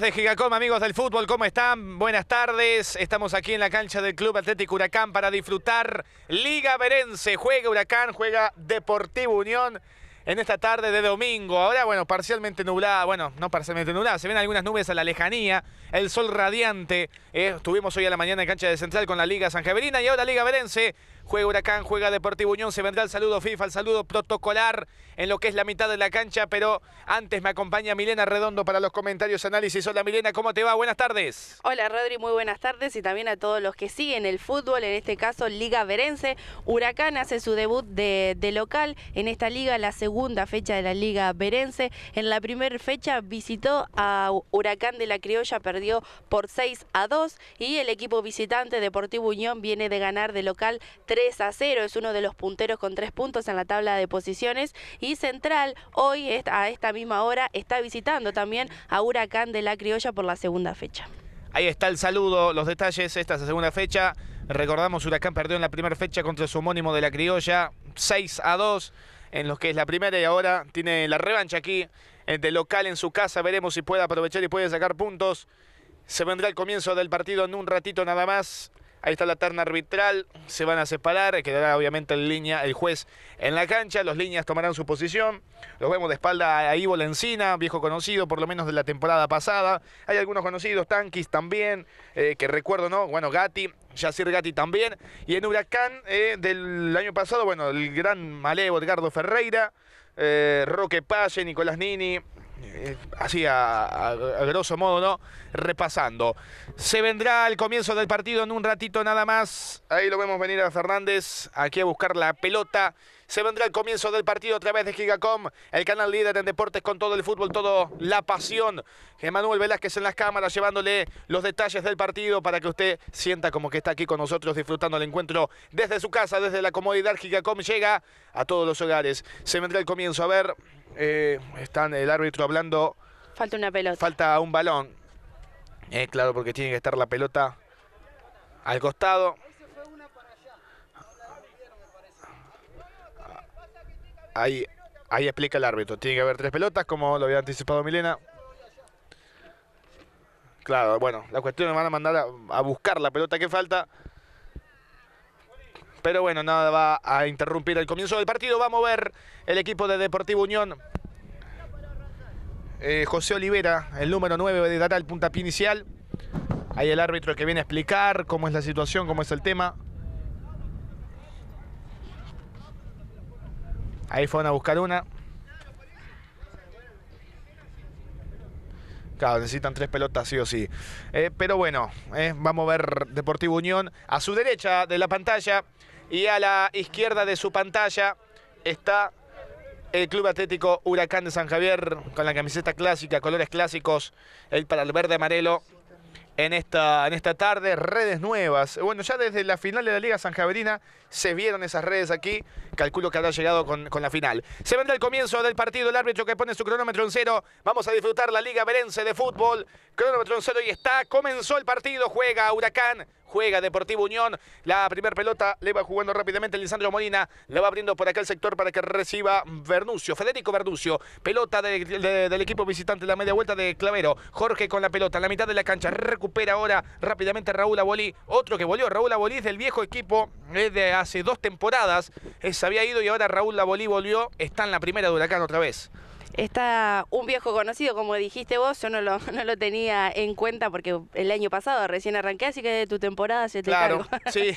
de Gigacom, amigos del fútbol, ¿cómo están? Buenas tardes. Estamos aquí en la cancha del Club Atlético Huracán para disfrutar Liga Verense. Juega Huracán, juega Deportivo Unión en esta tarde de domingo. Ahora, bueno, parcialmente nublada, bueno, no parcialmente nublada, se ven algunas nubes a la lejanía, el sol radiante. Eh, estuvimos hoy a la mañana en cancha de Central con la Liga Sanjeverina y ahora Liga Verense Juega Huracán, juega Deportivo Unión, se vendrá el saludo FIFA, el saludo protocolar en lo que es la mitad de la cancha, pero antes me acompaña Milena Redondo para los comentarios, análisis. Hola Milena, ¿cómo te va? Buenas tardes. Hola Rodri, muy buenas tardes y también a todos los que siguen el fútbol, en este caso Liga Verense. Huracán hace su debut de, local en esta liga, la segunda fecha de la Liga Verense. En la primera fecha visitó a Huracán de la Criolla, perdió por 6 a 2 y el equipo visitante Deportivo Unión viene de ganar de local 3 3 a 0, es uno de los punteros con 3 puntos en la tabla de posiciones y Central hoy a esta misma hora está visitando también a Huracán de la Criolla por la segunda fecha. Ahí está el saludo, los detalles, esta es la segunda fecha. Recordamos, Huracán perdió en la primera fecha contra su homónimo de la Criolla, 6 a 2 en los que es la primera y ahora tiene la revancha aquí eh, de local en su casa. Veremos si puede aprovechar y puede sacar puntos. Se vendrá el comienzo del partido en un ratito nada más. Ahí está la terna arbitral, se van a separar, quedará obviamente en línea el juez en la cancha, los líneas tomarán su posición. Los vemos de espalda a Ivo Lencina, viejo conocido por lo menos de la temporada pasada. Hay algunos conocidos, Tanquis también, eh, que recuerdo, ¿no? Bueno, Gatti, Yacir Gatti también. Y en Huracán eh, del año pasado, bueno, el gran malevo Edgardo Ferreira, eh, Roque Palle, Nicolás Nini, eh, así a, grosso modo, ¿no? Repasando. Se vendrá el comienzo del partido en un ratito nada más. Ahí lo vemos venir a Fernández, aquí a buscar la pelota. Se vendrá el comienzo del partido a través de Gigacom, el canal líder en deportes con todo el fútbol, toda la pasión. Emanuel Velázquez en las cámaras llevándole los detalles del partido para que usted sienta como que está aquí con nosotros disfrutando el encuentro desde su casa, desde la comodidad. Gigacom llega a todos los hogares. Se vendrá el comienzo. A ver, Está eh, están el árbitro hablando. Falta una pelota. Falta un balón. Eh, claro, porque tiene que estar la pelota al costado. Ahí, ahí explica el árbitro. Tiene que haber tres pelotas, como lo había anticipado Milena. Claro, bueno, la cuestión es van a mandar a buscar la pelota que falta. Pero bueno, nada va a interrumpir el comienzo del partido. Vamos a ver el equipo de Deportivo Unión. Eh, José Olivera, el número 9 de Data, el puntapié inicial. Ahí el árbitro que viene a explicar cómo es la situación, cómo es el tema. Ahí fue a buscar una. Claro, necesitan tres pelotas sí o sí. Eh, pero bueno, eh, vamos a ver Deportivo Unión a su derecha de la pantalla. Y a la izquierda de su pantalla está el Club Atlético Huracán de San Javier con la camiseta clásica, colores clásicos, el para el verde amarelo. En esta, en esta tarde, redes nuevas. Bueno, ya desde la final de la Liga San Javerina se vieron esas redes aquí. Calculo que habrá llegado con, la final. Se vendrá el comienzo del partido. El árbitro que pone su cronómetro en cero. Vamos a disfrutar la Liga Verense de fútbol. Cronómetro en cero y está. Comenzó el partido. Juega Huracán Juega Deportivo Unión. La primera pelota le va jugando rápidamente Lisandro Molina. Le va abriendo por acá el sector para que reciba Vernucio. Federico Bernucio, Pelota del equipo visitante. La media vuelta de Clavero. Jorge con la pelota. La mitad de la cancha. Recupera ahora rápidamente Raúl Abolí. Otro que volvió. Raúl Abolí del viejo equipo de hace dos temporadas. Eh, se había ido y ahora Raúl Abolí volvió. Está en la primera de Huracán otra vez. Está un viejo conocido, como dijiste vos, yo no lo, no lo tenía en cuenta porque el año pasado recién arranqué, así que de tu temporada se te Claro, sí,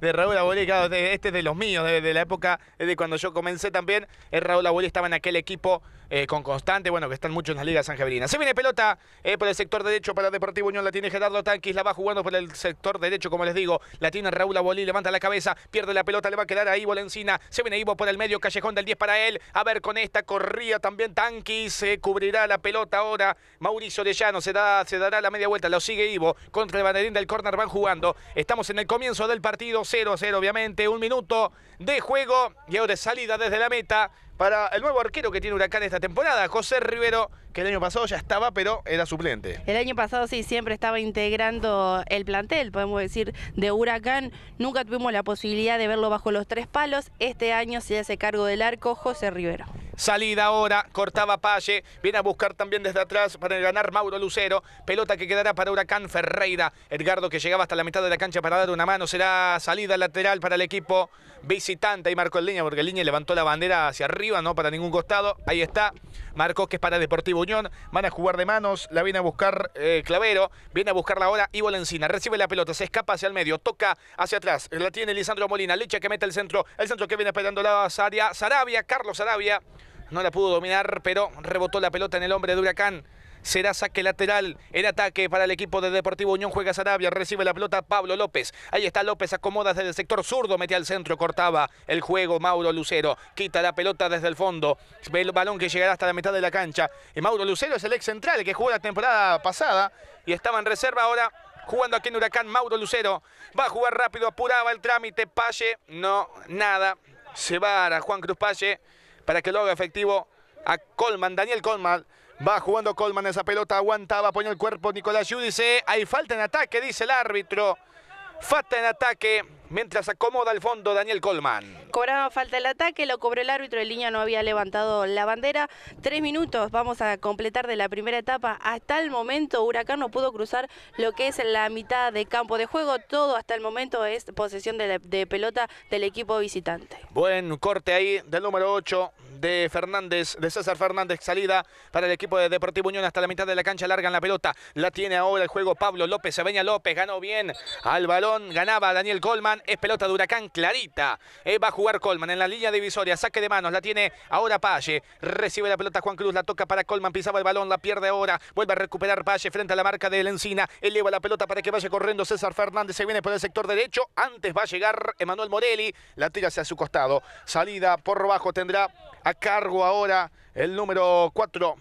de Raúl Aboli, este es de los míos, de, la época de cuando yo comencé también, eh, Raúl Aboli estaba en aquel equipo eh, con Constante, bueno, que están muchos en las ligas Sanjebrina. Se viene pelota eh, por el sector derecho para Deportivo Unión, la tiene Gerardo Tanquis, la va jugando por el sector derecho, como les digo, la tiene Raúl Abolí, levanta la cabeza, pierde la pelota, le va a quedar a Ivo Lencina, se viene Ivo por el medio, callejón del 10 para él, a ver con esta, corría también Tanquis, se cubrirá la pelota ahora, Mauricio Orellano se, da, se dará la media vuelta, lo sigue Ivo, contra el banderín del córner van jugando, estamos en el comienzo del partido, 0-0 obviamente, un minuto de juego y ahora es salida desde la meta, para el nuevo arquero que tiene Huracán esta temporada, José Rivero el año pasado ya estaba, pero era suplente. El año pasado sí, siempre estaba integrando el plantel, podemos decir, de Huracán. Nunca tuvimos la posibilidad de verlo bajo los tres palos. Este año se hace cargo del arco José Rivera. Salida ahora, cortaba Palle, viene a buscar también desde atrás para ganar Mauro Lucero, pelota que quedará para Huracán Ferreira, Edgardo que llegaba hasta la mitad de la cancha para dar una mano, será salida lateral para el equipo visitante, ahí marcó el línea porque el línea levantó la bandera hacia arriba, no para ningún costado, ahí está, marcó que es para Deportivo van a jugar de manos, la viene a buscar eh, Clavero, viene a buscarla ahora y Lencina, recibe la pelota, se escapa hacia el medio, toca hacia atrás, la tiene Lisandro Molina, Lecha que mete el centro, el centro que viene esperando la Sarabia, Carlos Sarabia, no la pudo dominar, pero rebotó la pelota en el hombre de Huracán será saque lateral el ataque para el equipo de Deportivo Unión. Juega Arabia. recibe la pelota Pablo López. Ahí está López, acomoda desde el sector zurdo, mete al centro, cortaba el juego Mauro Lucero. Quita la pelota desde el fondo, ve el balón que llegará hasta la mitad de la cancha. Y eh, Mauro Lucero es el ex central que jugó la temporada pasada y estaba en reserva ahora. Jugando aquí en Huracán, Mauro Lucero va a jugar rápido, apuraba el trámite, Palle, no, nada. Se va a Juan Cruz Palle para que lo haga efectivo a Colman, Daniel Colman, Va jugando Colman esa pelota, aguantaba, ponía el cuerpo Nicolás Yudice. Eh, hay falta en ataque, dice el árbitro. Falta en ataque mientras acomoda el fondo Daniel Colman. Cobraba falta el ataque, lo cobró el árbitro, el línea no había levantado la bandera. Tres minutos vamos a completar de la primera etapa. Hasta el momento Huracán no pudo cruzar lo que es la mitad de campo de juego. Todo hasta el momento es posesión de, pelota del equipo visitante. Buen corte ahí del número 8 de Fernández, de César Fernández, salida para el equipo de Deportivo Unión hasta la mitad de la cancha, larga en la pelota, la tiene ahora el juego Pablo López, se López, ganó bien al balón, ganaba Daniel Colman, es pelota de Huracán clarita. Eh, va a jugar Colman en la línea divisoria. Saque de manos. La tiene ahora Palle. Recibe la pelota Juan Cruz. La toca para Colman, Pisaba el balón. La pierde ahora. Vuelve a recuperar Palle frente a la marca de la Encina. Eleva la pelota para que vaya corriendo César Fernández. Se viene por el sector derecho. Antes va a llegar Emanuel Morelli. La tira hacia su costado. Salida por bajo tendrá a cargo ahora el número 4,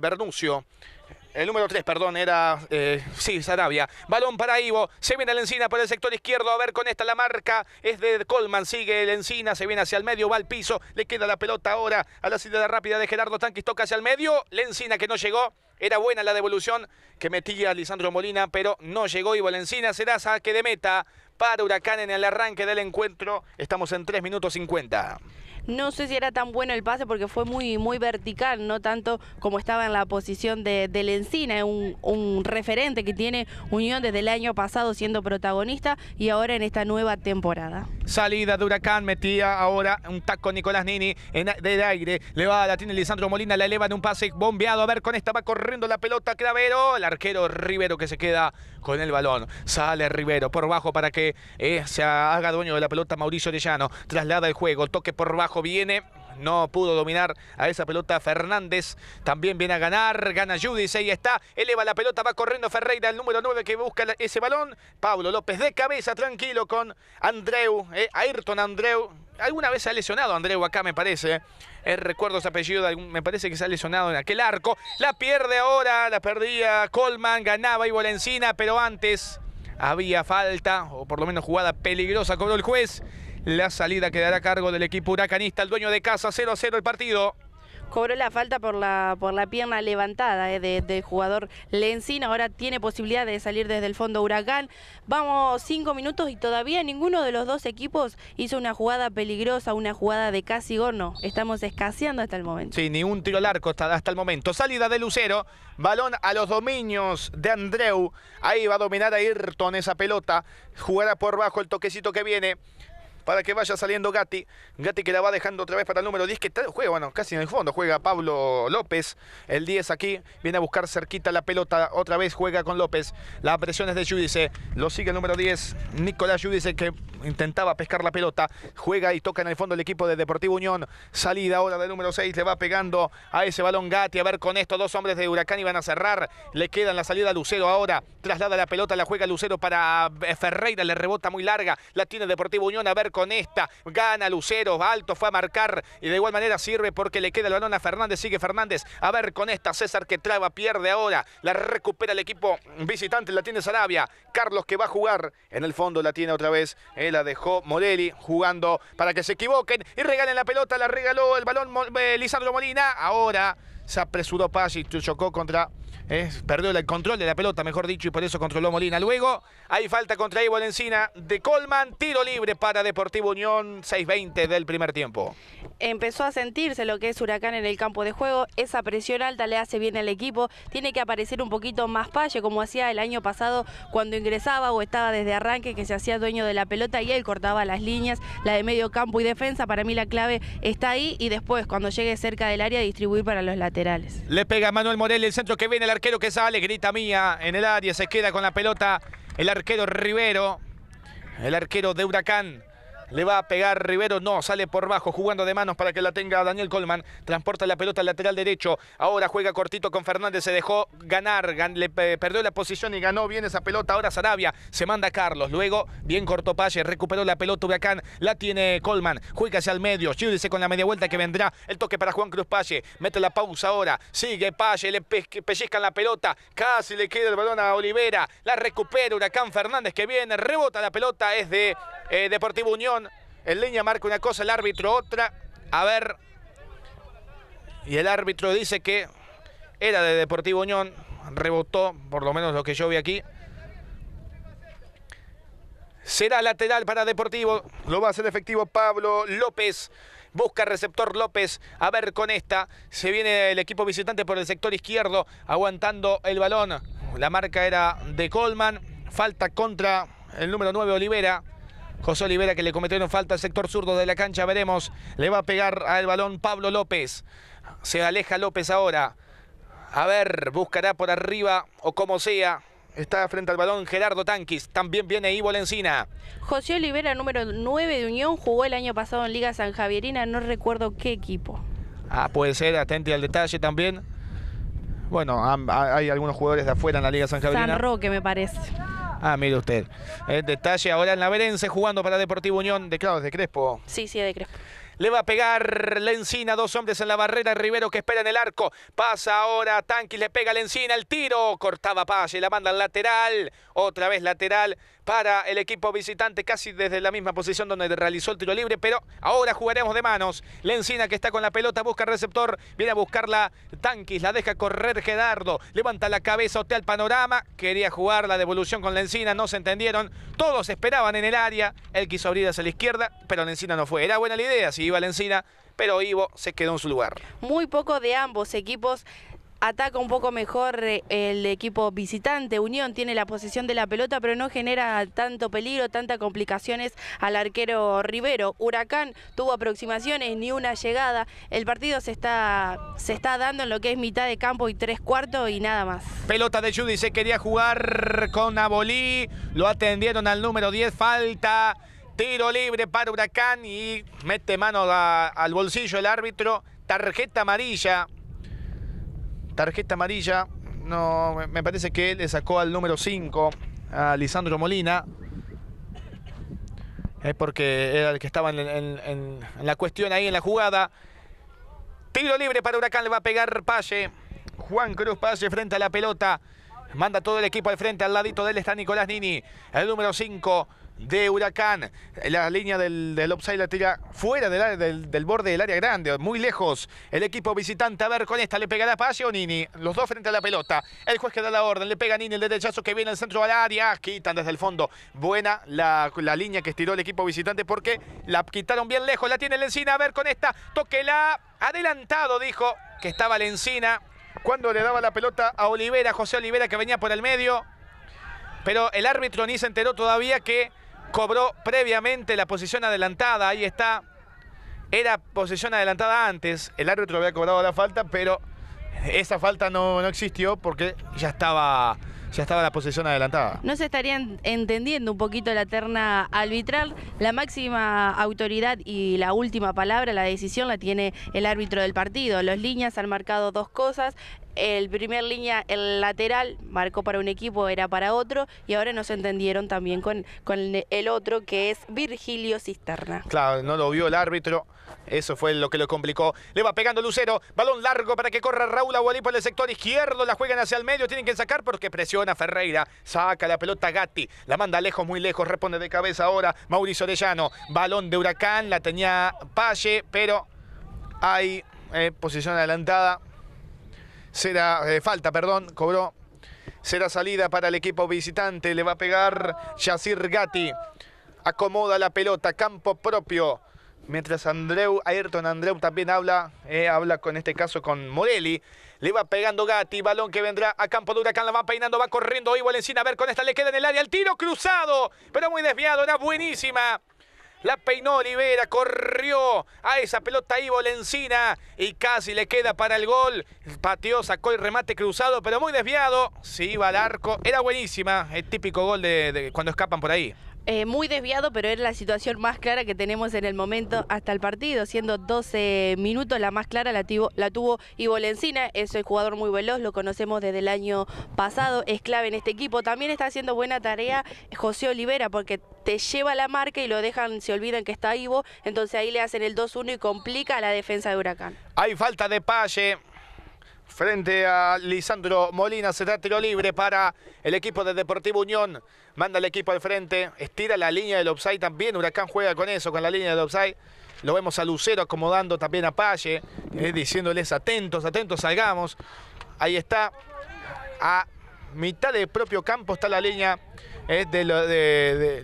Bernucio. Eh, el número 3, perdón, era... Eh, sí, Sarabia. Balón para Ivo. Se viene la encina por el sector izquierdo. A ver con esta la marca. Es de Colman. Sigue el encina. Se viene hacia el medio. Va al piso. Le queda la pelota ahora a la salida rápida de Gerardo Tanquis. Toca hacia el medio. Lencina que no llegó. Era buena la devolución que metía Lisandro Molina, pero no llegó Ivo Lencina. Será saque de meta para Huracán en el arranque del encuentro. Estamos en 3 minutos 50. No sé si era tan bueno el pase porque fue muy, muy vertical, no tanto como estaba en la posición de, de Lencina, un, referente que tiene Unión desde el año pasado siendo protagonista y ahora en esta nueva temporada. Salida de Huracán, metía ahora un taco Nicolás Nini en, del aire. Le va, la tiene Lisandro Molina, la eleva en un pase bombeado. A ver, con esta va corriendo la pelota Clavero. El arquero Rivero que se queda con el balón. Sale Rivero por bajo para que eh, se haga dueño de la pelota Mauricio Orellano. Traslada el juego, toque por bajo viene no pudo dominar a esa pelota Fernández. También viene a ganar, gana Judice, ahí está. Eleva la pelota, va corriendo Ferreira, el número 9 que busca ese balón. Pablo López de cabeza, tranquilo con Andreu, eh, Ayrton Andreu. Alguna vez se ha lesionado Andreu acá, me parece. Eh. Eh, recuerdo ese apellido, me parece que se ha lesionado en aquel arco. La pierde ahora, la perdía Colman, ganaba y Valencina, pero antes había falta, o por lo menos jugada peligrosa, cobró el juez. La salida quedará a cargo del equipo huracanista, el dueño de casa, 0 0 el partido. Cobró la falta por la, por la pierna levantada eh, del de jugador Lencina. Ahora tiene posibilidad de salir desde el fondo Huracán. Vamos cinco minutos y todavía ninguno de los dos equipos hizo una jugada peligrosa, una jugada de casi gorno. Estamos escaseando hasta el momento. Sí, ni un tiro largo hasta, hasta el momento. Salida de Lucero. Balón a los dominios de Andreu. Ahí va a dominar a Ayrton esa pelota. Jugará por bajo el toquecito que viene para que vaya saliendo Gatti. Gatti que la va dejando otra vez para el número 10, que juega, bueno, casi en el fondo juega Pablo López. El 10 aquí viene a buscar cerquita la pelota, otra vez juega con López. La presiones de Yudice. lo sigue el número 10, Nicolás Yudice, que intentaba pescar la pelota, juega y toca en el fondo el equipo de Deportivo Unión. Salida ahora del número 6, le va pegando a ese balón Gatti. A ver, con esto dos hombres de Huracán iban a cerrar. Le quedan la salida a Lucero ahora. Traslada la pelota, la juega Lucero para eh, Ferreira, le rebota muy larga. La tiene Deportivo Unión. A ver, con con esta. Gana Lucero, alto fue a marcar y de igual manera sirve porque le queda el balón a Fernández. Sigue Fernández. A ver con esta César que traba, pierde ahora. La recupera el equipo visitante, la tiene Sarabia. Carlos que va a jugar en el fondo, la tiene otra vez. él eh, la dejó Morelli jugando para que se equivoquen y regalen la pelota. La regaló el balón eh, Lizardo Molina. Ahora se apresuró Paz y chocó contra perdió el control de la pelota, mejor dicho, y por eso controló Molina. Luego hay falta contra Ivo Lencina de Colman, tiro libre para Deportivo Unión, 6-20 del primer tiempo. Empezó a sentirse lo que es Huracán en el campo de juego, esa presión alta le hace bien al equipo, tiene que aparecer un poquito más palle como hacía el año pasado cuando ingresaba o estaba desde arranque que se hacía dueño de la pelota y él cortaba las líneas, la de medio campo y defensa, para mí la clave está ahí y después cuando llegue cerca del área distribuir para los laterales. Le pega Manuel Morel el centro que viene arquero que sale, grita mía en el área, se queda con la pelota el arquero Rivero, el arquero de Huracán. Le va a pegar Rivero. No, sale por bajo, jugando de manos para que la tenga Daniel Colman. Transporta la pelota al lateral derecho. Ahora juega cortito con Fernández. Se dejó ganar. le eh, perdió la posición y ganó bien esa pelota. Ahora Sarabia. Se manda a Carlos. Luego, bien corto Palle. Recuperó la pelota Huracán. La tiene Colman. Juega hacia el medio. dice con la media vuelta que vendrá. El toque para Juan Cruz Palle. Mete la pausa ahora. Sigue Palle. Le pellizcan la pelota. Casi le queda el balón a Olivera. La recupera Huracán Fernández que viene. Rebota la pelota. Es de eh, Deportivo Unión. El línea marca una cosa, el árbitro otra. A ver. Y el árbitro dice que era de Deportivo Unión. Rebotó, por lo menos lo que yo vi aquí. Será lateral para Deportivo. Lo va a hacer efectivo Pablo López. Busca receptor López. A ver con esta. Se viene el equipo visitante por el sector izquierdo. Aguantando el balón. La marca era de Coleman. Falta contra el número 9 Olivera. José Olivera que le cometieron falta al sector zurdo de la cancha. Veremos. Le va a pegar al balón Pablo López. Se aleja López ahora. A ver, buscará por arriba o como sea. Está frente al balón Gerardo Tanquis. También viene Ivo Lencina. José Olivera, número 9 de Unión, jugó el año pasado en Liga San Javierina. No recuerdo qué equipo. Ah, puede ser. Atente al detalle también. Bueno, hay algunos jugadores de afuera en la Liga San Javierina. San Roque, me parece. Ah, mire usted. El detalle ahora en la Verense jugando para Deportivo Unión. De, Claudio de Crespo. Sí, sí, de Crespo. Le va a pegar la a dos hombres en la barrera, Rivero que espera en el arco. Pasa ahora, Tanqui le pega la encina, el tiro, cortaba Pase, la manda al lateral, otra vez lateral para el equipo visitante, casi desde la misma posición donde realizó el tiro libre, pero ahora jugaremos de manos. Lencina que está con la pelota, busca receptor, viene a buscarla Tanquis, la deja correr Gerardo, levanta la cabeza, otea el panorama, quería jugar la devolución con Lencina, no se entendieron, todos esperaban en el área, él quiso abrir hacia la izquierda, pero Lencina no fue. Era buena la idea si iba Lencina, pero Ivo se quedó en su lugar. Muy poco de ambos equipos ataca un poco mejor eh, el equipo visitante. Unión tiene la posesión de la pelota, pero no genera tanto peligro, tantas complicaciones al arquero Rivero. Huracán tuvo aproximaciones, ni una llegada. El partido se está, se está dando en lo que es mitad de campo y tres cuartos y nada más. Pelota de Judy, se quería jugar con Abolí, lo atendieron al número 10, falta. Tiro libre para Huracán y mete mano al bolsillo el árbitro. Tarjeta amarilla Tarjeta amarilla. No, me parece que le sacó al número 5, a Lisandro Molina. Es porque era el que estaba en, la cuestión ahí en la jugada. Tiro libre para Huracán, le va a pegar Palle. Juan Cruz Palle frente a la pelota. Manda todo el equipo al frente, al ladito de él está Nicolás Nini, el número 5 de Huracán. La línea del, Upside la tira fuera del, del, borde del área grande, muy lejos. El equipo visitante, a ver, con esta le pegará Pase o Nini. Los dos frente a la pelota. El juez que da la orden, le pega a Nini el derechazo que viene al centro al área. Quitan desde el fondo. Buena la, línea que estiró el equipo visitante porque la quitaron bien lejos. La tiene Encina a ver, con esta, toquela. Adelantado, dijo que estaba encina. Cuando le daba la pelota a Olivera, José Olivera que venía por el medio. Pero el árbitro ni se enteró todavía que cobró previamente la posición adelantada. Ahí está. Era posición adelantada antes. El árbitro había cobrado la falta, pero esa falta no, no existió porque ya estaba ya estaba la posición adelantada. No se estarían entendiendo un poquito la terna arbitral. La máxima autoridad y la última palabra, la decisión, la tiene el árbitro del partido. Los líneas han marcado dos cosas el primer línea, el lateral, marcó para un equipo, era para otro, y ahora se entendieron también con, con el otro, que es Virgilio Cisterna. Claro, no lo vio el árbitro, eso fue lo que lo complicó. Le va pegando Lucero, balón largo para que corra Raúl Agualí por el sector izquierdo, la juegan hacia el medio, tienen que sacar porque presiona Ferreira, saca la pelota Gatti, la manda lejos, muy lejos, responde de cabeza ahora Mauricio Orellano, balón de huracán, la tenía Palle, pero hay eh, posición adelantada será eh, falta, perdón, cobró. Será salida para el equipo visitante, le va a pegar Yacir Gatti. Acomoda la pelota, campo propio. Mientras Andreu, Ayrton Andreu también habla, eh, habla con este caso con Morelli. Le va pegando Gatti, balón que vendrá a campo de la va peinando, va corriendo Igual encima, a ver con esta le queda en el área, el tiro cruzado, pero muy desviado, era buenísima. La peinó Olivera, corrió a esa pelota ahí Bolencina y casi le queda para el gol. Pateó, sacó el remate cruzado, pero muy desviado. Se iba al arco. Era buenísima el típico gol de cuando escapan por ahí. Eh, muy desviado, pero era la situación más clara que tenemos en el momento hasta el partido, siendo 12 minutos la más clara la, la tuvo Ivo Lencina, es un jugador muy veloz, lo conocemos desde el año pasado, es clave en este equipo, también está haciendo buena tarea José Olivera, porque te lleva la marca y lo dejan, se olvidan que está Ivo, entonces ahí le hacen el 2-1 y complica la defensa de Huracán. Hay falta de Palle frente a Lisandro Molina. Será tiro libre para el equipo de Deportivo Unión. Manda el equipo al frente, estira la línea del offside también. Huracán juega con eso, con la línea del offside. Lo vemos a Lucero acomodando también a Palle, eh, diciéndoles atentos, atentos, salgamos. Ahí está, a mitad del propio campo está la línea, eh,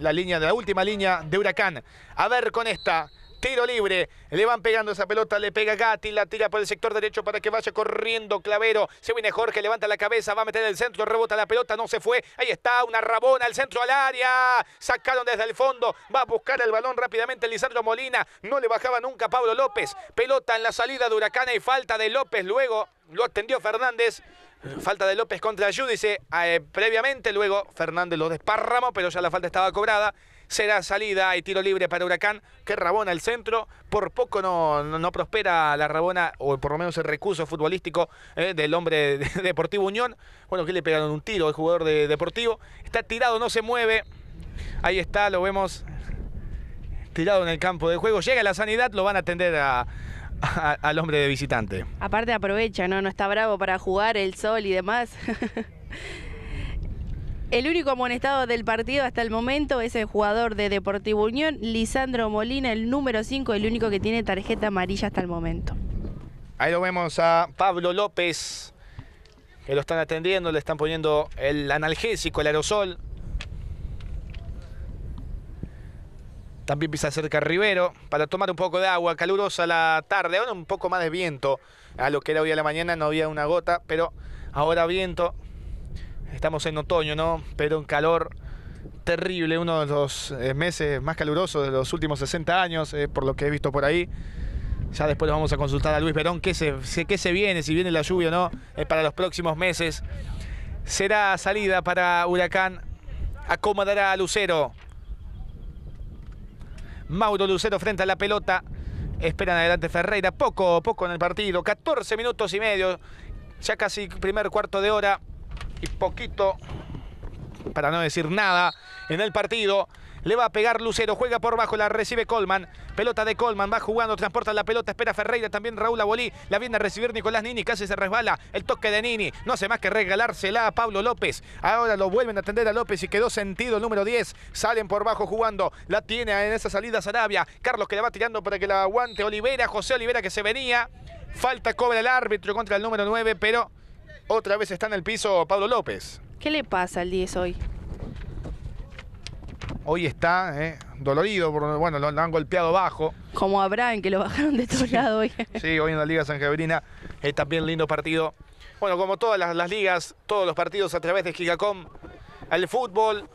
la línea, de la última línea de Huracán. A ver con esta, Tiro libre. Le van pegando esa pelota. Le pega Gatti. La tira por el sector derecho para que vaya corriendo Clavero. Se viene Jorge. Levanta la cabeza. Va a meter el centro. Rebota la pelota. No se fue. Ahí está. Una rabona. al centro al área. Sacaron desde el fondo. Va a buscar el balón rápidamente Lisandro Molina. No le bajaba nunca Pablo López. Pelota en la salida de Huracán. Y falta de López. Luego lo atendió Fernández. Falta de López contra Judice eh, previamente, luego Fernández lo desparramó, pero ya la falta estaba cobrada será salida y tiro libre para Huracán, que Rabona el centro, por poco no, prospera la Rabona, o por lo menos el recurso futbolístico eh, del hombre de Deportivo Unión, bueno, que le pegaron un tiro al jugador de Deportivo, está tirado, no se mueve, ahí está, lo vemos tirado en el campo de juego, llega la sanidad, lo van a atender al hombre de visitante. Aparte aprovecha, ¿no? No está bravo para jugar el sol y demás. El único amonestado del partido hasta el momento es el jugador de Deportivo Unión, Lisandro Molina, el número 5, el único que tiene tarjeta amarilla hasta el momento. Ahí lo vemos a Pablo López, que lo están atendiendo, le están poniendo el analgésico, el aerosol. También pisa cerca Rivero para tomar un poco de agua, calurosa la tarde, ahora un poco más de viento a lo que era hoy a la mañana, no había una gota, pero ahora viento Estamos en otoño, ¿no? Pero un calor terrible, uno de los eh, meses más calurosos de los últimos 60 años, eh, por lo que he visto por ahí. Ya después vamos a consultar a Luis Verón qué se, qué se viene, si viene la lluvia o no, eh, para los próximos meses. Será salida para Huracán, acomodará a Lucero. Mauro Lucero frente a la pelota. Esperan adelante Ferreira, poco, poco en el partido, 14 minutos y medio, ya casi primer cuarto de hora y poquito, para no decir nada, en el partido. Le va a pegar Lucero, juega por bajo, la recibe Colman. Pelota de Colman, va jugando, transporta la pelota, espera Ferreira, también Raúl Abolí. La viene a recibir Nicolás Nini, casi se resbala. El toque de Nini, no hace más que regalársela a Pablo López. Ahora lo vuelven a atender a López y quedó sentido el número 10. Salen por bajo jugando, la tiene en esa salida Sarabia. Carlos que la va tirando para que la aguante Olivera, José Olivera que se venía. Falta cobra el árbitro contra el número 9, pero otra vez está en el piso Pablo López. ¿Qué le pasa al 10 hoy? Hoy está eh, dolorido, por, bueno, lo, han golpeado bajo. Como Abraham que lo bajaron de todos lado hoy. sí, hoy en la Liga San está bien también lindo partido. Bueno, como todas las, las ligas, todos los partidos a través de Gigacom, el fútbol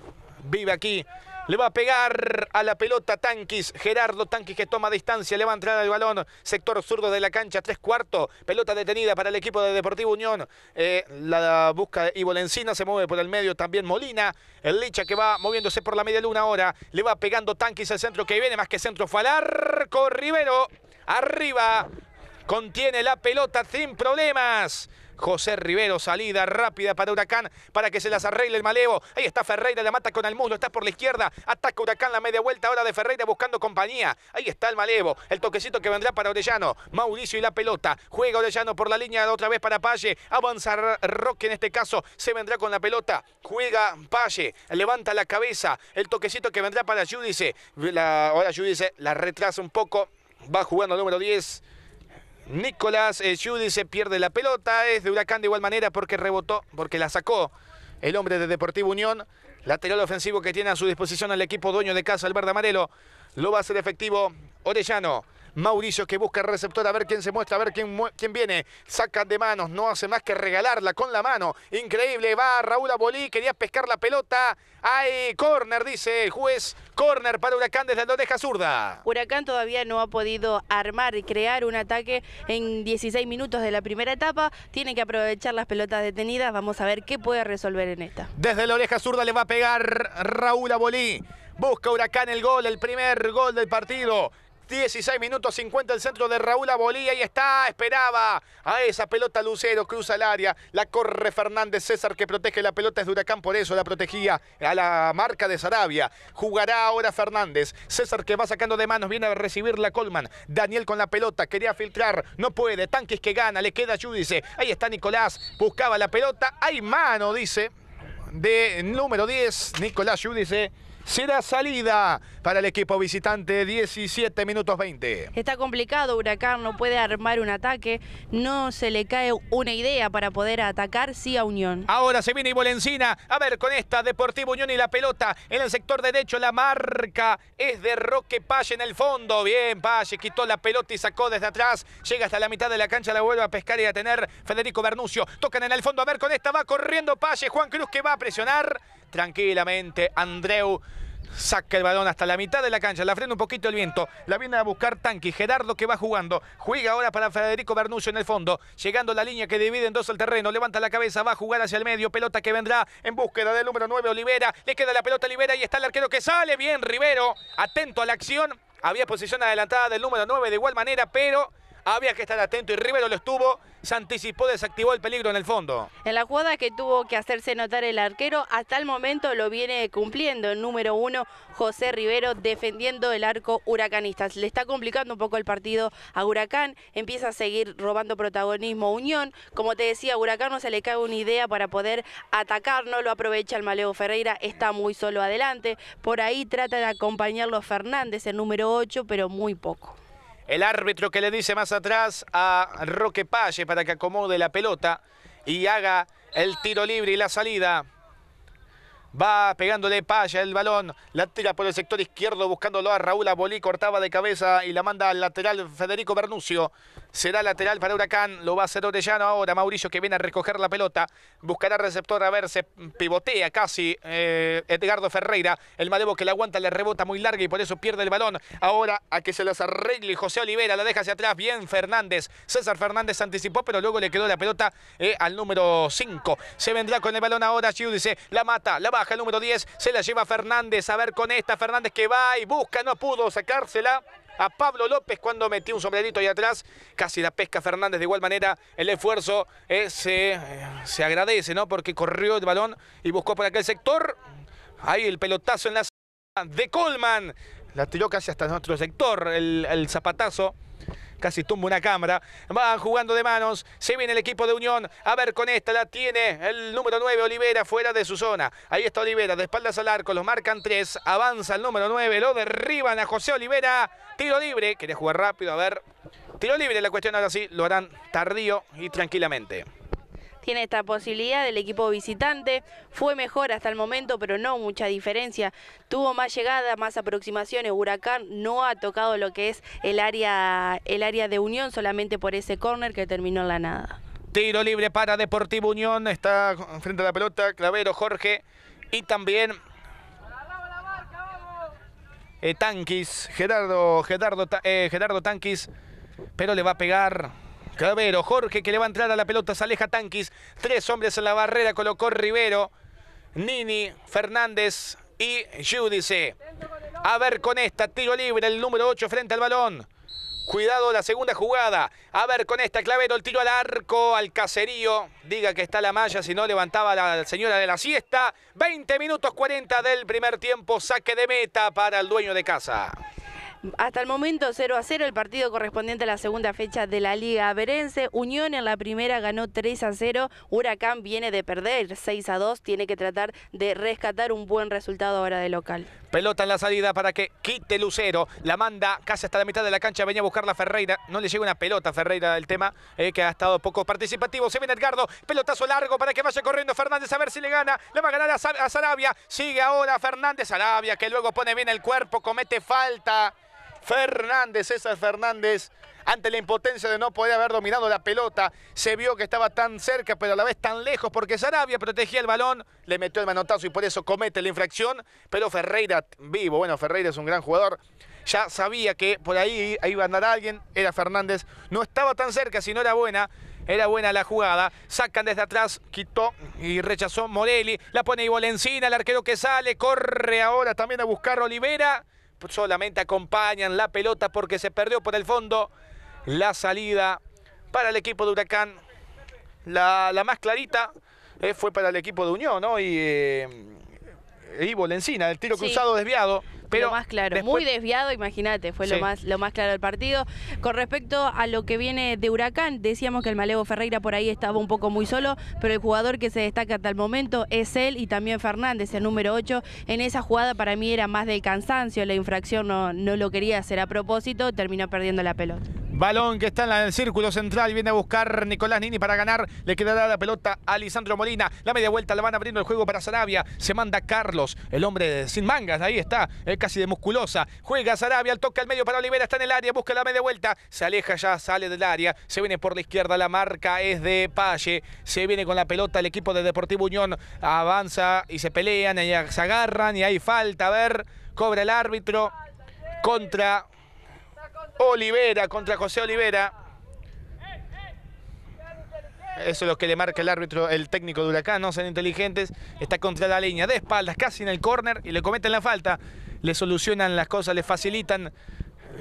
vive aquí. Le va a pegar a la pelota Tanquis. Gerardo Tanquis que toma distancia. Le va a entrar al balón. Sector zurdo de la cancha. Tres cuartos. Pelota detenida para el equipo de Deportivo Unión. Eh, la busca Ivo Lencina. Se mueve por el medio también Molina. El Licha que va moviéndose por la media luna ahora. Le va pegando Tanquis al centro que viene. Más que centro fue al arco. Rivero. Arriba. Contiene la pelota sin problemas. José Rivero, salida rápida para Huracán para que se las arregle el malevo. Ahí está Ferreira, la mata con el muslo, está por la izquierda. Ataca Huracán la media vuelta ahora de Ferreira buscando compañía. Ahí está el malevo, el toquecito que vendrá para Orellano. Mauricio y la pelota. Juega Orellano por la línea otra vez para Palle. Avanza Roque en este caso, se vendrá con la pelota. Juega Palle, levanta la cabeza. El toquecito que vendrá para Judice. La, ahora Judice la retrasa un poco. Va jugando número 10. Nicolás eh, Judy se pierde la pelota. Es de Huracán de igual manera porque rebotó, porque la sacó el hombre de Deportivo Unión. Lateral ofensivo que tiene a su disposición al equipo dueño de casa, Alberto amarelo. Lo va a hacer efectivo Orellano. Mauricio que busca el receptor, a ver quién se muestra, a ver quién, quién viene. Saca de manos, no hace más que regalarla con la mano. Increíble, va Raúl Abolí, quería pescar la pelota. Hay corner, dice el juez. Corner para Huracán desde la oreja zurda. Huracán todavía no ha podido armar, ...y crear un ataque en 16 minutos de la primera etapa. Tiene que aprovechar las pelotas detenidas. Vamos a ver qué puede resolver en esta. Desde la oreja zurda le va a pegar Raúl Abolí. Busca Huracán el gol, el primer gol del partido. 16 minutos 50 el centro de Raúl Abolía y está, esperaba a esa pelota Lucero, cruza el área, la corre Fernández César que protege la pelota es de Huracán, por eso la protegía a la marca de Sarabia. Jugará ahora Fernández, César que va sacando de manos, viene a recibir la Colman, Daniel con la pelota, quería filtrar, no puede, Tanques que gana, le queda Judice, ahí está Nicolás, buscaba la pelota, hay mano, dice, de número 10, Nicolás Judice será salida para el equipo visitante, 17 minutos 20. Está complicado Huracán, no puede armar un ataque, no se le cae una idea para poder atacar, sí a Unión. Ahora se viene Ibolencina, a ver con esta Deportivo Unión y la pelota en el sector derecho, la marca es de Roque Palle en el fondo, bien Palle quitó la pelota y sacó desde atrás, llega hasta la mitad de la cancha, la vuelve a pescar y a tener Federico Bernucio, tocan en el fondo, a ver con esta va corriendo Palle, Juan Cruz que va a presionar tranquilamente. Andreu saca el balón hasta la mitad de la cancha, la frena un poquito el viento, la viene a buscar Tanqui, Gerardo que va jugando, juega ahora para Federico Bernucho en el fondo, llegando a la línea que divide en dos el terreno, levanta la cabeza, va a jugar hacia el medio, pelota que vendrá en búsqueda del número 9 Olivera, le queda la pelota Olivera y está el arquero que sale, bien Rivero, atento a la acción, había posición adelantada del número 9 de igual manera, pero había que estar atento y Rivero lo estuvo, se anticipó, desactivó el peligro en el fondo. En la jugada que tuvo que hacerse notar el arquero, hasta el momento lo viene cumpliendo el número uno, José Rivero, defendiendo el arco huracanistas. Le está complicando un poco el partido a Huracán, empieza a seguir robando protagonismo Unión. Como te decía, a Huracán no se le cae una idea para poder atacar, no lo aprovecha el Maleo Ferreira, está muy solo adelante. Por ahí trata de acompañarlo Fernández, el número 8, pero muy poco. El árbitro que le dice más atrás a Roque Palle para que acomode la pelota y haga el tiro libre y la salida. Va pegándole Palle el balón, la tira por el sector izquierdo buscándolo a Raúl Abolí, cortaba de cabeza y la manda al lateral Federico Bernucio. Será lateral para Huracán, lo va a hacer Orellano ahora, Mauricio que viene a recoger la pelota, buscará receptor a ver, se pivotea casi eh, Edgardo Ferreira, el Malevo que la aguanta, le rebota muy larga y por eso pierde el balón. Ahora a que se las arregle José Olivera, la deja hacia atrás, bien Fernández, César Fernández anticipó, pero luego le quedó la pelota eh, al número 5. Se vendrá con el balón ahora dice, la mata, la baja el número 10, se la lleva Fernández, a ver con esta, Fernández que va y busca, no pudo sacársela a Pablo López cuando metió un sombrerito ahí atrás. Casi la pesca Fernández. De igual manera, el esfuerzo eh, eh, se, agradece, ¿no? Porque corrió el balón y buscó por aquel sector. Ahí el pelotazo en la de Colman. La tiró casi hasta nuestro sector el, el zapatazo casi tumba una cámara. Van jugando de manos, se viene el equipo de Unión. A ver con esta, la tiene el número 9, Olivera, fuera de su zona. Ahí está Olivera, de espaldas al arco, los marcan tres. Avanza el número 9, lo derriban a José Olivera. Tiro libre, quería jugar rápido, a ver. Tiro libre la cuestión, ahora sí, lo harán tardío y tranquilamente tiene esta posibilidad. del equipo visitante fue mejor hasta el momento, pero no mucha diferencia. Tuvo más llegada, más aproximaciones. Huracán no ha tocado lo que es el área, el área de Unión solamente por ese córner que terminó en la nada. Tiro libre para Deportivo Unión. Está frente a la pelota Clavero, Jorge y también eh, Tanquis, Gerardo, Gerardo, eh, Gerardo Tanquis, pero le va a pegar Clavero, Jorge que le va a entrar a la pelota, se Tanquis. Tres hombres en la barrera, colocó Rivero, Nini, Fernández y Judice. A ver con esta, tiro libre, el número 8 frente al balón. Cuidado la segunda jugada. A ver con esta, Clavero, el tiro al arco, al caserío. Diga que está la malla, si no levantaba la señora de la siesta. 20 minutos 40 del primer tiempo, saque de meta para el dueño de casa. Hasta el momento 0 a 0 el partido correspondiente a la segunda fecha de la Liga Verense. Unión en la primera ganó 3 a 0. Huracán viene de perder 6 a 2. Tiene que tratar de rescatar un buen resultado ahora de local. Pelota en la salida para que quite Lucero. La manda casi hasta la mitad de la cancha. Venía a buscar la Ferreira. No le llega una pelota a Ferreira del tema eh, que ha estado poco participativo. Se viene Edgardo. Pelotazo largo para que vaya corriendo Fernández a ver si le gana. Le va a ganar a, Sarabia. Sigue ahora Fernández. Sarabia que luego pone bien el cuerpo. Comete falta. Fernández, César Fernández. Ante la impotencia de no poder haber dominado la pelota, se vio que estaba tan cerca, pero a la vez tan lejos, porque Sarabia protegía el balón, le metió el manotazo y por eso comete la infracción. Pero Ferreira, vivo, bueno, Ferreira es un gran jugador, ya sabía que por ahí iba a andar alguien, era Fernández, no estaba tan cerca, si no era buena, era buena la jugada. Sacan desde atrás, quitó y rechazó Morelli. La pone Ivolencina, el arquero que sale. Corre ahora también a buscar Olivera solamente acompañan la pelota porque se perdió por el fondo la salida para el equipo de Huracán. La, más clarita eh, fue para el equipo de Unión, ¿no? Y eh, el tiro cruzado desviado. Pero más claro, muy desviado, imagínate, fue lo más lo más claro del partido. Con respecto a lo que viene de Huracán, decíamos que el Malevo Ferreira por ahí estaba un poco muy solo, pero el jugador que se destaca hasta el momento es él y también Fernández, el número 8. En esa jugada para mí era más del cansancio, la infracción no, no lo quería hacer a propósito, terminó perdiendo la pelota. Balón que está en el círculo central. Viene a buscar Nicolás Nini para ganar. Le quedará la pelota a Lisandro Molina. La media vuelta la van abriendo el juego para Sarabia. Se manda Carlos, el hombre sin mangas. Ahí está. Eh, casi de musculosa. Juega Sarabia, toca toque al medio para Olivera, está en el área, busca la media vuelta. Se aleja ya, sale del área. Se viene por la izquierda, la marca es de Palle. Se viene con la pelota el equipo de Deportivo Unión. Avanza y se pelean, y se agarran y hay falta. A ver, cobra el árbitro contra Olivera, contra José Olivera. Eso es lo que le marca el árbitro, el técnico de Huracán, no sean inteligentes. Está contra la línea, de espaldas, casi en el córner y le cometen la falta le solucionan las cosas, le facilitan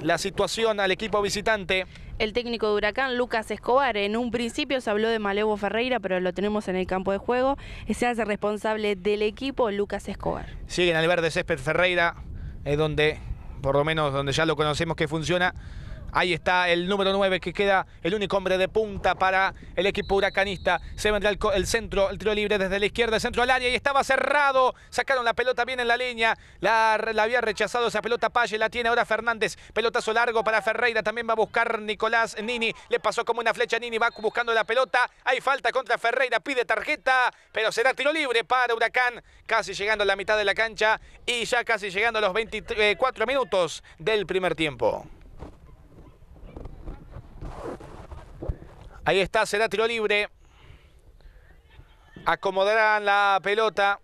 la situación al equipo visitante. El técnico de Huracán, Lucas Escobar, en un principio se habló de Malevo Ferreira, pero lo tenemos en el campo de juego. Se hace responsable del equipo Lucas Escobar. Siguen al verde césped Ferreira, es donde, por lo menos donde ya lo conocemos que funciona, Ahí está el número 9 que queda el único hombre de punta para el equipo huracanista. Se vendrá el, centro, el tiro libre desde la izquierda, el centro al área y estaba cerrado. Sacaron la pelota bien en la línea. La, la había rechazado esa pelota Palle, la tiene ahora Fernández. Pelotazo largo para Ferreira, también va a buscar Nicolás Nini. Le pasó como una flecha a Nini, va buscando la pelota. Hay falta contra Ferreira, pide tarjeta, pero será tiro libre para Huracán. Casi llegando a la mitad de la cancha y ya casi llegando a los 24 eh, minutos del primer tiempo. Ahí está, será tiro libre. Acomodarán la pelota.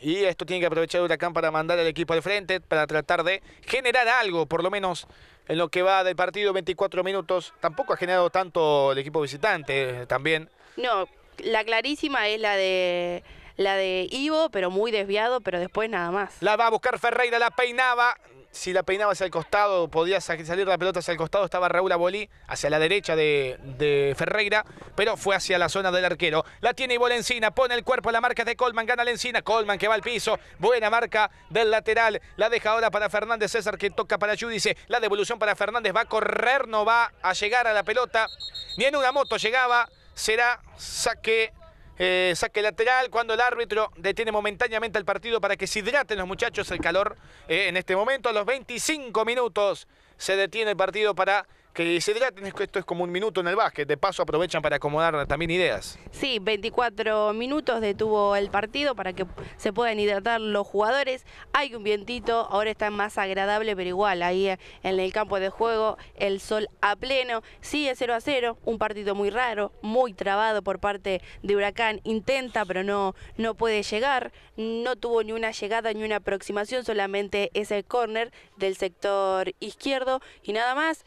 Y esto tiene que aprovechar Huracán para mandar al equipo al frente, para tratar de generar algo, por lo menos en lo que va del partido, 24 minutos. Tampoco ha generado tanto el equipo visitante también. No, la clarísima es la de la de Ivo, pero muy desviado, pero después nada más. La va a buscar Ferreira, la peinaba, si la peinaba hacia el costado, podía salir la pelota hacia el costado, estaba Raúl Abolí hacia la derecha de, Ferreira, pero fue hacia la zona del arquero. La tiene Ibola Encina, pone el cuerpo a la marca de Colman, gana la Encina, Colman que va al piso, buena marca del lateral, la deja ahora para Fernández César que toca para Judice, la devolución para Fernández, va a correr, no va a llegar a la pelota, ni en una moto llegaba, será saque eh, saque lateral cuando el árbitro detiene momentáneamente el partido para que se hidraten los muchachos el calor eh, en este momento. A los 25 minutos se detiene el partido para que se que esto es como un minuto en el básquet, de paso aprovechan para acomodar también ideas. Sí, 24 minutos detuvo el partido para que se puedan hidratar los jugadores, hay un vientito, ahora está más agradable, pero igual ahí en el campo de juego el sol a pleno, sigue 0 a 0, un partido muy raro, muy trabado por parte de Huracán, intenta pero no, no puede llegar, no tuvo ni una llegada ni una aproximación, solamente ese córner del sector izquierdo y nada más.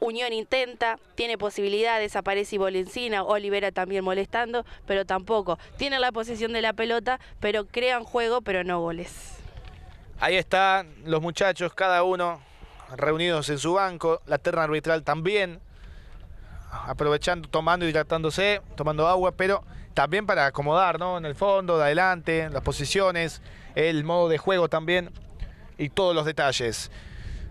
Unión intenta, tiene posibilidades, aparece Ibolencina, Olivera también molestando, pero tampoco. Tienen la posesión de la pelota, pero crean juego, pero no goles. Ahí están los muchachos, cada uno reunidos en su banco, la terna arbitral también, aprovechando, tomando y hidratándose, tomando agua, pero también para acomodar, ¿no? En el fondo, de adelante, las posiciones, el modo de juego también y todos los detalles.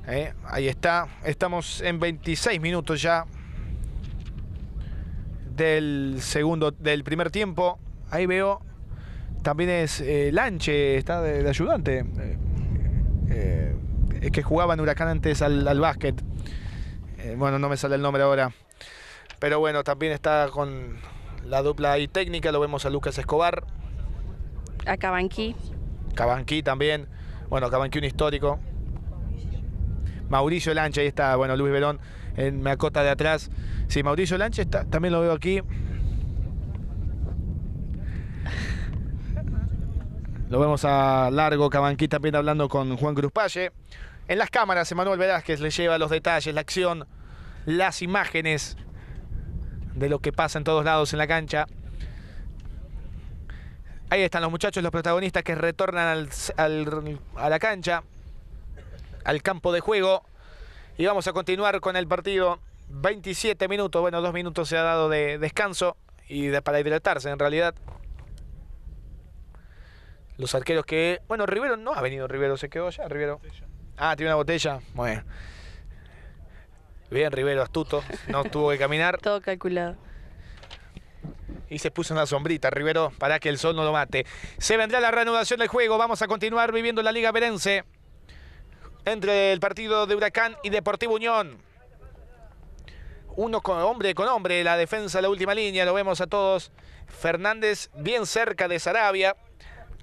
Eh, ahí está. Estamos en 26 minutos ya del segundo, del primer tiempo. Ahí veo. También es eh, Lanche, está de, ayudante. es eh, que jugaba en Huracán antes al, al básquet. bueno, no me sale el nombre ahora. Pero bueno, también está con la dupla y técnica. Lo vemos a Lucas Escobar. A Cabanqui. Cabanqui también. Bueno, Cabanqui un histórico. Mauricio Lancha, ahí está, bueno, Luis Verón en me acota de atrás. Sí, Mauricio Lancha está, también lo veo aquí. Lo vemos a Largo cabanquita también hablando con Juan Cruz Palle. En las cámaras, Emanuel Velázquez le lleva los detalles, la acción, las imágenes de lo que pasa en todos lados en la cancha. Ahí están los muchachos, los protagonistas que retornan a la cancha al campo de juego. Y vamos a continuar con el partido. 27 minutos, bueno, dos minutos se ha dado de descanso y para hidratarse en realidad. Los arqueros que... Bueno, Rivero no ha venido, Rivero se quedó ya, Rivero. Ah, tiene una botella. Bueno. Bien, Rivero, astuto. No tuvo que caminar. Todo calculado. Y se puso una sombrita, Rivero, para que el sol no lo mate. Se vendrá la reanudación del juego. Vamos a continuar viviendo la Liga Verense entre el partido de Huracán y Deportivo Unión. Uno con hombre con hombre, la defensa, la última línea, lo vemos a todos. Fernández bien cerca de Sarabia.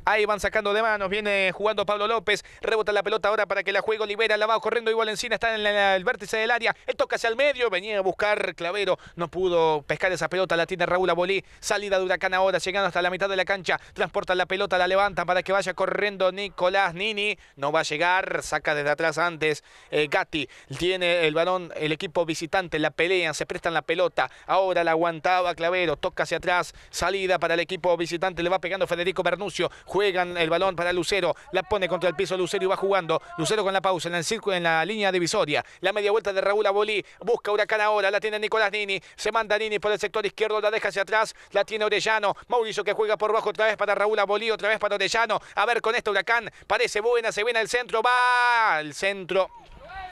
Ahí van sacando de manos, viene jugando Pablo López, rebota la pelota ahora para que la juego libera, la va corriendo igual encima, está en el vértice del área, Él toca hacia el medio, venía a buscar Clavero, no pudo pescar esa pelota, la tiene Raúl Abolí, salida de Huracán ahora, llegando hasta la mitad de la cancha, transporta la pelota, la levanta para que vaya corriendo Nicolás Nini, no va a llegar, saca desde atrás antes eh, Gatti, tiene el balón, el equipo visitante, la pelean, se prestan la pelota, ahora la aguantaba Clavero, toca hacia atrás, salida para el equipo visitante, le va pegando Federico Bernucio. Juegan el balón para Lucero. La pone contra el piso Lucero y va jugando. Lucero con la pausa en el círculo, en la línea divisoria. La media vuelta de Raúl Abolí. Busca Huracán ahora. La tiene Nicolás Nini. Se manda Nini por el sector izquierdo. La deja hacia atrás. La tiene Orellano. Mauricio que juega por bajo otra vez para Raúl Abolí. Otra vez para Orellano. A ver con este Huracán. Parece buena. Se viene al centro. Va al centro.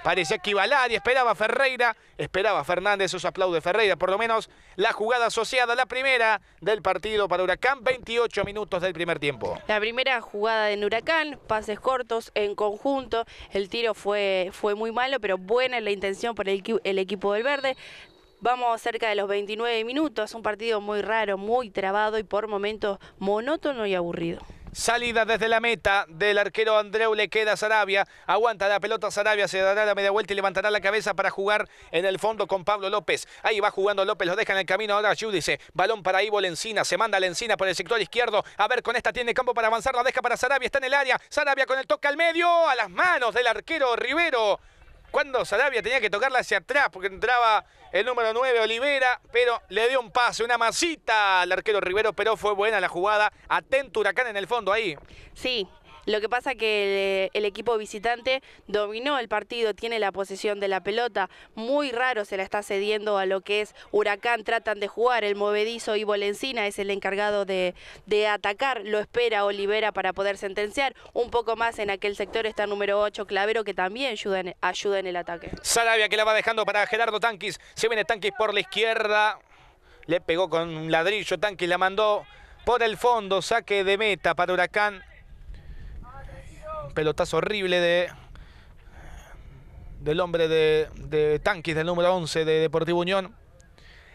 Parecía que iba esperaba Ferreira, esperaba Fernández, esos aplaude Ferreira, por lo menos la jugada asociada, la primera del partido para Huracán, 28 minutos del primer tiempo. La primera jugada en Huracán, pases cortos en conjunto, el tiro fue, fue muy malo, pero buena la intención por el, el equipo del verde. Vamos cerca de los 29 minutos, un partido muy raro, muy trabado y por momentos monótono y aburrido. Salida desde la meta del arquero Andreu le queda Sarabia. Aguanta la pelota Sarabia, se dará la media vuelta y levantará la cabeza para jugar en el fondo con Pablo López. Ahí va jugando López, lo deja en el camino ahora Judice. Balón para Ivo Lencina, se manda Lencina por el sector izquierdo. A ver, con esta tiene campo para avanzar, la deja para Sarabia, está en el área. Sarabia con el toque al medio, a las manos del arquero Rivero cuando Sarabia tenía que tocarla hacia atrás porque entraba el número 9 Olivera, pero le dio un pase, una masita al arquero Rivero, pero fue buena la jugada. Atento Huracán en el fondo ahí. Sí, lo que pasa que eh, el, equipo visitante dominó el partido, tiene la posesión de la pelota, muy raro se la está cediendo a lo que es Huracán, tratan de jugar, el movedizo y Bolencina es el encargado de, atacar, lo espera Olivera para poder sentenciar, un poco más en aquel sector está número 8 Clavero que también ayuda en, ayuda en el ataque. Salavia que la va dejando para Gerardo Tanquis, se viene Tanquis por la izquierda, le pegó con un ladrillo, Tanquis la mandó por el fondo, saque de meta para Huracán. Pelotazo horrible de del hombre de, de Tanquis, del número 11 de Deportivo Unión.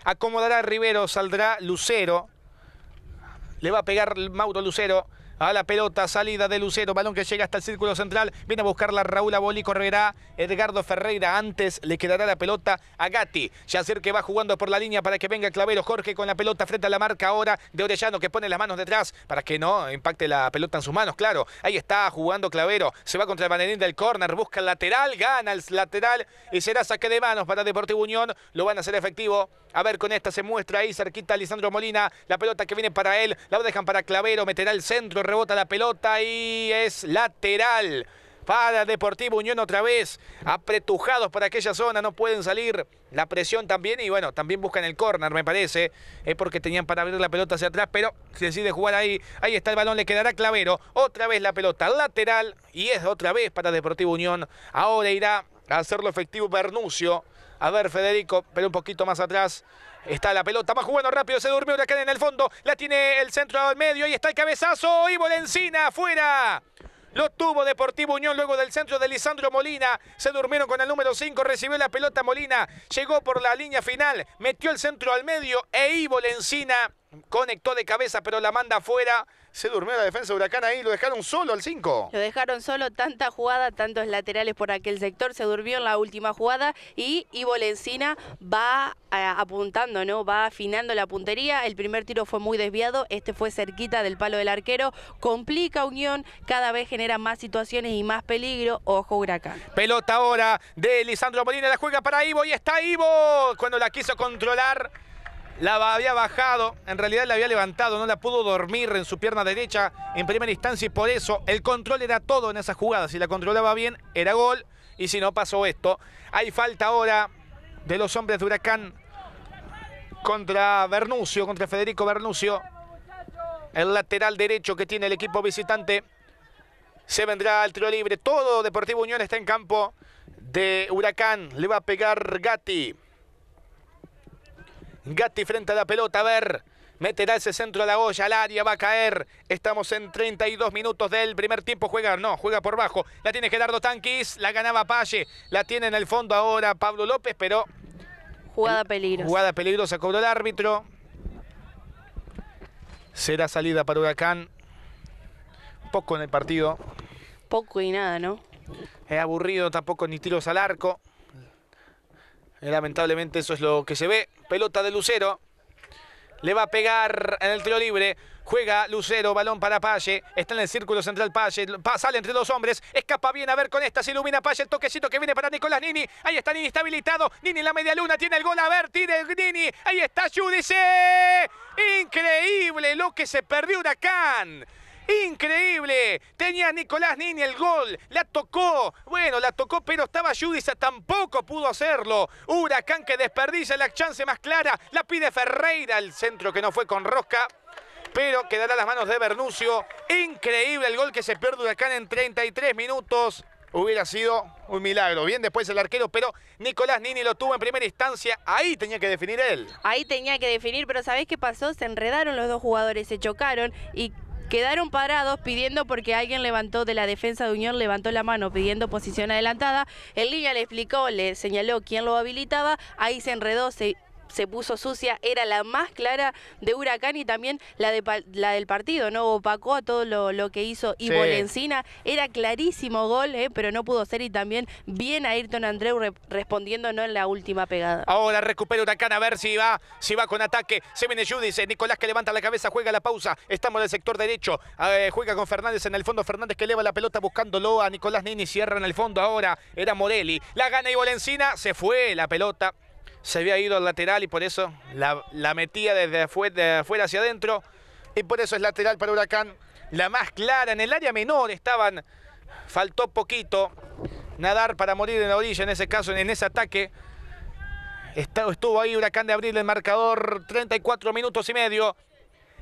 Acomodará Rivero, saldrá Lucero. Le va a pegar Mauro Lucero a la pelota, salida de Lucero, balón que llega hasta el círculo central, viene a buscarla Raúl Aboli, correrá Edgardo Ferreira, antes le quedará la pelota a Gatti, Yacer que va jugando por la línea para que venga Clavero, Jorge con la pelota frente a la marca ahora de Orellano que pone las manos detrás para que no impacte la pelota en sus manos, claro, ahí está jugando Clavero, se va contra el Banerín del córner, busca el lateral, gana el lateral y será saque de manos para Deportivo Unión, lo van a hacer efectivo a ver, con esta se muestra ahí cerquita Lisandro Molina. La pelota que viene para él. La dejan para Clavero. Meterá el centro. Rebota la pelota y es lateral. Para Deportivo Unión otra vez. Apretujados para aquella zona. No pueden salir. La presión también. Y bueno, también buscan el córner, me parece. Es porque tenían para abrir la pelota hacia atrás. Pero se decide jugar ahí. Ahí está el balón. Le quedará Clavero. Otra vez la pelota lateral. Y es otra vez para Deportivo Unión. Ahora irá a hacerlo efectivo Bernucio. A ver, Federico, pero un poquito más atrás. Está la pelota, Más jugando rápido, se durmió la cara en el fondo. La tiene el centro al medio y está el cabezazo. Y Bolencina afuera. Lo tuvo Deportivo Unión luego del centro de Lisandro Molina. Se durmieron con el número 5, recibió la pelota Molina. Llegó por la línea final, metió el centro al medio e Ivo Lencina conectó de cabeza pero la manda fuera se durmió la defensa de Huracán ahí, lo dejaron solo al 5. Lo dejaron solo, tanta jugada, tantos laterales por aquel sector, se durmió en la última jugada y Ivo Lencina va eh, apuntando, ¿no? Va afinando la puntería, el primer tiro fue muy desviado, este fue cerquita del palo del arquero, complica Unión, cada vez genera más situaciones y más peligro, ojo Huracán. Pelota ahora de Lisandro Molina, la juega para Ivo y está Ivo cuando la quiso controlar la había bajado, en realidad la había levantado, no la pudo dormir en su pierna derecha en primera instancia y por eso el control era todo en esa jugada. Si la controlaba bien, era gol y si no pasó esto. Hay falta ahora de los hombres de Huracán contra Bernucio, contra Federico Bernucio. El lateral derecho que tiene el equipo visitante se vendrá al tiro libre. Todo Deportivo Unión está en campo de Huracán. Le va a pegar Gatti. Gatti frente a la pelota, a ver. Meterá ese centro a la olla, al área va a caer. Estamos en 32 minutos del primer tiempo. Juega, no, juega por bajo. La tiene Gerardo Tanquis, la ganaba Palle. La tiene en el fondo ahora Pablo López, pero... Jugada peligrosa. Jugada peligrosa, cobró el árbitro. Será salida para Huracán. Poco en el partido. Poco y nada, ¿no? Es aburrido, tampoco ni tiros al arco. Eh, lamentablemente eso es lo que se ve. Pelota de Lucero. Le va a pegar en el tiro libre. Juega Lucero, balón para Palle. Está en el círculo central Palle. sale entre dos hombres. Escapa bien a ver con esta. Se ilumina Palle. El toquecito que viene para Nicolás Nini. Ahí está Nini, está habilitado. Nini en la media luna. Tiene el gol. A ver, tira Nini. Ahí está Judice. Increíble lo que se perdió Huracán. Increíble. Tenía Nicolás Nini el gol. La tocó. Bueno, la tocó, pero estaba Yudisa. Tampoco pudo hacerlo. Huracán que desperdicia la chance más clara. La pide Ferreira. al centro que no fue con Rosca pero quedará las manos de Bernucio. Increíble el gol que se pierde Huracán en 33 minutos. Hubiera sido un milagro. Bien después el arquero, pero Nicolás Nini lo tuvo en primera instancia. Ahí tenía que definir él. Ahí tenía que definir, pero ¿sabés qué pasó? Se enredaron los dos jugadores, se chocaron y quedaron parados pidiendo porque alguien levantó de la defensa de Unión, levantó la mano pidiendo posición adelantada. El línea le explicó, le señaló quién lo habilitaba, ahí se enredó, se se puso sucia, era la más clara de Huracán y también la, de, la del partido, ¿no? Opacó a todo lo, que hizo y Bolencina Era clarísimo gol, ¿eh? pero no pudo ser y también bien Ayrton Andreu respondiendo ¿no? en la última pegada. Ahora recupera Huracán a ver si va, si va con ataque. Se viene Nicolás que levanta la cabeza, juega la pausa. Estamos en el sector derecho, juega con Fernández en el fondo. Fernández que eleva la pelota buscándolo a Nicolás Nini, cierra en el fondo ahora. Era Morelli, la gana Bolencina, se fue la pelota se había ido al lateral y por eso la, metía desde afuera, hacia adentro. Y por eso es lateral para Huracán. La más clara, en el área menor estaban, faltó poquito. Nadar para morir en la orilla, en ese caso, en ese ataque. Estuvo ahí Huracán de Abril el marcador, 34 minutos y medio.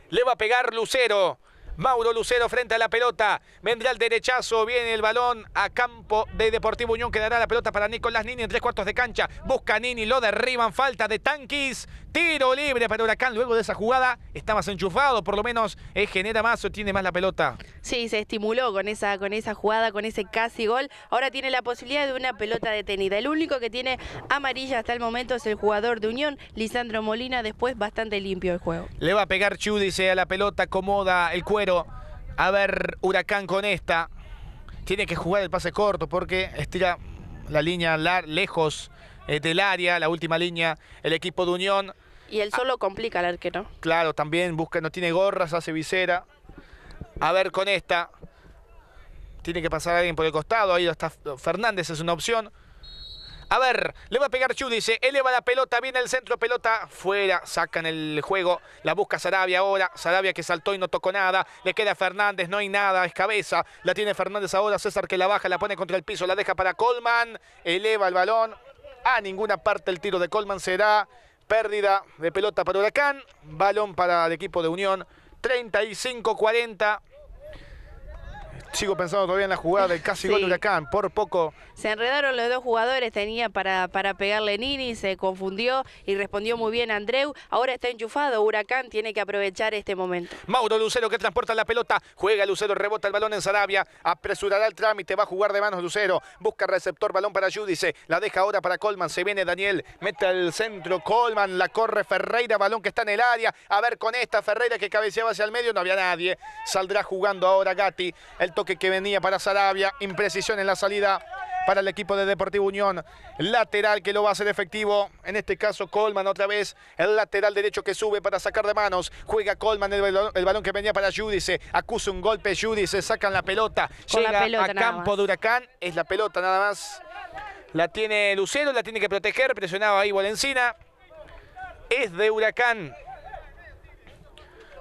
Le va a pegar Lucero. Mauro Lucero frente a la pelota. Vendrá el derechazo. Viene el balón a campo de Deportivo Unión. Quedará la pelota para Nicolás Nini en tres cuartos de cancha. Busca Nini, lo derriban. Falta de tanquis. Tiro libre para Huracán. Luego de esa jugada está más enchufado. Por lo menos eh, genera más o tiene más la pelota. Sí, se estimuló con esa, con esa jugada, con ese casi gol. Ahora tiene la posibilidad de una pelota detenida. El único que tiene amarilla hasta el momento es el jugador de Unión, Lisandro Molina. Después bastante limpio el juego. Le va a pegar Chudice a la pelota, acomoda el cuero a ver, Huracán con esta. Tiene que jugar el pase corto porque estira la línea lejos eh, del área, la última línea, el equipo de Unión. Y el solo complica al arquero. Claro, también busca, no tiene gorras, hace visera. A ver con esta. Tiene que pasar alguien por el costado, ahí está Fernández, es una opción. A ver, le va a pegar dice, eleva la pelota, viene el centro, pelota fuera, sacan el juego, la busca Sarabia ahora, Sarabia que saltó y no tocó nada, le queda Fernández, no hay nada, es cabeza, la tiene Fernández ahora, César que la baja, la pone contra el piso, la deja para Colman, eleva el balón, a ninguna parte el tiro de Colman será pérdida de pelota para Huracán, balón para el equipo de Unión, 35-40 sigo pensando todavía en la jugada del casi gol Huracán, por poco. Se enredaron los dos jugadores, tenía para, para pegarle Nini, se confundió y respondió muy bien Andreu. Ahora está enchufado, Huracán tiene que aprovechar este momento. Mauro Lucero que transporta la pelota, juega Lucero, rebota el balón en Sarabia, apresurará el trámite, va a jugar de manos Lucero, busca receptor, balón para Judice, la deja ahora para Colman, se viene Daniel, mete al centro Colman, la corre Ferreira, balón que está en el área, a ver con esta Ferreira que cabeceaba hacia el medio, no había nadie, saldrá jugando ahora Gatti, el toque que venía para Sarabia, imprecisión en la salida para el equipo de Deportivo Unión. Lateral que lo va a hacer efectivo. En este caso Colman otra vez. El lateral derecho que sube para sacar de manos. Juega Colman el, balón, que venía para Judice. Acusa un golpe Judice. Sacan la pelota. Llega a campo de Huracán. Es la pelota nada más. La tiene Lucero. La tiene que proteger. presionado ahí Valencina. Es de Huracán.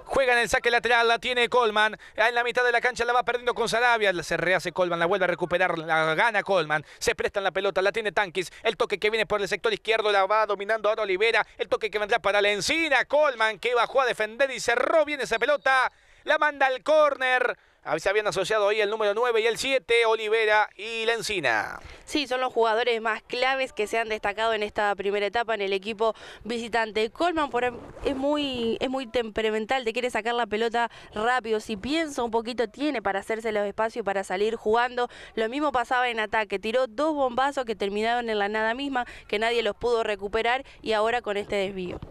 Juega en el saque lateral, la tiene Colman. En la mitad de la cancha la va perdiendo con Sarabia. Se rehace Colman, la vuelve a recuperar, la gana Colman. Se presta la pelota, la tiene Tanquis. El toque que viene por el sector izquierdo la va dominando ahora Olivera. El toque que vendrá para la encina. Colman que bajó a defender y cerró bien esa pelota. La manda al córner. A se habían asociado ahí el número 9 y el 7, Olivera y Lencina. Sí, son los jugadores más claves que se han destacado en esta primera etapa en el equipo visitante. Colman em, es, muy, es muy temperamental, te quiere sacar la pelota rápido. Si piensa un poquito, tiene para hacerse los espacios para salir jugando. Lo mismo pasaba en ataque. Tiró dos bombazos que terminaron en la nada misma, que nadie los pudo recuperar y ahora con este desvío.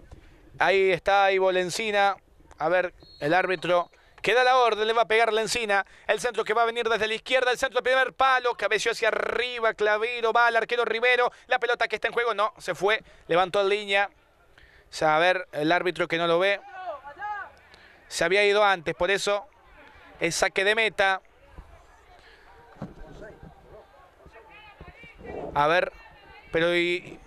Ahí está Ivo Lencina. A ver, el árbitro Queda la orden, le va a pegar la encina. El centro que va a venir desde la izquierda, el centro, primer palo, cabeció hacia arriba, Claviro, va al arquero Rivero. La pelota que está en juego, no, se fue, levantó la línea. A ver, el árbitro que no lo ve. Se había ido antes, por eso El saque de meta. A ver, pero ¿y,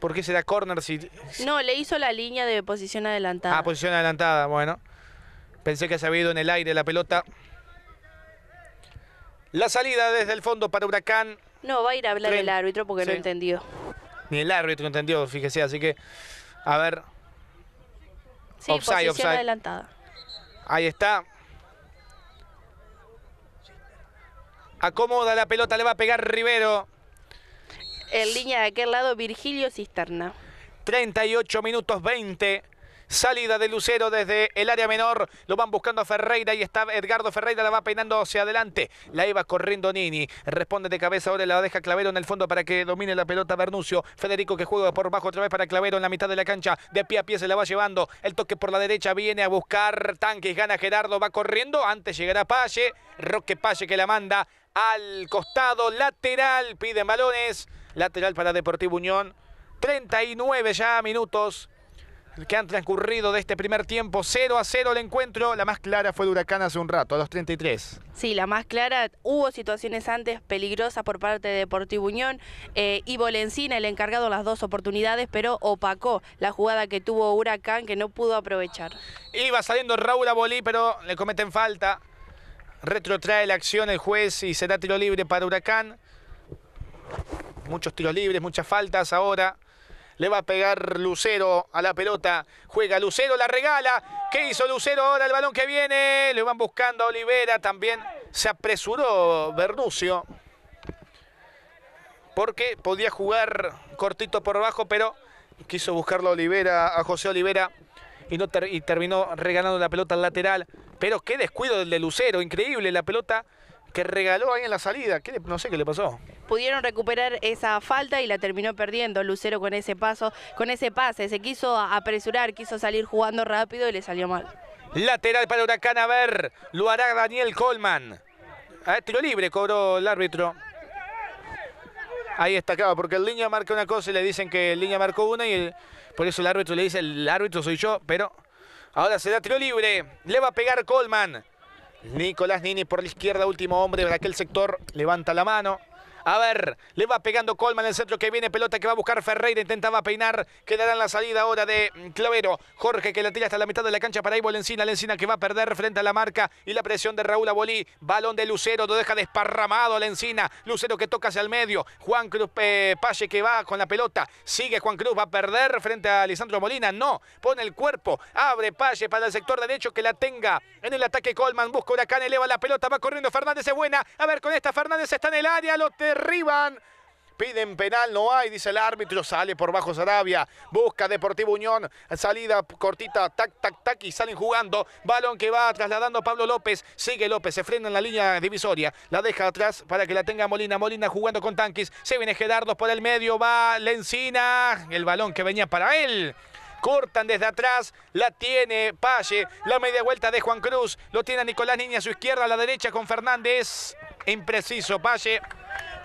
por qué será corner si, No, le hizo la línea de posición adelantada. Ah, posición adelantada, bueno. Pensé que se había ido en el aire la pelota. La salida desde el fondo para Huracán. No, va a ir a hablar el árbitro porque no entendió. Ni el árbitro entendió, fíjese, así que, a ver. Sí, posición adelantada. Ahí está. Acomoda la pelota, le va a pegar Rivero. En línea de aquel lado, Virgilio Cisterna. 38 minutos 20. Salida de Lucero desde el área menor. Lo van buscando a Ferreira y está Edgardo Ferreira. La va peinando hacia adelante. La iba corriendo Nini. Responde de cabeza. Ahora la deja Clavero en el fondo para que domine la pelota Bernucio. Federico que juega por bajo otra vez para Clavero en la mitad de la cancha. De pie a pie se la va llevando. El toque por la derecha viene a buscar Tanques. Gana Gerardo. Va corriendo. Antes llegará Palle. Roque Palle que la manda al costado lateral. Piden balones. Lateral para Deportivo Unión. 39 ya minutos que han transcurrido de este primer tiempo. 0 a 0 el encuentro. La más clara fue de Huracán hace un rato, a los 33. Sí, la más clara. Hubo situaciones antes peligrosas por parte de Deportivo Unión. Eh, y Bolencina, el encargado, las dos oportunidades, pero opacó la jugada que tuvo Huracán, que no pudo aprovechar. Iba saliendo Raúl Abolí, pero le cometen falta. Retrotrae la acción el juez y será tiro libre para Huracán. Muchos tiros libres, muchas faltas ahora. Le va a pegar Lucero a la pelota. Juega Lucero, la regala. ¿Qué hizo Lucero ahora? El balón que viene. Le van buscando a Olivera. También se apresuró Bernucio. Porque podía jugar cortito por abajo, pero quiso buscarlo a Olivera, a José Olivera. Y, no terminó regalando la pelota al lateral. Pero qué descuido del de Lucero. Increíble la pelota que regaló ahí en la salida. ¿Qué no sé qué le pasó pudieron recuperar esa falta y la terminó perdiendo Lucero con ese paso, con ese pase, se quiso apresurar, quiso salir jugando rápido y le salió mal. Lateral para Huracán, a ver, lo hará Daniel Colman. A tiro libre cobró el árbitro. Ahí está destacaba, porque el línea marca una cosa y le dicen que el línea marcó una y por eso el árbitro le dice, el árbitro soy yo, pero ahora será tiro libre. Le va a pegar Colman. Nicolás Nini por la izquierda, último hombre de aquel sector, levanta la mano. A ver, le va pegando Colman en el centro que viene, pelota que va a buscar Ferreira, intentaba peinar, quedará en la salida ahora de mm, Clavero. Jorge que la tira hasta la mitad de la cancha para ahí Bolencina, Lencina que va a perder frente a la marca y la presión de Raúl Abolí. Balón de Lucero, lo deja desparramado Lencina. Lucero que toca hacia el medio. Juan Cruz eh, Palle que va con la pelota. Sigue Juan Cruz, va a perder frente a Lisandro Molina. No, pone el cuerpo, abre Palle para el sector derecho que la tenga en el ataque Colman. Busca Huracán, eleva la pelota, va corriendo Fernández, es buena. A ver, con esta Fernández está en el área, lo Arriban, Piden penal, no hay, dice el árbitro, sale por bajo Sarabia, busca Deportivo Unión, salida cortita, tac, tac, tac, y salen jugando, balón que va trasladando Pablo López, sigue López, se frena en la línea divisoria, la deja atrás para que la tenga Molina, Molina jugando con Tanquis se viene Gerardo por el medio, va Lencina, el balón que venía para él, cortan desde atrás, la tiene Palle, la media vuelta de Juan Cruz, lo tiene Nicolás Niña a su izquierda, a la derecha con Fernández, impreciso Palle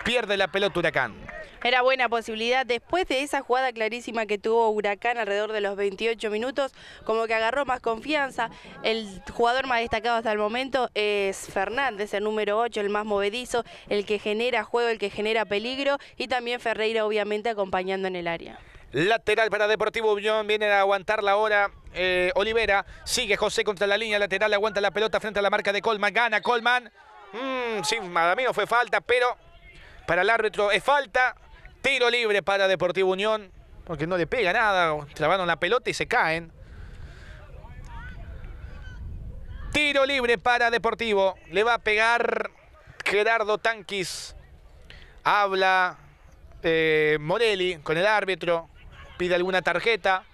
pierde la pelota Huracán. Era buena posibilidad. Después de esa jugada clarísima que tuvo Huracán alrededor de los 28 minutos, como que agarró más confianza. El jugador más destacado hasta el momento es Fernández, el número 8, el más movedizo, el que genera juego, el que genera peligro. Y también Ferreira, obviamente, acompañando en el área. Lateral para Deportivo Unión, viene a aguantar la hora. Eh, Olivera sigue José contra la línea lateral, aguanta la pelota frente a la marca de Colman, gana Colman. Mm, sí, no fue falta, pero para el árbitro es falta. Tiro libre para Deportivo Unión. Porque no le pega nada. Trabaron la pelota y se caen. Tiro libre para Deportivo. Le va a pegar Gerardo Tanquis. Habla eh, Morelli con el árbitro. Pide alguna tarjeta.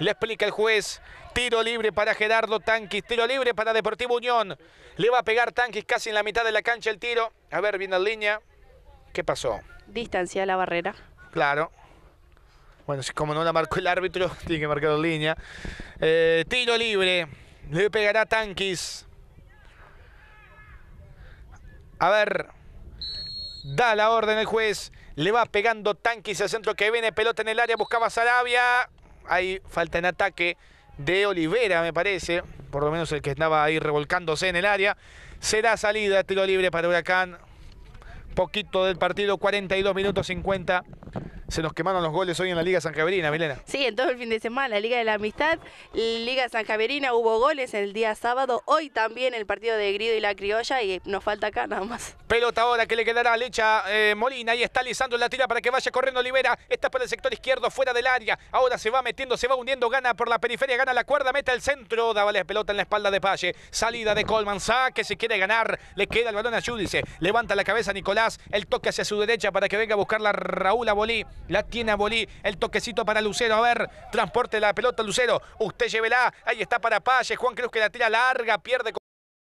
Le explica el juez. Tiro libre para Gerardo Tanquis. Tiro libre para Deportivo Unión. Le va a pegar Tanquis casi en la mitad de la cancha el tiro. A ver, viene en línea. ¿Qué pasó? Distancia a la barrera. Claro. Bueno, como no la marcó el árbitro, tiene que marcar en línea. Eh, tiro libre. Le pegará Tanquis. A ver. Da la orden el juez. Le va pegando Tanquis al centro que viene. Pelota en el área. Buscaba Sarabia. Ahí falta en ataque de Olivera, me parece. Por lo menos el que estaba ahí revolcándose en el área. Será salida, tiro libre para Huracán poquito del partido, 42 minutos 50. Se nos quemaron los goles hoy en la Liga San Javerina, Milena. Sí, en todo el fin de semana, la Liga de la Amistad, Liga San Javerina, hubo goles el día sábado, hoy también el partido de Grido y la Criolla y nos falta acá nada más. Pelota ahora que le quedará a Lecha eh, Molina, y está alisando la tira para que vaya corriendo Libera. está por el sector izquierdo, fuera del área, ahora se va metiendo, se va hundiendo, gana por la periferia, gana la cuerda, mete el centro, da la pelota en la espalda de Palle, salida de Colman, que se quiere ganar, le queda el balón a Judice, levanta la cabeza Nicolás, el toque hacia su derecha para que venga a buscar la Raúl la tiene a Bolí, el toquecito para Lucero, a ver, transporte la pelota Lucero, usted llévela, ahí está para Palle, Juan Cruz que la tira larga, pierde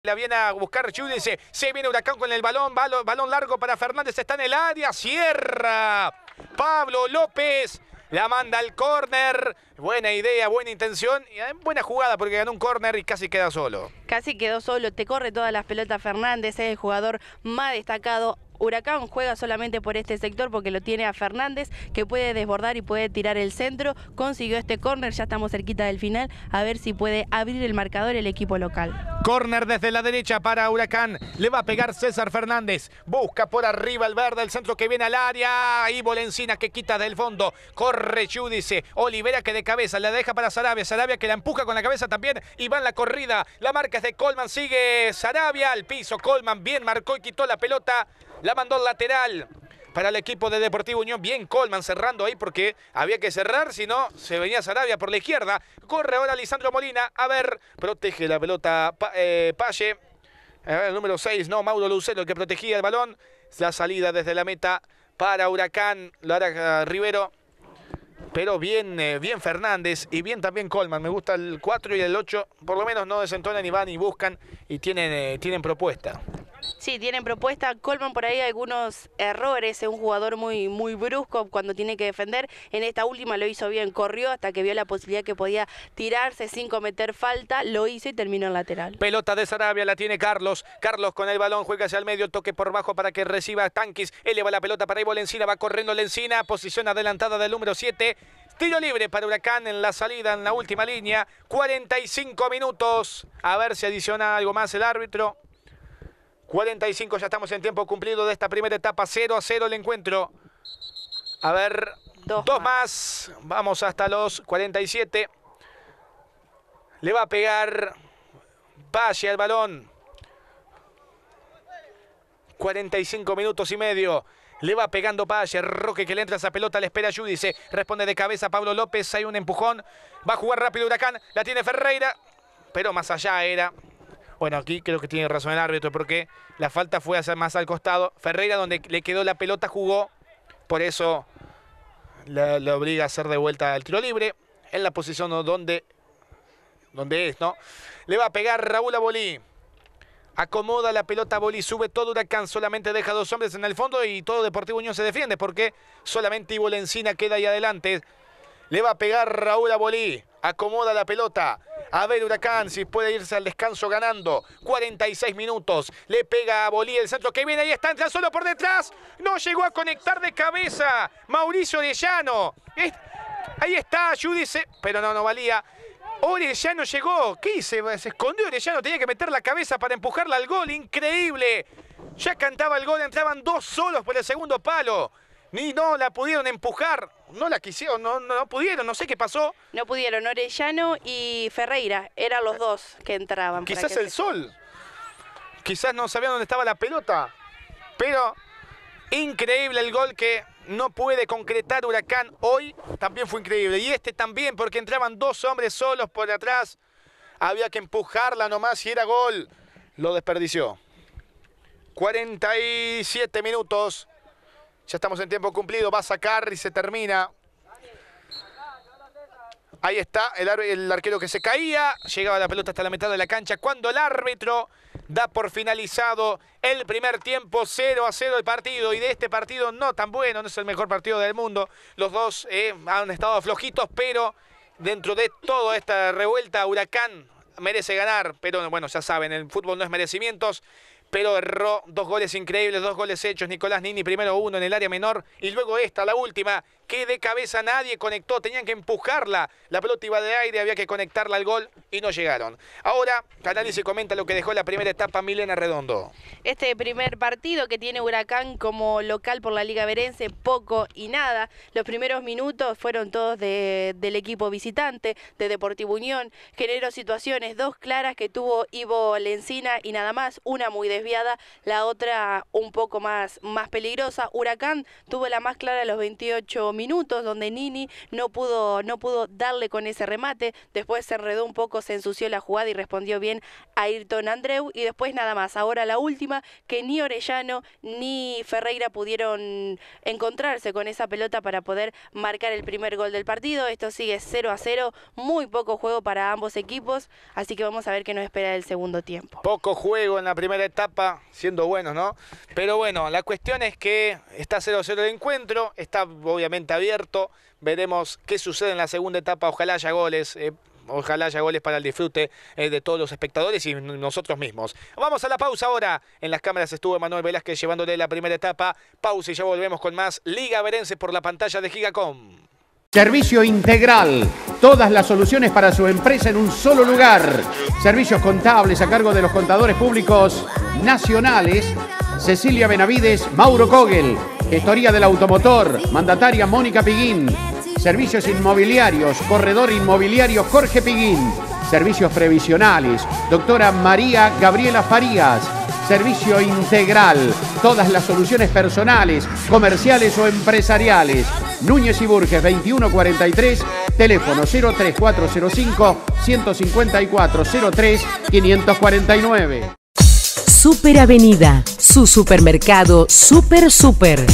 la viene a buscar dice, Se viene Huracán con el balón, balón largo para Fernández, está en el área, cierra. Pablo López la manda al córner. Buena idea, buena intención y eh, buena jugada porque ganó un córner y casi queda solo. Casi quedó solo, te corre todas las pelotas Fernández, es el jugador más destacado Huracán juega solamente por este sector porque lo tiene a Fernández que puede desbordar y puede tirar el centro. Consiguió este córner, ya estamos cerquita del final, a ver si puede abrir el marcador el equipo local. Córner desde la derecha para Huracán, le va a pegar César Fernández, busca por arriba el verde, el centro que viene al área y Bolencina que quita del fondo, corre Judice, Olivera que de cabeza la deja para Sarabia, Sarabia que la empuja con la cabeza también y va en la corrida, la marca es de Colman, sigue Sarabia al piso, Colman bien marcó y quitó la pelota. La mandó lateral para el equipo de Deportivo Unión. Bien Colman cerrando ahí porque había que cerrar, si no se venía Sarabia por la izquierda. Corre ahora Lisandro Molina. A ver, protege la pelota eh, A Palle. el número 6, no, Mauro Lucero que protegía el balón. La salida desde la meta para Huracán, hará Rivero. Pero bien, eh, bien Fernández y bien también Colman. Me gusta el 4 y el 8. Por lo menos no desentonan y van y buscan y tienen, eh, tienen propuesta. Sí, tienen propuesta, colman por ahí algunos errores, es un jugador muy, muy brusco cuando tiene que defender, en esta última lo hizo bien, corrió hasta que vio la posibilidad que podía tirarse sin cometer falta, lo hizo y terminó en lateral. Pelota de Sarabia, la tiene Carlos, Carlos con el balón, juega hacia el medio, toque por bajo para que reciba Tanquis, eleva la pelota para Ivo Lencina, va corriendo encina. posición adelantada del número 7, Tiro libre para Huracán en la salida, en la última línea. 45 minutos. A ver si adiciona algo más el árbitro. 45, ya estamos en tiempo cumplido de esta primera etapa. 0 a 0 el encuentro. A ver, dos, más. Vamos hasta los 47. Le va a pegar Valle al balón. 45 minutos y medio. Le va pegando Valle, Roque que le entra esa pelota, le espera Judice. Responde de cabeza Pablo López, hay un empujón. Va a jugar rápido Huracán, la tiene Ferreira. Pero más allá era bueno, aquí creo que tiene razón el árbitro porque la falta fue hacer más al costado. Ferreira, donde le quedó la pelota, jugó. Por eso le, obliga a hacer de vuelta al tiro libre. En la posición donde, donde es, ¿no? Le va a pegar Raúl Abolí. Acomoda la pelota Bolí, sube todo Huracán, solamente deja dos hombres en el fondo y todo Deportivo Unión se defiende porque solamente Ivo Lencina queda ahí adelante. Le va a pegar Raúl Abolí, acomoda la pelota. A ver, Huracán, si puede irse al descanso ganando. 46 minutos. Le pega a Bolí el centro que viene. Ahí está, entra solo por detrás. No llegó a conectar de cabeza. Mauricio Orellano. Ahí está, Judice Pero no, no valía. Orellano llegó. ¿Qué hice? Se escondió Orellano. Tenía que meter la cabeza para empujarla al gol. Increíble. Ya cantaba el gol. Entraban dos solos por el segundo palo. Ni no la pudieron empujar no la quisieron, no, no pudieron, no sé qué pasó. No pudieron, Orellano y Ferreira, eran los dos que entraban. Quizás el sol, quizás no sabían dónde estaba la pelota, pero increíble el gol que no puede concretar Huracán hoy, también fue increíble. Y este también, porque entraban dos hombres solos por atrás, había que empujarla nomás y era gol, lo desperdició. 47 minutos. Ya estamos en tiempo cumplido. Va a sacar y se termina. Ahí está el, arquero que se caía. Llegaba la pelota hasta la mitad de la cancha. Cuando el árbitro da por finalizado el primer tiempo 0 a 0 el partido. Y de este partido no tan bueno. No es el mejor partido del mundo. Los dos eh, han estado flojitos. Pero dentro de toda esta revuelta, Huracán merece ganar. Pero bueno, ya saben, el fútbol no es merecimientos pero erró dos goles increíbles, dos goles hechos. Nicolás Nini, primero uno en el área menor y luego esta, la última, que de cabeza nadie conectó, tenían que empujarla, la pelota iba de aire, había que conectarla al gol y no llegaron. Ahora, se comenta lo que dejó la primera etapa Milena Redondo. Este primer partido que tiene Huracán como local por la Liga Verense, poco y nada. Los primeros minutos fueron todos del equipo visitante, de Deportivo Unión, generó situaciones, dos claras que tuvo Ivo Lencina y nada más, una muy desviada, la otra un poco más, más peligrosa. Huracán tuvo la más clara a los 28 minutos donde Nini no pudo, no pudo darle con ese remate, después se enredó un poco, se ensució la jugada y respondió bien a Ayrton Andreu y después nada más. Ahora la última que ni Orellano ni Ferreira pudieron encontrarse con esa pelota para poder marcar el primer gol del partido. Esto sigue 0 a 0, muy poco juego para ambos equipos, así que vamos a ver qué nos espera el segundo tiempo. Poco juego en la primera etapa, siendo buenos, ¿no? Pero bueno, la cuestión es que está 0 a 0 el encuentro, está obviamente abierto. Veremos qué sucede en la segunda etapa. Ojalá haya goles. Eh, ojalá haya goles para el disfrute eh, de todos los espectadores y nosotros mismos. Vamos a la pausa ahora. En las cámaras estuvo Manuel Velázquez llevándole la primera etapa. Pausa y ya volvemos con más Liga Verense por la pantalla de Gigacom. Servicio integral. Todas las soluciones para su empresa en un solo lugar. Servicios contables a cargo de los contadores públicos nacionales. Cecilia Benavides, Mauro Kogel Gestoría del Automotor, mandataria Mónica Piguín. Servicios inmobiliarios, corredor inmobiliario Jorge Piguín. Servicios previsionales, doctora María Gabriela Farías. Servicio integral, todas las soluciones personales, comerciales o empresariales. Núñez y Burges 2143, teléfono 03405 15403 549. Super Avenida, su supermercado Super Super.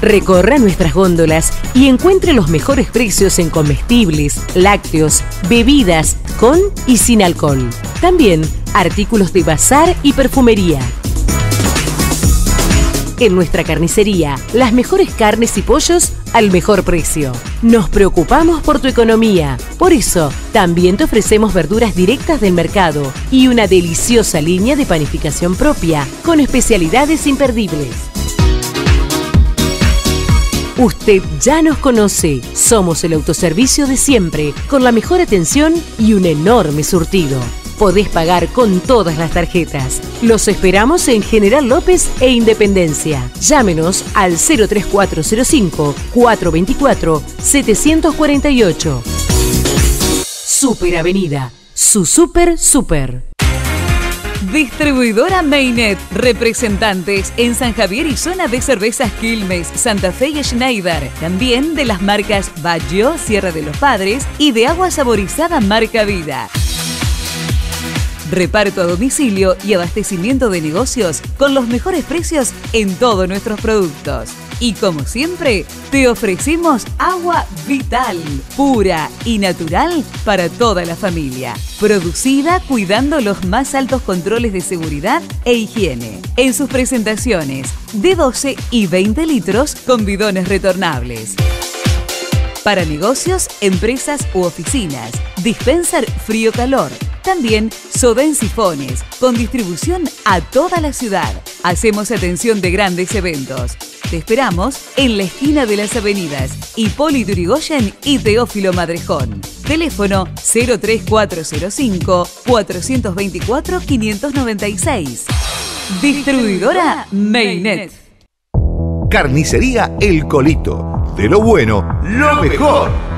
Recorra nuestras góndolas y encuentre los mejores precios en comestibles, lácteos, bebidas con y sin alcohol. También artículos de bazar y perfumería. En nuestra carnicería, las mejores carnes y pollos al mejor precio. Nos preocupamos por tu economía. Por eso, también te ofrecemos verduras directas del mercado y una deliciosa línea de panificación propia con especialidades imperdibles. Usted ya nos conoce. Somos el autoservicio de siempre, con la mejor atención y un enorme surtido podés pagar con todas las tarjetas. Los esperamos en General López e Independencia. Llámenos al 03405 424 748. Super Avenida, Su super super. Distribuidora Mainet. Representantes en San Javier y zona de cervezas Quilmes, Santa Fe y Schneider. También de las marcas Baggio, Sierra de los Padres y de agua saborizada Marca Vida reparto a domicilio y abastecimiento de negocios con los mejores precios en todos nuestros productos. Y como siempre, te ofrecemos agua vital, pura y natural para toda la familia, producida cuidando los más altos controles de seguridad e higiene. En sus presentaciones de 12 y 20 litros con bidones retornables. Para negocios, empresas u oficinas, dispensar frío-calor también Soda Sifones, con distribución a toda la ciudad. Hacemos atención de grandes eventos. Te esperamos en la esquina de las avenidas Hipólito Urigoyen y Teófilo Madrejón. Teléfono 03405 424 596. Distribuidora Mainet. Carnicería El Colito. De lo bueno, lo mejor.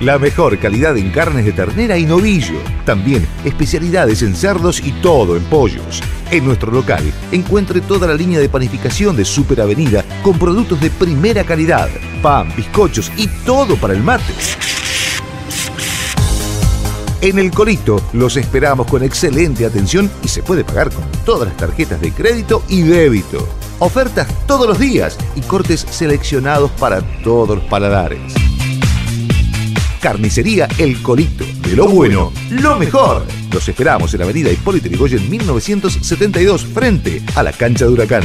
La mejor calidad en carnes de ternera y novillo. También especialidades en cerdos y todo en pollos. En nuestro local encuentre toda la línea de panificación de Superavenida con productos de primera calidad, pan, bizcochos y todo para el mate. En el Colito, los esperamos con excelente atención y se puede pagar con todas las tarjetas de crédito y débito. Ofertas todos los días y cortes seleccionados para todos los paladares. Carnicería El Colito. De lo bueno, lo mejor. Los esperamos en la avenida Hipólito Yrigoyen 1972, frente a la cancha de Huracán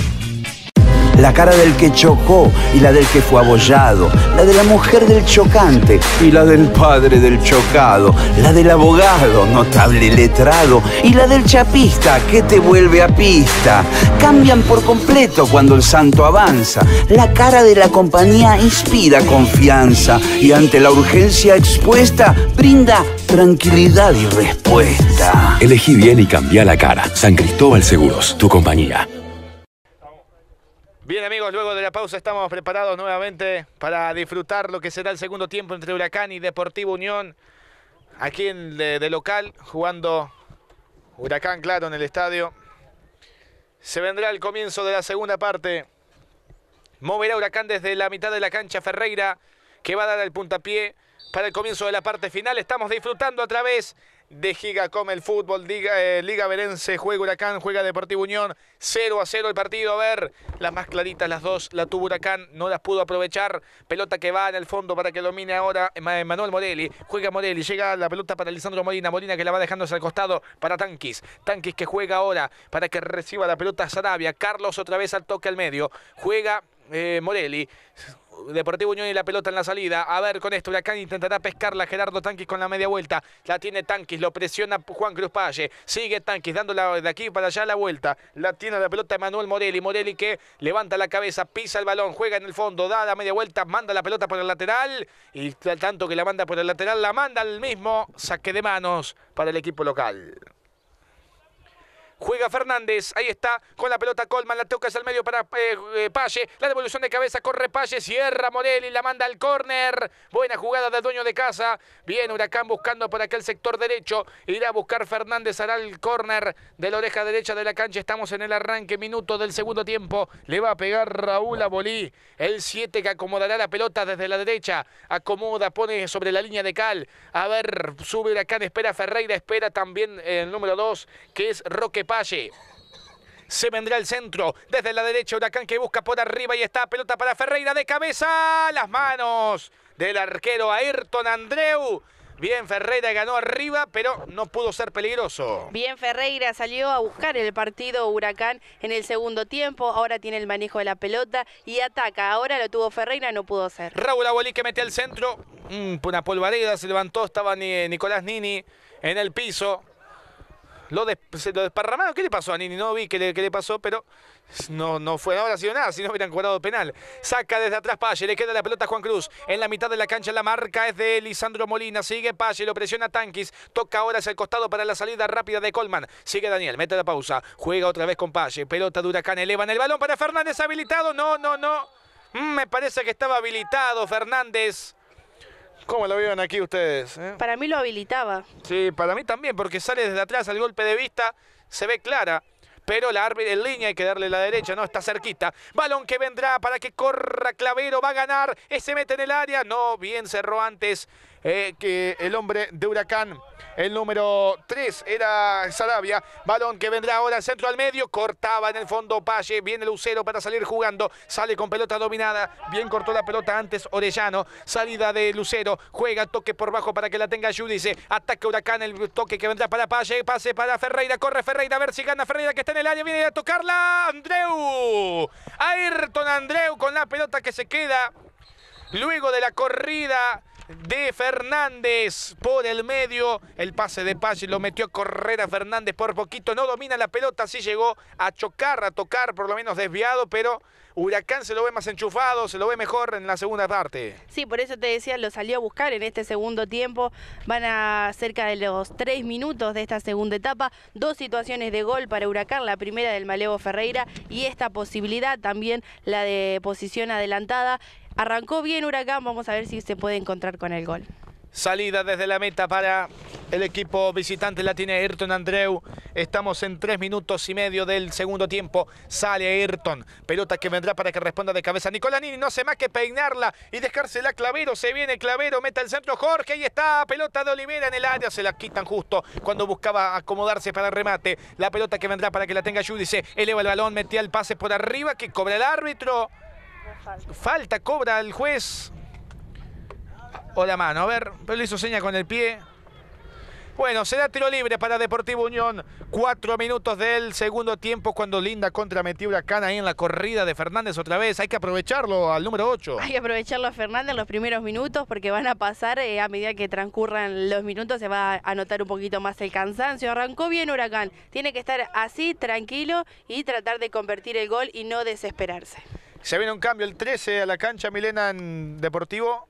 la cara del que chocó y la del que fue abollado, la de la mujer del chocante y la del padre del chocado, la del abogado, notable letrado, y la del chapista que te vuelve a pista. Cambian por completo cuando el santo avanza, la cara de la compañía inspira confianza y ante la urgencia expuesta brinda tranquilidad y respuesta. Elegí bien y cambia la cara. San Cristóbal Seguros, tu compañía. Bien amigos, luego de la pausa estamos preparados nuevamente para disfrutar lo que será el segundo tiempo entre Huracán y Deportivo Unión. Aquí en de, local, jugando Huracán, claro, en el estadio. Se vendrá el comienzo de la segunda parte. Moverá Huracán desde la mitad de la cancha Ferreira, que va a dar el puntapié para el comienzo de la parte final. Estamos disfrutando a través de Giga Come el Fútbol, eh, Liga, Liga Verense, juega Huracán, juega Deportivo Unión, 0 a 0 el partido, a ver, las más claritas las dos, la tuvo Huracán, no las pudo aprovechar, pelota que va en el fondo para que domine ahora eh, eh, Manuel Morelli, juega Morelli, llega la pelota para Alessandro Molina, Molina que la va dejándose al costado para Tanquis, Tanquis que juega ahora para que reciba la pelota Sarabia, Carlos otra vez al toque al medio, juega Morelli, Deportivo Unión y la pelota en la salida. A ver, con esto Huracán intentará pescarla. Gerardo Tanquis con la media vuelta. La tiene Tanquis, lo presiona Juan Cruz Palle. Sigue Tanquis dándola de aquí para allá la vuelta. La tiene la pelota Manuel Morelli. Morelli que levanta la cabeza, pisa el balón, juega en el fondo, da la media vuelta, manda la pelota por el lateral. Y tanto que la manda por el lateral, la manda al mismo saque de manos para el equipo local. Juega Fernández, ahí está, con la pelota Colman, la toca hacia el medio para pase eh, eh, Palle, la devolución de cabeza, corre Palle, cierra Morelli, la manda al córner. Buena jugada del dueño de casa. Bien, Huracán buscando por aquel sector derecho. Irá a buscar Fernández, hará el córner de la oreja derecha de la cancha. Estamos en el arranque, minuto del segundo tiempo. Le va a pegar Raúl a Bolí, el 7 que acomodará la pelota desde la derecha. Acomoda, pone sobre la línea de Cal. A ver, sube Huracán, espera Ferreira, espera también el número 2, que es Roque Paz. Se vendrá al centro desde la derecha. Huracán que busca por arriba y está pelota para Ferreira de cabeza. Las manos del arquero Ayrton Andreu. Bien, Ferreira ganó arriba, pero no pudo ser peligroso. Bien, Ferreira salió a buscar el partido Huracán en el segundo tiempo. Ahora tiene el manejo de la pelota y ataca. Ahora lo tuvo Ferreira, no pudo ser. Raúl Abolí que mete al centro. Mm, una polvareda se levantó. Estaba Nicolás Nini en el piso. Lo, des, desparramaron. ¿Qué le pasó a Nini? No vi qué le, pasó, pero no, no fue, ahora nada, si no hubieran cobrado penal. Saca desde atrás Palle, le queda la pelota a Juan Cruz. En la mitad de la cancha la marca es de Lisandro Molina. Sigue Palle, lo presiona Tanquis. Toca ahora hacia el costado para la salida rápida de Colman. Sigue Daniel, mete la pausa. Juega otra vez con Palle. Pelota de Huracán, elevan el balón para Fernández habilitado. No, no, no. Mm, me parece que estaba habilitado Fernández. ¿Cómo lo vieron aquí ustedes? Eh? Para mí lo habilitaba. Sí, para mí también, porque sale desde atrás al golpe de vista, se ve clara. Pero la árbitra en línea hay que darle la derecha, no, está cerquita. Balón que vendrá para que corra Clavero, va a ganar, se mete en el área. No, bien cerró antes eh, que el hombre de Huracán, el número 3 era Sarabia. Balón que vendrá ahora centro al medio, cortaba en el fondo Palle, viene Lucero para salir jugando, sale con pelota dominada, bien cortó la pelota antes Orellano, salida de Lucero, juega toque por bajo para que la tenga Judice, ataca Huracán, el toque que vendrá para Palle, pase para Ferreira, corre Ferreira, a ver si gana Ferreira que está en el área, viene a tocarla Andreu, Ayrton Andreu con la pelota que se queda luego de la corrida de Fernández por el medio. El pase de Paz lo metió a correr a Fernández por poquito. No domina la pelota, sí llegó a chocar, a tocar, por lo menos desviado, pero Huracán se lo ve más enchufado, se lo ve mejor en la segunda parte. Sí, por eso te decía, lo salió a buscar en este segundo tiempo. Van a cerca de los tres minutos de esta segunda etapa. Dos situaciones de gol para Huracán, la primera del Malevo Ferreira y esta posibilidad también la de posición adelantada. Arrancó bien Huracán, vamos a ver si se puede encontrar con el gol. Salida desde la meta para el equipo visitante la tiene Ayrton Andreu. Estamos en tres minutos y medio del segundo tiempo. Sale Ayrton. Pelota que vendrá para que responda de cabeza. Nicolanini no hace más que peinarla y dejársela Clavero. Se viene Clavero, mete al centro Jorge. y está. Pelota de Oliveira en el área. Se la quitan justo cuando buscaba acomodarse para el remate. La pelota que vendrá para que la tenga Judice. Eleva el balón, metía el pase por arriba que cobra el árbitro. Falta, cobra el juez. O la mano, a ver, pero le hizo seña con el pie. Bueno, será tiro libre para Deportivo Unión. Cuatro minutos del segundo tiempo cuando Linda contra metió Huracán ahí en la corrida de Fernández otra vez. Hay que aprovecharlo al número 8. Hay que aprovecharlo a Fernández en los primeros minutos porque van a pasar, eh, a medida que transcurran los minutos, se va a notar un poquito más el cansancio. Arrancó bien Huracán. Tiene que estar así, tranquilo y tratar de convertir el gol y no desesperarse. Se viene un cambio el 13 a la cancha Milena en Deportivo.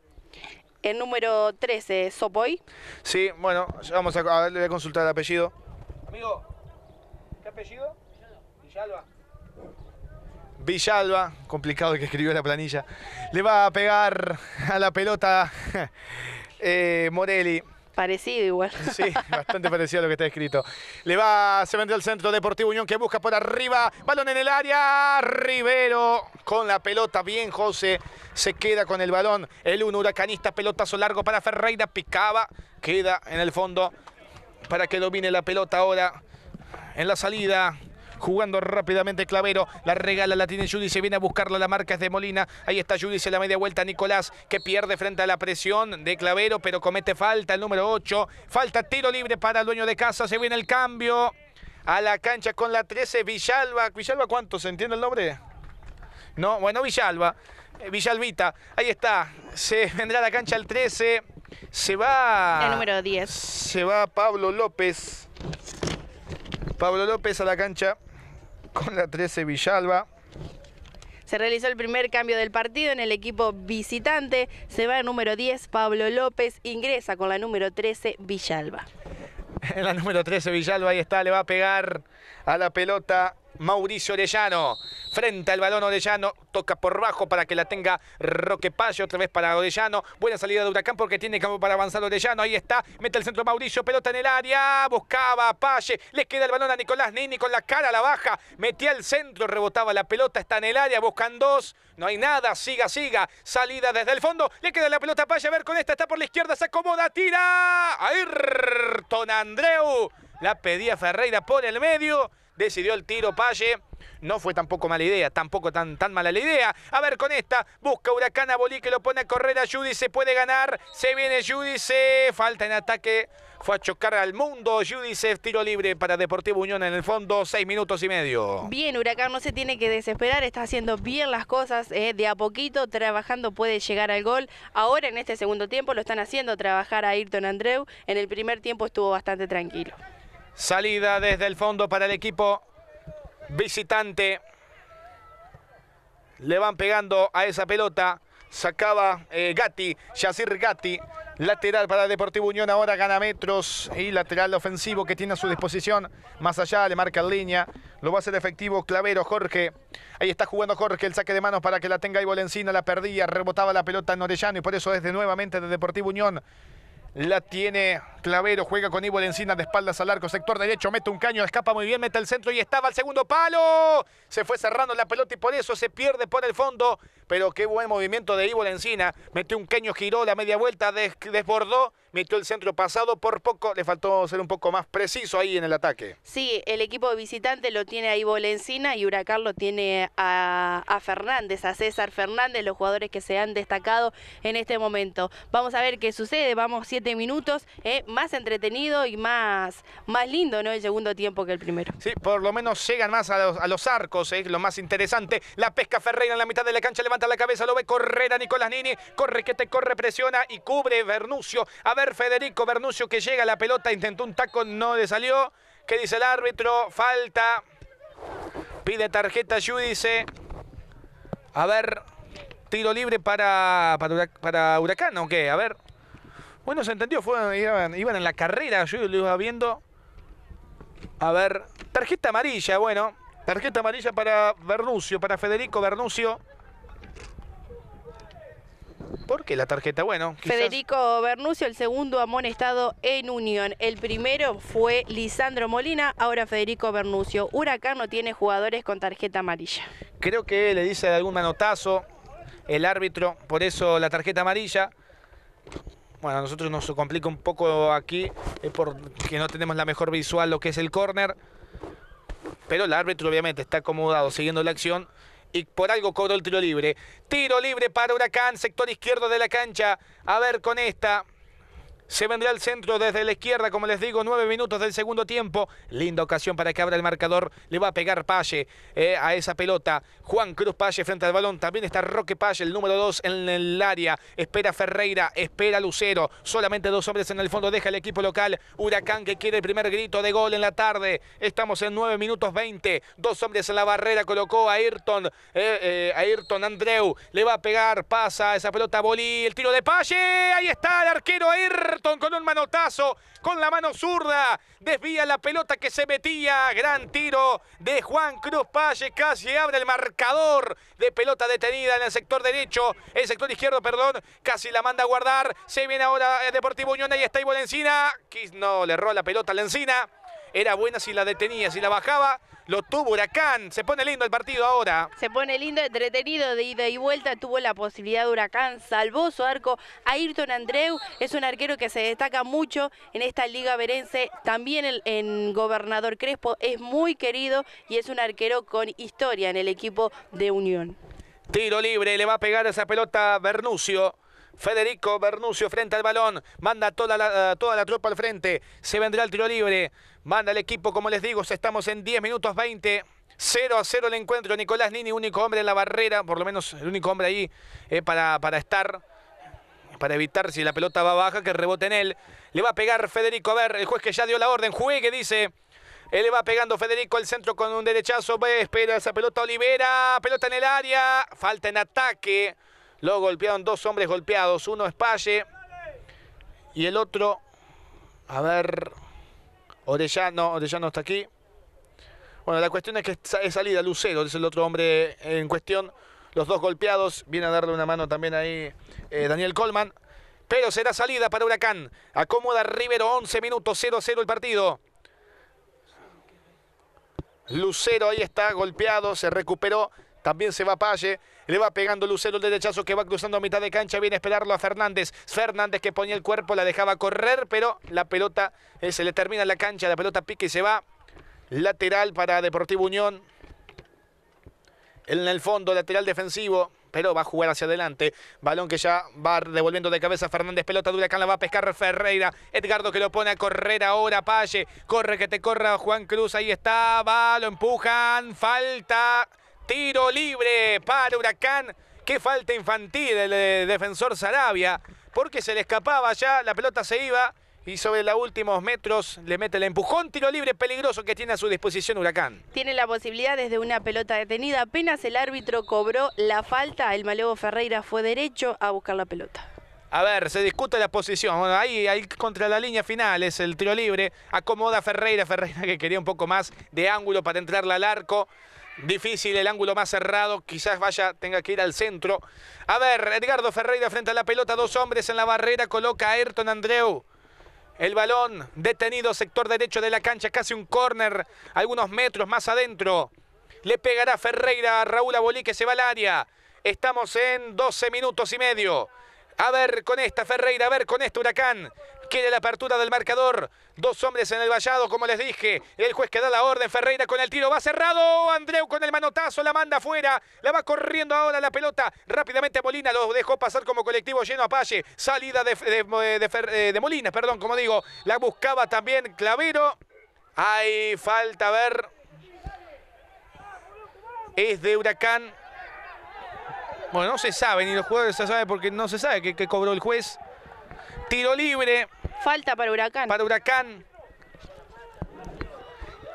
El número 13, Sopoy. Sí, bueno, vamos a, le consultar el apellido. Amigo, ¿qué apellido? Villalba. Villalba, complicado que escribió la planilla. Le va a pegar a la pelota eh, Morelli. Parecido igual. Sí, bastante parecido a lo que está escrito. Le va, se vende al centro Deportivo Unión que busca por arriba. Balón en el área. Rivero con la pelota. Bien, José. Se queda con el balón. El 1, huracanista, pelotazo largo para Ferreira. Picaba. Queda en el fondo para que domine la pelota ahora. En la salida jugando rápidamente Clavero, la regala, la tiene Judy, se viene a buscarla, la marca es de Molina, ahí está Judy, se la media vuelta Nicolás, que pierde frente a la presión de Clavero, pero comete falta el número 8, falta tiro libre para el dueño de casa, se viene el cambio a la cancha con la 13, Villalba, Villalba cuánto, ¿se entiende el nombre? No, bueno, Villalba, eh, Villalvita, ahí está, se vendrá a la cancha el 13, se va... El número 10. Se va Pablo López. Pablo López a la cancha con la 13 Villalba. Se realizó el primer cambio del partido en el equipo visitante. Se va el número 10 Pablo López, ingresa con la número 13 Villalba. En la número 13 Villalba ahí está, le va a pegar a la pelota Mauricio Orellano. Frente al balón Orellano, toca por bajo para que la tenga Roque Palle, otra vez para Orellano. Buena salida de Huracán porque tiene campo para avanzar Orellano. Ahí está, mete el centro Mauricio, pelota en el área, buscaba Palle, le queda el balón a Nicolás Nini con la cara a la baja, metía al centro, rebotaba la pelota, está en el área, buscan dos, no hay nada, siga, siga, salida desde el fondo, le queda la pelota a Palle, a ver con esta, está por la izquierda, se acomoda, tira, Ayrton Andreu, la pedía Ferreira por el medio decidió el tiro Palle. No fue tampoco mala idea, tampoco tan, tan mala la idea. A ver, con esta, busca Huracán a Bolí que lo pone a correr a Judice, puede ganar. Se viene Judice, falta en ataque. Fue a chocar al mundo. Judice, tiro libre para Deportivo Unión en el fondo, seis minutos y medio. Bien, Huracán no se tiene que desesperar, está haciendo bien las cosas eh, de a poquito, trabajando puede llegar al gol. Ahora en este segundo tiempo lo están haciendo trabajar a Ayrton Andreu. En el primer tiempo estuvo bastante tranquilo. Salida desde el fondo para el equipo visitante. Le van pegando a esa pelota. Sacaba eh, Gatti, Yacir Gatti. Lateral para Deportivo Unión, ahora gana metros y lateral ofensivo que tiene a su disposición. Más allá le marca en línea, lo va a hacer efectivo Clavero, Jorge. Ahí está jugando Jorge, el saque de manos para que la tenga Bolencina, la perdía, rebotaba la pelota en Orellano y por eso es de nuevamente de Deportivo Unión. La tiene Clavero, juega con Ivo Encina de espaldas al arco, sector derecho, mete un caño, escapa muy bien, mete el centro y estaba al segundo palo. Se fue cerrando la pelota y por eso se pierde por el fondo. Pero qué buen movimiento de Ivo Encina. mete un caño, giró la media vuelta, desbordó metió el centro pasado, por poco le faltó ser un poco más preciso ahí en el ataque. Sí, el equipo visitante lo tiene ahí Bolencina y Huracán lo tiene a, Fernández, a César Fernández, los jugadores que se han destacado en este momento. Vamos a ver qué sucede, vamos siete minutos, eh, más entretenido y más, más lindo ¿no? el segundo tiempo que el primero. Sí, por lo menos llegan más a los, arcos, es lo más interesante. La pesca Ferreira en la mitad de la cancha, levanta la cabeza, lo ve correr a Nicolás Nini, corre que te corre, presiona y cubre Bernucio. A ver Federico Bernucio que llega a la pelota, intentó un taco, no le salió. ¿Qué dice el árbitro? Falta. Pide tarjeta dice A ver, tiro libre para, para, Huracán, ¿o qué? A ver. Bueno, se entendió, iban, en la carrera, yo lo iba viendo. A ver, tarjeta amarilla, bueno. Tarjeta amarilla para Bernucio, para Federico Bernucio. Porque la tarjeta? Bueno, Federico Bernucio, el segundo amonestado en Unión. El primero fue Lisandro Molina, ahora Federico Bernucio. Huracán no tiene jugadores con tarjeta amarilla. Creo que le dice algún manotazo el árbitro, por eso la tarjeta amarilla. Bueno, a nosotros nos complica un poco aquí, es porque no tenemos la mejor visual lo que es el córner. Pero el árbitro obviamente está acomodado siguiendo la acción y por algo cobró el tiro libre. Tiro libre para Huracán, sector izquierdo de la cancha. A ver con esta. Se vendrá al centro desde la izquierda, como les digo, nueve minutos del segundo tiempo. Linda ocasión para que abra el marcador. Le va a pegar Palle eh, a esa pelota. Juan Cruz Palle frente al balón. También está Roque Palle, el número dos en el área. Espera Ferreira, espera Lucero. Solamente dos hombres en el fondo. Deja el equipo local. Huracán que quiere el primer grito de gol en la tarde. Estamos en nueve minutos 20. Dos hombres en la barrera. Colocó a Ayrton, a eh, eh, Ayrton Andreu. Le va a pegar, pasa esa pelota Bolí. El tiro de Palle. Ahí está el arquero Ayrton con un manotazo, con la mano zurda, desvía la pelota que se metía. Gran tiro de Juan Cruz Palle, casi abre el marcador de pelota detenida en el sector derecho, el sector izquierdo, perdón, casi la manda a guardar. Se viene ahora eh, Deportivo Unión, ahí está Ivo Lencina. no le erró la pelota a Lencina. Era buena si la detenía, si la bajaba. Lo tuvo Huracán. Se pone lindo el partido ahora. Se pone lindo, entretenido de ida y vuelta. Tuvo la posibilidad de Huracán. Salvó su arco. Ayrton Andreu es un arquero que se destaca mucho en esta liga verense. También el, en Gobernador Crespo es muy querido y es un arquero con historia en el equipo de Unión. Tiro libre, le va a pegar esa pelota Bernucio. Federico Bernucio frente al balón. Manda toda la, eh, toda la tropa al frente. Se vendrá el tiro libre. Manda el equipo, como les digo, estamos en 10 minutos 20. 0 a 0 el encuentro. Nicolás Nini, único hombre en la barrera, por lo menos el único hombre ahí eh, para, estar para evitar si la pelota va baja que rebote en él. Le va a pegar Federico. A ver, el juez que ya dio la orden. Juegue, dice. Él eh, le va pegando Federico al centro con un derechazo. espera esa pelota. Olivera. Pelota en el área. Falta en ataque. Lo golpearon dos hombres golpeados. Uno es Palle y el otro, a ver, Orellano. Orellano está aquí. Bueno, la cuestión es que es salida Lucero, es el otro hombre en cuestión. Los dos golpeados. Viene a darle una mano también ahí eh, Daniel Colman. Pero será salida para Huracán. Acomoda Rivero, 11 minutos, 0-0 el partido. Lucero ahí está, golpeado, se recuperó. También se va Palle. Le va pegando Lucero el derechazo que va cruzando a mitad de cancha. Viene a esperarlo a Fernández. Fernández que ponía el cuerpo, la dejaba correr, pero la pelota eh, se le termina en la cancha. La pelota pique y se va. Lateral para Deportivo Unión. En el fondo, lateral defensivo pero va a jugar hacia adelante. Balón que ya va devolviendo de cabeza Fernández. Pelota dura acá la va a pescar Ferreira. Edgardo que lo pone a correr ahora. Palle. Corre que te corra Juan Cruz. Ahí está. Va, lo empujan. Falta. Tiro libre para Huracán. Qué falta infantil el, eh, defensor Sarabia. Porque se le escapaba ya, la pelota se iba y sobre los últimos metros le mete el empujón, tiro libre peligroso que tiene a su disposición Huracán. Tiene la posibilidad desde una pelota detenida, apenas el árbitro cobró la falta, el malevo Ferreira fue derecho a buscar la pelota. A ver, se discute la posición. Bueno, ahí, contra la línea final es el tiro libre. Acomoda Ferreira, Ferreira que quería un poco más de ángulo para entrarle al arco. Difícil el ángulo más cerrado, quizás vaya, tenga que ir al centro. A ver, Edgardo Ferreira frente a la pelota, dos hombres en la barrera, coloca a Ayrton Andreu. El balón detenido, sector derecho de la cancha, casi un córner, algunos metros más adentro. Le pegará Ferreira a Raúl Abolí que se va al área. Estamos en 12 minutos y medio. A ver con esta Ferreira, a ver con este Huracán. Quiere la apertura del marcador. Dos hombres en el vallado, como les dije. El juez que da la orden. Ferreira con el tiro. Va cerrado. Andreu con el manotazo. La manda afuera. La va corriendo ahora la pelota. Rápidamente Molina lo dejó pasar como colectivo lleno a Palle. Salida de, de, de, eh, Molina, perdón, como digo. La buscaba también Clavero. Hay falta, ver. Es de Huracán. Bueno, no se sabe, ni los jugadores se saben porque no se sabe qué cobró el juez. Tiro libre. Falta para Huracán. Para Huracán.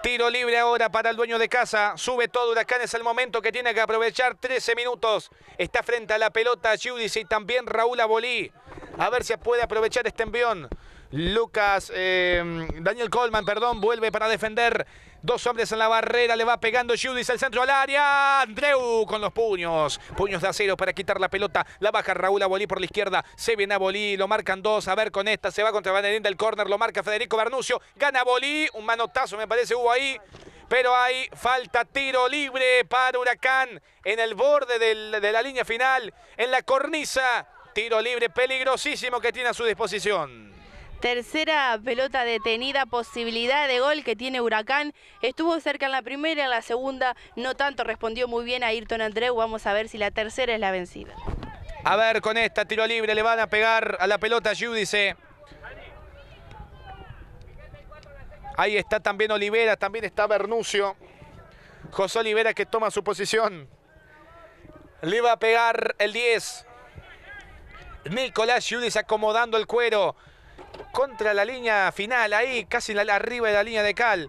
Tiro libre ahora para el dueño de casa. Sube todo Huracán. Es el momento que tiene que aprovechar. 13 minutos. Está frente a la pelota Judice y también Raúl Abolí. A ver si puede aprovechar este envión. Lucas, eh, Daniel Coleman, perdón, vuelve para defender. Dos hombres en la barrera, le va pegando Judith al centro al área. Andreu con los puños, puños de acero para quitar la pelota. La baja Raúl bolí por la izquierda, se viene bolí, lo marcan dos. A ver con esta, se va contra Vanerín del córner, lo marca Federico Bernucio. Gana bolí, un manotazo me parece hubo ahí. Pero hay falta, tiro libre para Huracán en el borde de la línea final, en la cornisa. Tiro libre peligrosísimo que tiene a su disposición. Tercera pelota detenida, posibilidad de gol que tiene Huracán. Estuvo cerca en la primera, en la segunda no tanto, respondió muy bien a Ayrton Andreu. Vamos a ver si la tercera es la vencida. A ver, con esta tiro libre le van a pegar a la pelota Judice. Ahí está también Olivera, también está Bernucio. José Olivera que toma su posición. Le va a pegar el 10. Nicolás Judice acomodando el cuero contra la línea final, ahí casi arriba de la línea de Cal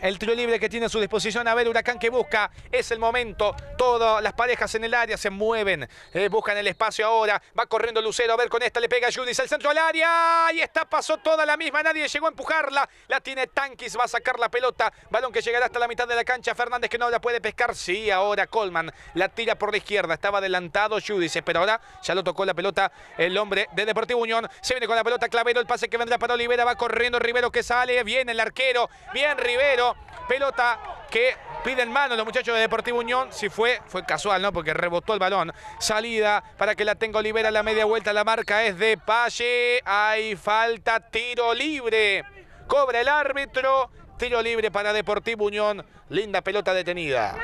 el tiro libre que tiene a su disposición. A ver, Huracán que busca. Es el momento. Todas las parejas en el área se mueven. Eh, buscan el espacio ahora. Va corriendo Lucero. A ver, con esta le pega Judis al centro al área. Y está, pasó toda la misma. Nadie llegó a empujarla. La tiene Tanquis. Va a sacar la pelota. Balón que llegará hasta la mitad de la cancha. Fernández que no la puede pescar. Sí, ahora Colman la tira por la izquierda. Estaba adelantado Judis. Eh, pero ahora ya lo tocó la pelota el hombre de Deportivo Unión. Se viene con la pelota Clavero. El pase que vendrá para Olivera. Va corriendo Rivero que sale. Viene el arquero. Bien Rivero. Pelota que piden mano los muchachos de Deportivo Unión. Si fue, fue casual, ¿no? Porque rebotó el balón. Salida para que la tenga Olivera. La media vuelta, la marca es de Palle. Hay falta, tiro libre. Cobra el árbitro. Tiro libre para Deportivo Unión. Linda pelota detenida.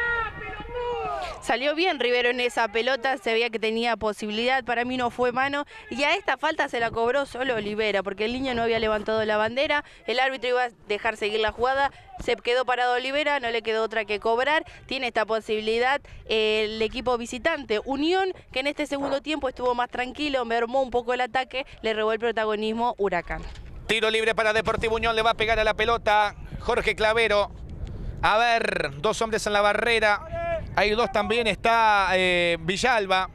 Salió bien Rivero en esa pelota, se veía que tenía posibilidad, para mí no fue mano y a esta falta se la cobró solo Olivera porque el niño no había levantado la bandera, el árbitro iba a dejar seguir la jugada, se quedó parado Olivera, no le quedó otra que cobrar, tiene esta posibilidad eh, el equipo visitante, Unión, que en este segundo tiempo estuvo más tranquilo, mermó un poco el ataque, le robó el protagonismo Huracán. Tiro libre para Deportivo Unión, le va a pegar a la pelota Jorge Clavero. A ver, dos hombres en la barrera. Ahí dos también, está eh, Villalba.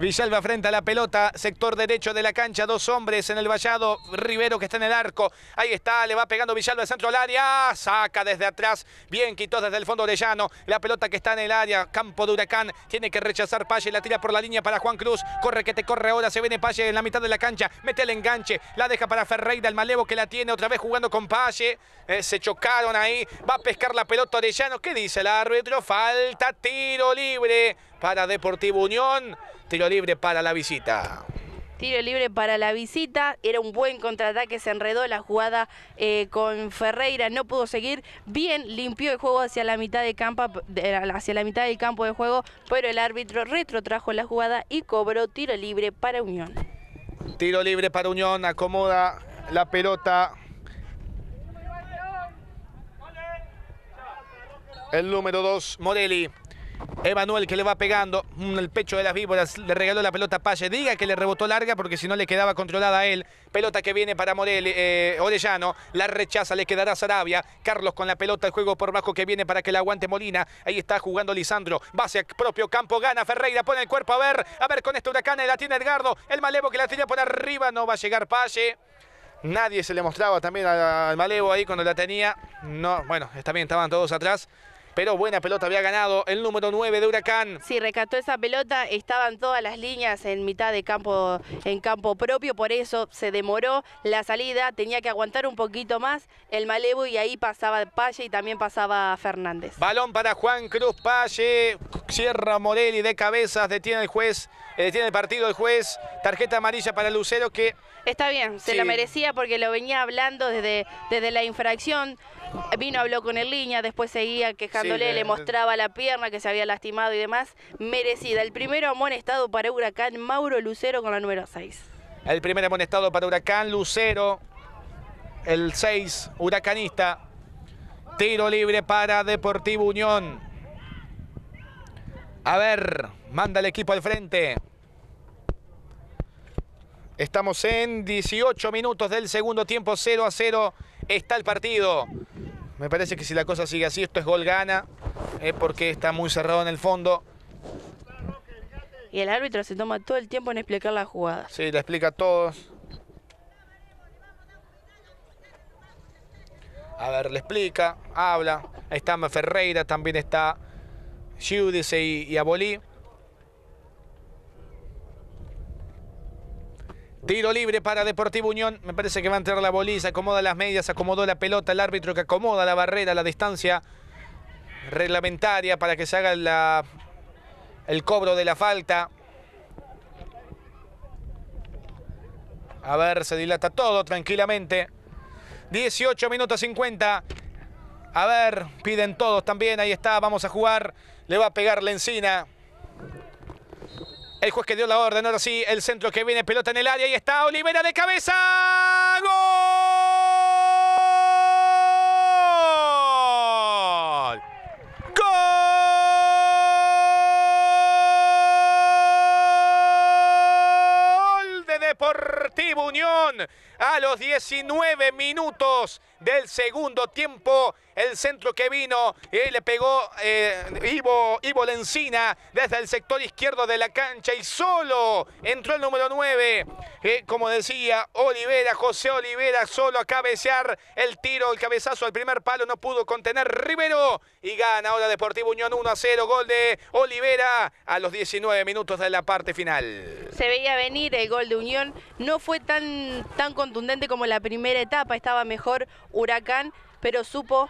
Villalba frente a la pelota, sector derecho de la cancha, dos hombres en el vallado, Rivero que está en el arco, ahí está, le va pegando Villalba al centro al área, saca desde atrás, bien quitó desde el fondo de llano la pelota que está en el área, campo de Huracán, tiene que rechazar Palle, la tira por la línea para Juan Cruz, corre que te corre ahora, se viene Palle en la mitad de la cancha, mete el enganche, la deja para Ferreira, el malevo que la tiene otra vez jugando con Palle, eh, se chocaron ahí, va a pescar la pelota de llano ¿qué dice el árbitro? Falta, tiro libre para Deportivo Unión. Tiro libre para la visita. Tiro libre para la visita, era un buen contraataque, se enredó la jugada eh, con Ferreira, no pudo seguir bien, limpió el juego hacia la mitad de campo, hacia la mitad del campo de juego, pero el árbitro retrotrajo la jugada y cobró tiro libre para Unión. Tiro libre para Unión, acomoda la pelota. El número 2, Morelli. Emanuel que le va pegando el pecho de las víboras. Le regaló la pelota a Palle. Diga que le rebotó larga porque si no le quedaba controlada a él. Pelota que viene para Morel, eh, Orellano. La rechaza, le quedará Sarabia. Carlos con la pelota, el juego por bajo que viene para que la aguante Molina. Ahí está jugando Lisandro. Va hacia propio campo, gana Ferreira, pone el cuerpo a ver. A ver con esta huracana, la tiene Edgardo. El malevo que la tenía por arriba, no va a llegar Palle. Nadie se le mostraba también al malevo ahí cuando la tenía. No, bueno, está bien, estaban todos atrás pero buena pelota había ganado el número 9 de Huracán. Sí, rescató esa pelota, estaban todas las líneas en mitad de campo, en campo propio, por eso se demoró la salida, tenía que aguantar un poquito más el Malevo y ahí pasaba Palle y también pasaba Fernández. Balón para Juan Cruz Palle, cierra Morelli de cabezas, detiene el juez, eh, detiene el partido el juez, tarjeta amarilla para Lucero que... Está bien, se lo merecía porque lo venía hablando desde, desde la infracción, vino, habló con el línea, después seguía quejando le, mostraba la pierna que se había lastimado y demás. Merecida. El primero amonestado para Huracán, Mauro Lucero con la número 6. El primer amonestado para Huracán, Lucero. El 6, Huracanista. Tiro libre para Deportivo Unión. A ver, manda el equipo al frente. Estamos en 18 minutos del segundo tiempo, 0 a 0 está el partido. Me parece que si la cosa sigue así, esto es gol gana, eh, porque está muy cerrado en el fondo. Y el árbitro se toma todo el tiempo en explicar la jugada. Sí, la explica a todos. A ver, le explica, habla. Ahí está Ferreira, también está Giudice y Abolí. Tiro libre para Deportivo Unión. Me parece que va a entrar la boliza. Acomoda las medias, acomodó la pelota. El árbitro que acomoda la barrera, la distancia reglamentaria para que se haga el cobro de la falta. A ver, se dilata todo tranquilamente. 18 minutos 50. A ver, piden todos también. Ahí está, vamos a jugar. Le va a pegar la encina. El juez que dio la orden, ahora sí, el centro que viene, pelota en el área y está Olivera de cabeza. ¡Gol! a los 19 minutos del segundo tiempo. El centro que vino eh, le pegó eh, Ivo, Lencina desde el sector izquierdo de la cancha y solo entró el número 9. Eh, como decía Olivera, José Olivera solo a cabecear el tiro, el cabezazo al primer palo, no pudo contener Rivero y gana ahora Deportivo Unión 1 a 0, gol de Olivera a los 19 minutos de la parte final. Se veía venir el gol de Unión, no fue tan tan contundente como la primera etapa. Estaba mejor Huracán, pero supo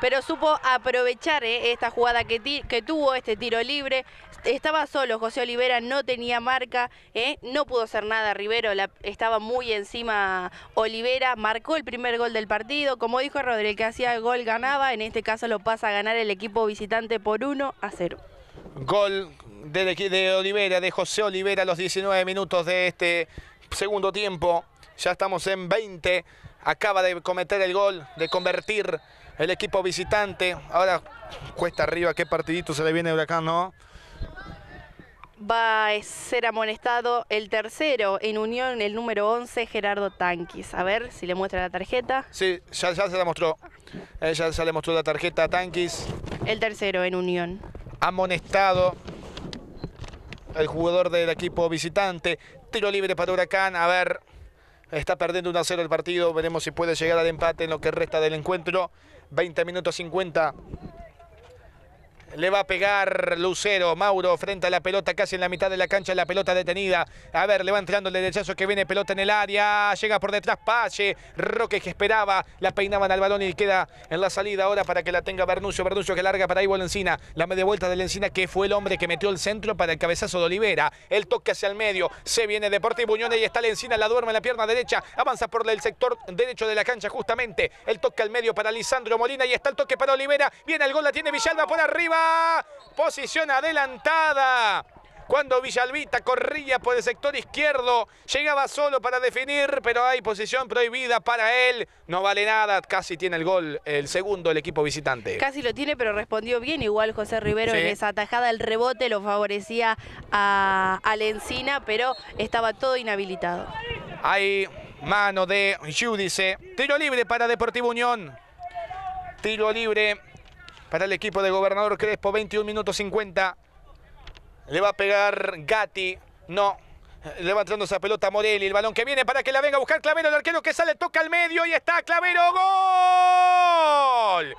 pero supo aprovechar eh, esta jugada que, que, tuvo, este tiro libre. Estaba solo, José Olivera no tenía marca, eh, no pudo hacer nada Rivero, estaba muy encima Olivera, marcó el primer gol del partido, como dijo Rodríguez, que hacía gol ganaba, en este caso lo pasa a ganar el equipo visitante por 1 a 0. Gol de, de Olivera, de José Olivera a los 19 minutos de este segundo tiempo. Ya estamos en 20. Acaba de cometer el gol, de convertir el equipo visitante. Ahora cuesta arriba qué partidito se le viene a Huracán, ¿no? Va a ser amonestado el tercero en unión, el número 11, Gerardo Tanquis. A ver si le muestra la tarjeta. Sí, ya, se la mostró. Eh, ya ya le mostró la tarjeta a Tanquis. El tercero en unión. Amonestado el jugador del equipo visitante. Tiro libre para Huracán. A ver, Está perdiendo 1 a 0 el partido. Veremos si puede llegar al empate en lo que resta del encuentro. 20 minutos 50 le va a pegar Lucero. Mauro frente a la pelota, casi en la mitad de la cancha, la pelota detenida. A ver, le va entrando el derechazo que viene, pelota en el área. Llega por detrás Pache. Roque que esperaba, la peinaban al balón y queda en la salida ahora para que la tenga Bernucio. Bernucio que larga para Ivo Lencina. La media vuelta de encina que fue el hombre que metió el centro para el cabezazo de Olivera. El toque hacia el medio. Se viene Deportivo Buñón y está encina. la duerme en la pierna derecha. Avanza por el sector derecho de la cancha justamente. El toque al medio para Lisandro Molina y está el toque para Olivera. Viene el gol, la tiene Villalba por arriba. Posición adelantada. Cuando Villalbita corría por el sector izquierdo, llegaba solo para definir, pero hay posición prohibida para él. No vale nada, casi tiene el gol, el segundo, el equipo visitante. Casi lo tiene, pero respondió bien. Igual José Rivero en esa atajada, el rebote lo favorecía a, la encina, pero estaba todo inhabilitado. Hay mano de Judice. Tiro libre para Deportivo Unión. Tiro libre para el equipo de Gobernador Crespo. 21 minutos 50. Le va a pegar Gatti. No. le va entrando esa pelota Morelli. El balón que viene para que la venga a buscar Clavero. El arquero que sale, toca al medio y está Clavero. ¡Gol!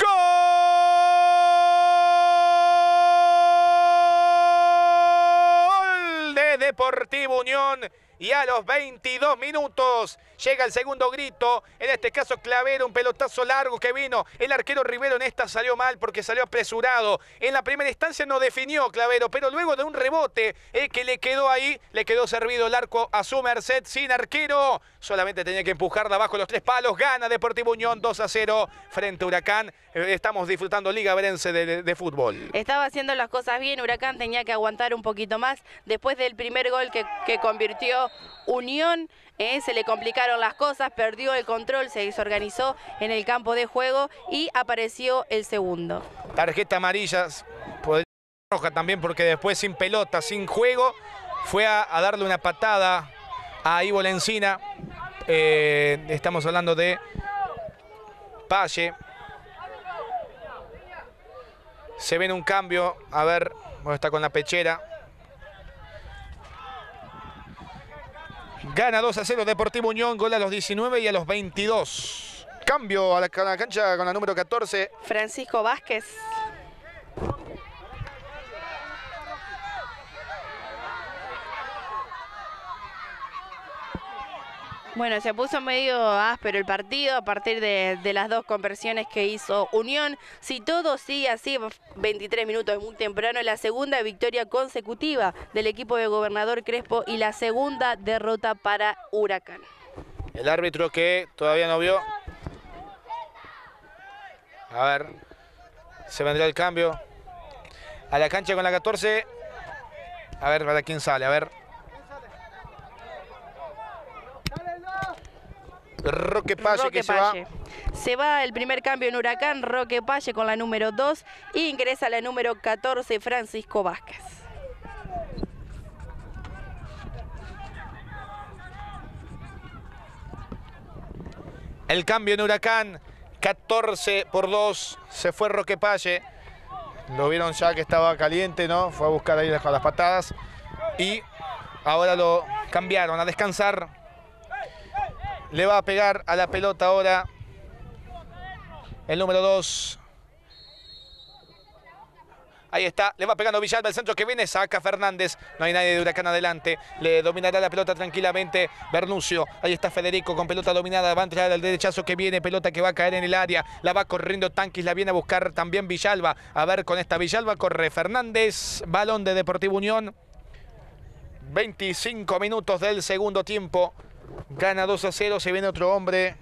¡Gol! De Deportivo Unión y a los 22 minutos llega el segundo grito. En este caso Clavero, un pelotazo largo que vino. El arquero Rivero en esta salió mal porque salió apresurado. En la primera instancia no definió Clavero, pero luego de un rebote eh, que le quedó ahí, le quedó servido el arco a su merced sin arquero. Solamente tenía que empujarla abajo los tres palos. Gana Deportivo Unión 2 a 0 frente a Huracán. Eh, estamos disfrutando Liga Verense de, fútbol. Estaba haciendo las cosas bien. Huracán tenía que aguantar un poquito más. Después del primer gol que convirtió Unión, ¿eh? se le complicaron las cosas, perdió el control, se desorganizó en el campo de juego y apareció el segundo. Tarjeta amarilla, roja también porque después sin pelota, sin juego, fue a, darle una patada a Ivo Lencina. Eh, estamos hablando de Palle. Se ven un cambio, a ver, está con la pechera, Gana 2 a 0 Deportivo Unión, gol a los 19 y a los 22. Cambio a la, a la cancha con la número 14. Francisco Vázquez. Bueno, se puso medio áspero el partido a partir de, las dos conversiones que hizo Unión. Si todo sigue así, 23 minutos muy temprano, la segunda victoria consecutiva del equipo de gobernador Crespo y la segunda derrota para Huracán. El árbitro que todavía no vio. A ver, se vendrá el cambio. A la cancha con la 14. A ver, para quién sale, a ver. Roque Palle que se va. Se va el primer cambio en Huracán, Roque Palle con la número 2 e ingresa la número 14 Francisco Vázquez. El cambio en Huracán, 14 por 2, se fue Roque Palle. Lo vieron ya que estaba caliente, ¿no? Fue a buscar ahí las patadas. Y ahora lo cambiaron a descansar. Le va a pegar a la pelota ahora el número 2. Ahí está, le va pegando Villalba el centro que viene, saca Fernández. No hay nadie de Huracán adelante. Le dominará la pelota tranquilamente Bernucio. Ahí está Federico con pelota dominada. Va a entrar al derechazo que viene, pelota que va a caer en el área. La va corriendo Tanquis, la viene a buscar también Villalba. A ver con esta Villalba, corre Fernández. Balón de Deportivo Unión. 25 minutos del segundo tiempo. Gana 2 a 0, se viene otro hombre.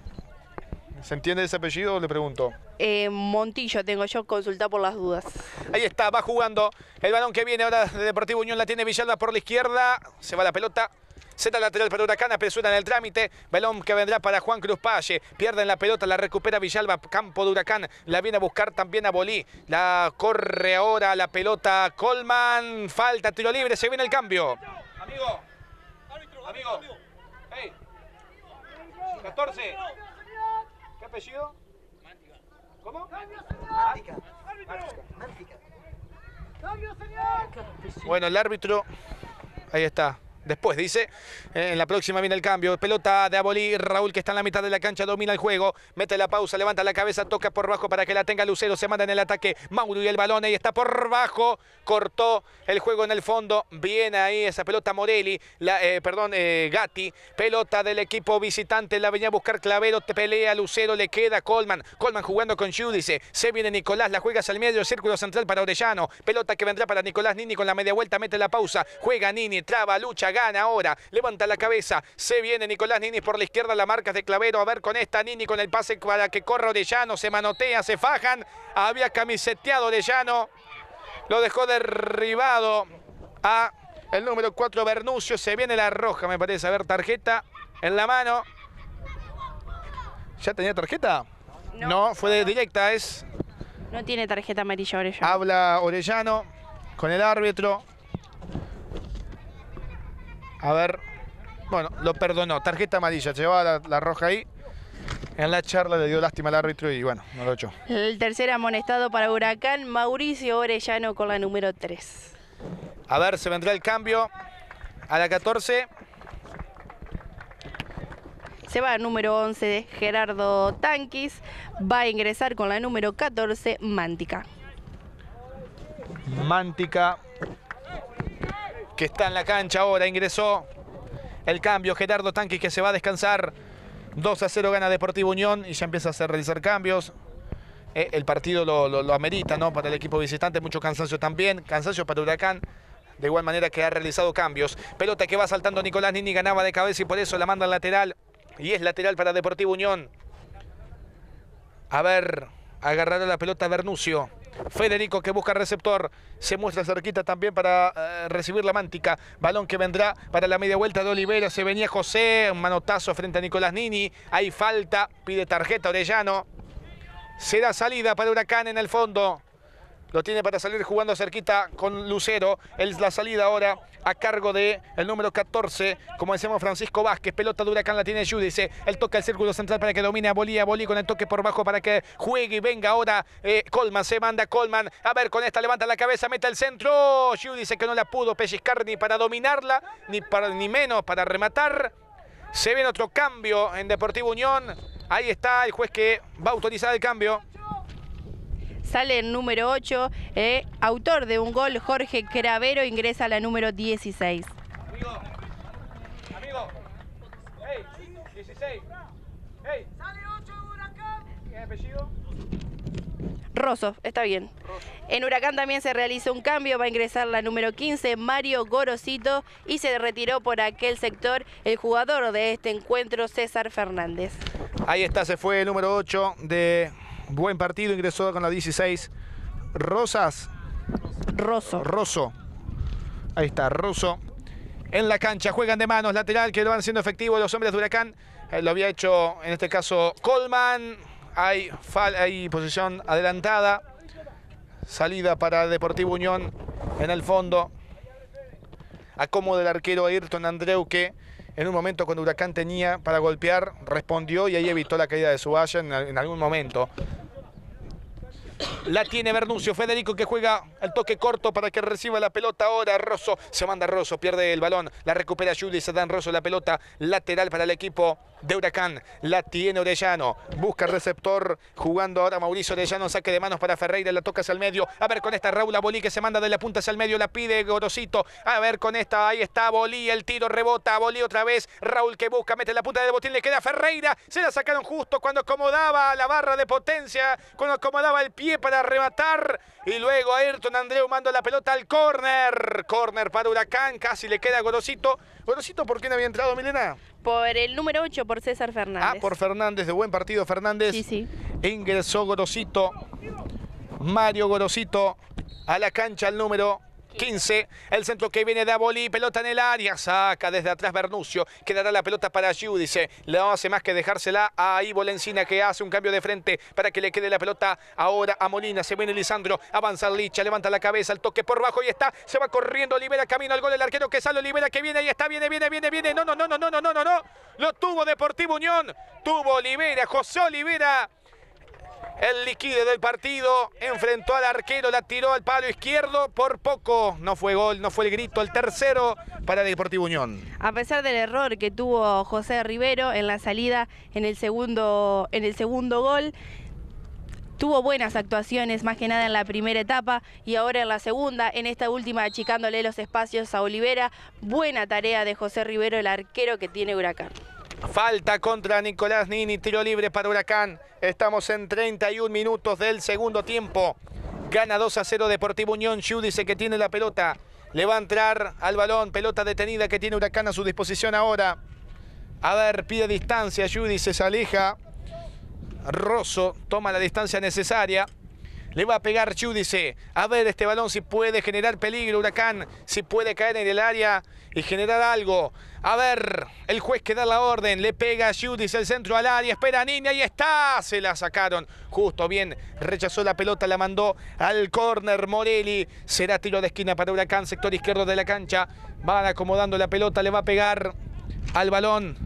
¿Se entiende ese apellido? Le pregunto. Eh, Montillo, tengo yo consulta por las dudas. Ahí está, va jugando. El balón que viene ahora de Deportivo Unión la tiene Villalba por la izquierda. Se va la pelota. Z lateral para Huracán, apresura en el trámite. Balón que vendrá para Juan Cruz Palle. Pierden la pelota, la recupera Villalba, campo de Huracán. La viene a buscar también a Bolí. La corre ahora la pelota Colman. Falta, tiro libre, se viene el cambio. Amigo, amigo. 14. ¿Qué apellido? Mántica. ¿Cómo? Mántica. Mántica. Bueno, el árbitro, ahí está. Después dice, en la próxima viene el cambio. Pelota de Abolí, Raúl que está en la mitad de la cancha, domina el juego. Mete la pausa, levanta la cabeza, toca por bajo para que la tenga Lucero. Se manda en el ataque Mauro y el balón ahí está por bajo. Cortó el juego en el fondo. Viene ahí esa pelota Morelli, eh, perdón, eh, Gatti. Pelota del equipo visitante, la venía a buscar Clavero, te pelea Lucero, le queda Colman. Colman jugando con Judice. Se viene Nicolás, la juegas al medio, círculo central para Orellano. Pelota que vendrá para Nicolás Nini con la media vuelta, mete la pausa. Juega Nini, traba, lucha gana ahora, levanta la cabeza, se viene Nicolás Nini por la izquierda, la marca de Clavero, a ver con esta Nini con el pase para que corra Orellano, se manotea, se fajan, había camiseteado Orellano, lo dejó derribado a el número 4 Bernucio, se viene la roja me parece, a ver tarjeta en la mano. ¿Ya tenía tarjeta? No, fue de directa, es... No tiene tarjeta amarilla Orellano. Habla Orellano con el árbitro. A ver, bueno, lo perdonó. Tarjeta amarilla, llevaba la, roja ahí. En la charla le dio lástima al árbitro y bueno, no lo echó. El tercer amonestado para Huracán, Mauricio Orellano con la número 3. A ver, se vendrá el cambio a la 14. Se va el número 11 Gerardo Tanquis. Va a ingresar con la número 14, Mántica. Mántica que está en la cancha ahora. Ingresó el cambio. Gerardo Tanqui que se va a descansar. 2 a 0 gana Deportivo Unión y ya empieza a hacer, realizar cambios. Eh, el partido lo, amerita, ¿no? Para el equipo visitante, mucho cansancio también. Cansancio para Huracán. De igual manera que ha realizado cambios. Pelota que va saltando Nicolás Nini, ganaba de cabeza y por eso la manda al lateral. Y es lateral para Deportivo Unión. A ver, agarrará la pelota Bernucio. Federico que busca receptor. Se muestra cerquita también para eh, recibir la mántica. Balón que vendrá para la media vuelta de Olivera. Se venía José. Un manotazo frente a Nicolás Nini. Hay falta. Pide tarjeta Orellano. será salida para Huracán en el fondo. Lo tiene para salir jugando cerquita con Lucero. Es la salida ahora a cargo del el número 14, como decíamos Francisco Vázquez, pelota dura, en la tiene Judice, él toca el círculo central para que domine a Bolí, a Bolí con el toque por bajo para que juegue y venga ahora eh, Colman, se manda Colman, a ver con esta levanta la cabeza, mete el centro, Judice que no la pudo pellizcar ni para dominarla, ni, para, ni menos para rematar, se viene otro cambio en Deportivo Unión, ahí está el juez que va a autorizar el cambio, sale el número 8, eh, autor de un gol, Jorge Cravero, ingresa la número 16. Amigo, amigo, hey, 16, hey. Sale 8 Huracán. Rosso, está bien. En Huracán también se realizó un cambio, va a ingresar la número 15, Mario Gorosito, y se retiró por aquel sector el jugador de este encuentro, César Fernández. Ahí está, se fue el número 8 de Buen partido, ingresó con la 16. Rosas. Rosso. Rosso. Ahí está, Rosso. En la cancha, juegan de manos, lateral, que lo van siendo efectivo los hombres de Huracán. Eh, lo había hecho, en este caso, Colman. Hay, fal hay posición adelantada. Salida para Deportivo Unión en el fondo. Acomoda el arquero Ayrton Andreu que en un momento cuando Huracán tenía para golpear, respondió y ahí evitó la caída de su en, en algún momento. La tiene Bernuncio. Federico que juega el toque corto para que reciba la pelota. Ahora Rosso se manda Rosso, pierde el balón. La recupera se dan Rosso. La pelota lateral para el equipo de Huracán. La tiene Orellano. Busca el receptor. Jugando ahora Mauricio Orellano. Saque de manos para Ferreira. La toca hacia el medio. A ver con esta Raúl Bolí que se manda de la punta hacia el medio. La pide Gorosito. A ver con esta. Ahí está Bolí. El tiro rebota. Bolí otra vez. Raúl que busca. Mete la punta de botín. Le queda Ferreira. Se la sacaron justo cuando acomodaba la barra de potencia. Cuando acomodaba el pie para rematar. Y luego Ayrton Andreu manda la pelota al córner. Córner para Huracán. Casi le queda Gorosito. Gorosito, ¿por qué no había entrado Milena? Por el número 8, por César ah, Fernández. Ah, por Fernández, de buen partido Fernández. Sí, sí. Ingresó Gorosito, Mario Gorosito, a la cancha el número 15. El centro que viene de Aboli, pelota en el área, saca desde atrás Bernucio, quedará la pelota para Giudice, no hace más que dejársela a Ivo Lencina que hace un cambio de frente para que le quede la pelota ahora a Molina, se viene Lisandro, avanza Licha, levanta la cabeza, el toque por bajo y está, se va corriendo, libera camino al gol del arquero que sale, libera que viene, ahí está, viene, viene, viene, viene, no, no, no, no, no, no, no, no, lo tuvo Deportivo Unión, tuvo Olivera, José Olivera. El liquide del partido enfrentó al arquero, la tiró al palo izquierdo, por poco no fue gol, no fue el grito, el tercero para Deportivo Unión. A pesar del error que tuvo José Rivero en la salida en el segundo, en el segundo gol, tuvo buenas actuaciones, más que nada en la primera etapa y ahora en la segunda, en esta última achicándole los espacios a Olivera. Buena tarea de José Rivero, el arquero que tiene Huracán. Falta contra Nicolás Nini, tiro libre para Huracán. Estamos en 31 minutos del segundo tiempo. Gana 2 a 0 Deportivo Unión. Yu que tiene la pelota. Le va a entrar al balón. Pelota detenida que tiene Huracán a su disposición ahora. A ver, pide distancia. Judy se aleja. Rosso toma la distancia necesaria. Le va a pegar Judice. A ver este balón si puede generar peligro, Huracán. Si puede caer en el área y generar algo. A ver, el juez que da la orden, le pega a Judith el centro al área, espera a Nini, ahí está, se la sacaron. Justo bien, rechazó la pelota, la mandó al córner Morelli. Será tiro de esquina para Huracán, sector izquierdo de la cancha. Van acomodando la pelota, le va a pegar al balón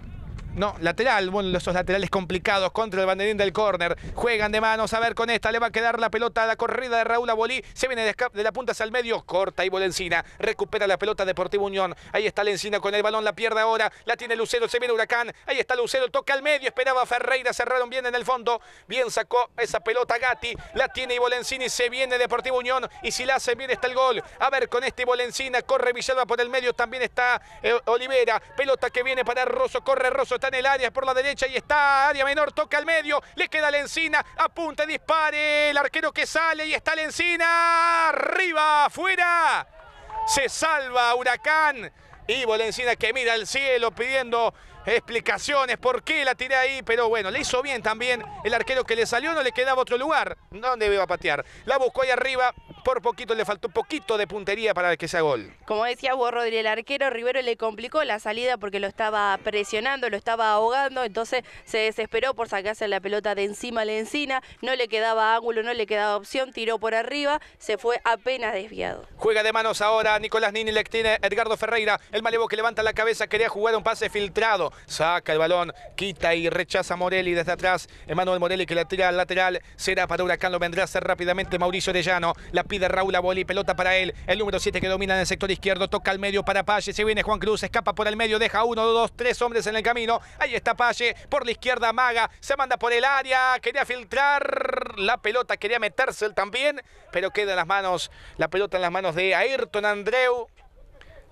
no, lateral. Bueno, esos laterales complicados contra el banderín del córner. Juegan de manos. A ver con esta. Le va a quedar la pelota a la corrida de Raúl Abolí. Se viene de, de la punta hacia el medio. Corta y Bolencina Recupera la pelota Deportivo Unión. Ahí está Lencina con el balón. La pierde ahora. La tiene Lucero. Se viene Huracán. Ahí está Lucero. Toca al medio. Esperaba Ferreira. Cerraron bien en el fondo. Bien sacó esa pelota Gatti. La tiene y y se viene Deportivo Unión. Y si la hace bien está el gol. A ver con este Ibolencina. Corre Villalba por el medio. También está eh, Olivera. Pelota que viene para Rosso. Corre Rosso. Está en el área, por la derecha y está área menor, toca al medio, le queda la encina, apunta, dispare, el arquero que sale y está la encina, arriba, afuera, se salva Huracán. Y volencina que mira al cielo pidiendo explicaciones por qué la tiré ahí. Pero bueno, le hizo bien también el arquero que le salió, no le quedaba otro lugar. ¿Dónde iba a patear? La buscó ahí arriba, por poquito le faltó poquito de puntería para que sea gol. Como decía vos, Rodríguez, el arquero Rivero le complicó la salida porque lo estaba presionando, lo estaba ahogando, entonces se desesperó por sacarse la pelota de encima a la encina, no le quedaba ángulo, no le quedaba opción, tiró por arriba, se fue apenas desviado. Juega de manos ahora Nicolás Nini, le tiene Edgardo Ferreira, el malevo que levanta la cabeza, quería jugar un pase filtrado, saca el balón, quita y rechaza Morelli desde atrás, Emanuel Morelli que la tira al lateral, será para Huracán, lo vendrá a hacer rápidamente Mauricio Orellano, la de Raúl Aboli, pelota para él, el número 7 que domina en el sector izquierdo, toca al medio para Palle, se viene Juan Cruz, escapa por el medio, deja uno, dos, tres hombres en el camino, ahí está Palle, por la izquierda Maga, se manda por el área, quería filtrar la pelota, quería meterse él también, pero queda en las manos, la pelota en las manos de Ayrton Andreu,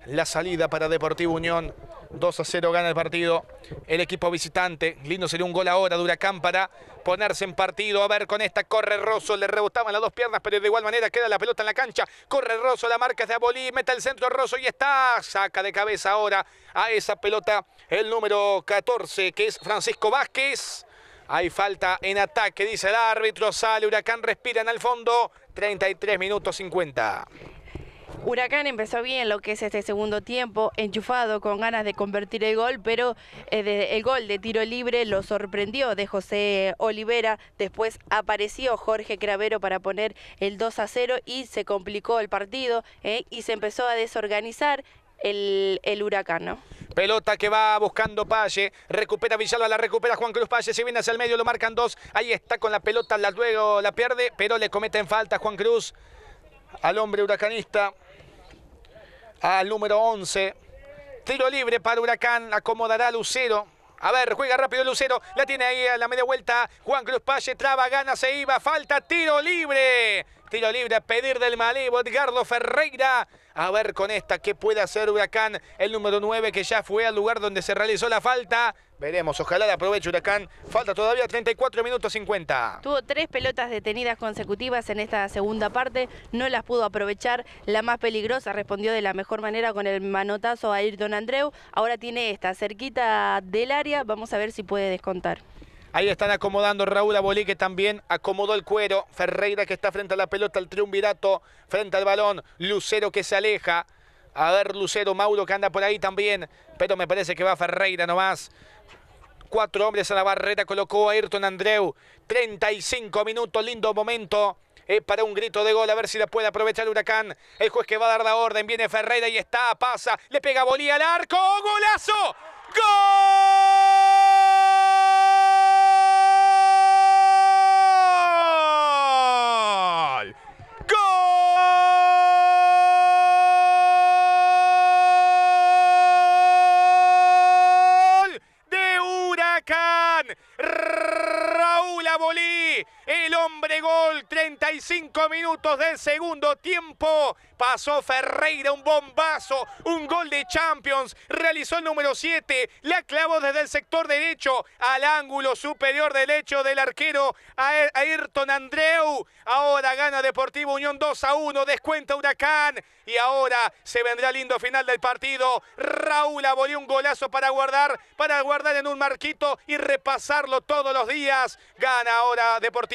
la salida para Deportivo Unión. 2 a 0 gana el partido el equipo visitante. Lindo sería un gol ahora de Huracán para ponerse en partido. A ver, con esta corre Rosso, le rebotaban las dos piernas, pero de igual manera queda la pelota en la cancha. Corre Rosso, la marca es de Abolí, mete el centro Rosso y está. Saca de cabeza ahora a esa pelota el número 14, que es Francisco Vázquez. Hay falta en ataque, dice el árbitro. Sale Huracán, respira en el fondo. 33 minutos 50. Huracán empezó bien lo que es este segundo tiempo, enchufado con ganas de convertir el gol, pero eh, el gol de tiro libre lo sorprendió de José Olivera. Después apareció Jorge Cravero para poner el 2 a 0 y se complicó el partido eh, y se empezó a desorganizar el, huracán, Pelota que va buscando Palle, recupera Villalba, la recupera Juan Cruz Palle, se viene hacia el medio, lo marcan dos, ahí está con la pelota, luego la pierde, pero le cometen falta Juan Cruz al hombre huracanista, al número 11. Tiro libre para Huracán, acomodará Lucero. A ver, juega rápido Lucero, la tiene ahí a la media vuelta. Juan Cruz Palle traba, gana, se iba, falta, tiro libre. Tiro libre a pedir del malevo Edgardo Ferreira. A ver con esta qué puede hacer Huracán, el número 9 que ya fue al lugar donde se realizó la falta. Veremos, ojalá la aproveche Huracán. Falta todavía 34 minutos 50. Tuvo tres pelotas detenidas consecutivas en esta segunda parte, no las pudo aprovechar. La más peligrosa respondió de la mejor manera con el manotazo a Ayrton Andreu. Ahora tiene esta cerquita del área, vamos a ver si puede descontar. Ahí están acomodando Raúl Abolí, que también acomodó el cuero. Ferreira que está frente a la pelota, el triunvirato frente al balón. Lucero que se aleja. A ver, Lucero, Mauro que anda por ahí también. Pero me parece que va Ferreira nomás. Cuatro hombres a la barrera colocó a Ayrton Andreu. 35 minutos, lindo momento. Es para un grito de gol, a ver si la puede aprovechar el Huracán. El juez que va a dar la orden, viene Ferreira y está, pasa, le pega Bolí al arco, golazo, gol. Raúl Abolí el hombre gol. 35 minutos del segundo tiempo. Pasó Ferreira, un bombazo, un gol de Champions. Realizó el número 7, la clavó desde el sector derecho al ángulo superior derecho del arquero e-, Ayrton Andreu. Ahora gana Deportivo Unión 2 a 1, descuenta Huracán. Y ahora se vendrá lindo final del partido. Raúl abolió un golazo para guardar, para guardar en un marquito y repasarlo todos los días. Gana ahora Deportivo.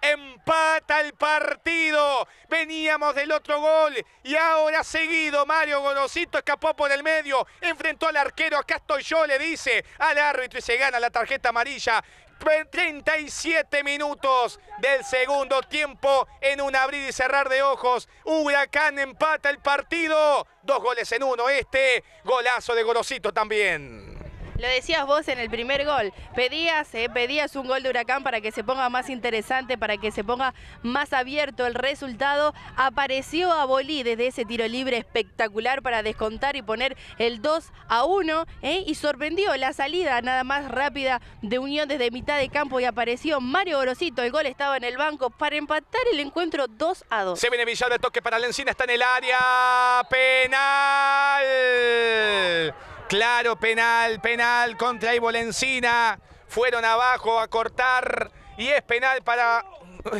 empata el partido. Veníamos del otro gol y ahora seguido Mario Gorosito escapó por el medio, enfrentó al arquero, acá estoy yo, le dice al árbitro y se gana la tarjeta amarilla. 37 minutos del segundo tiempo en un abrir y cerrar de ojos. Huracán empata el partido. Dos goles en uno este. Golazo de Gorosito también. Lo decías vos en el primer gol, pedías, eh, pedías un gol de Huracán para que se ponga más interesante, para que se ponga más abierto el resultado. Apareció Bolí desde ese tiro libre espectacular para descontar y poner el 2 a 1 eh, y sorprendió la salida nada más rápida de Unión desde mitad de campo y apareció Mario Gorosito, el gol estaba en el banco para empatar el encuentro 2 a 2. Se viene de toque para encina, está en el área, penal. Claro, penal, penal contra Ibolencina. Fueron abajo a cortar y es penal para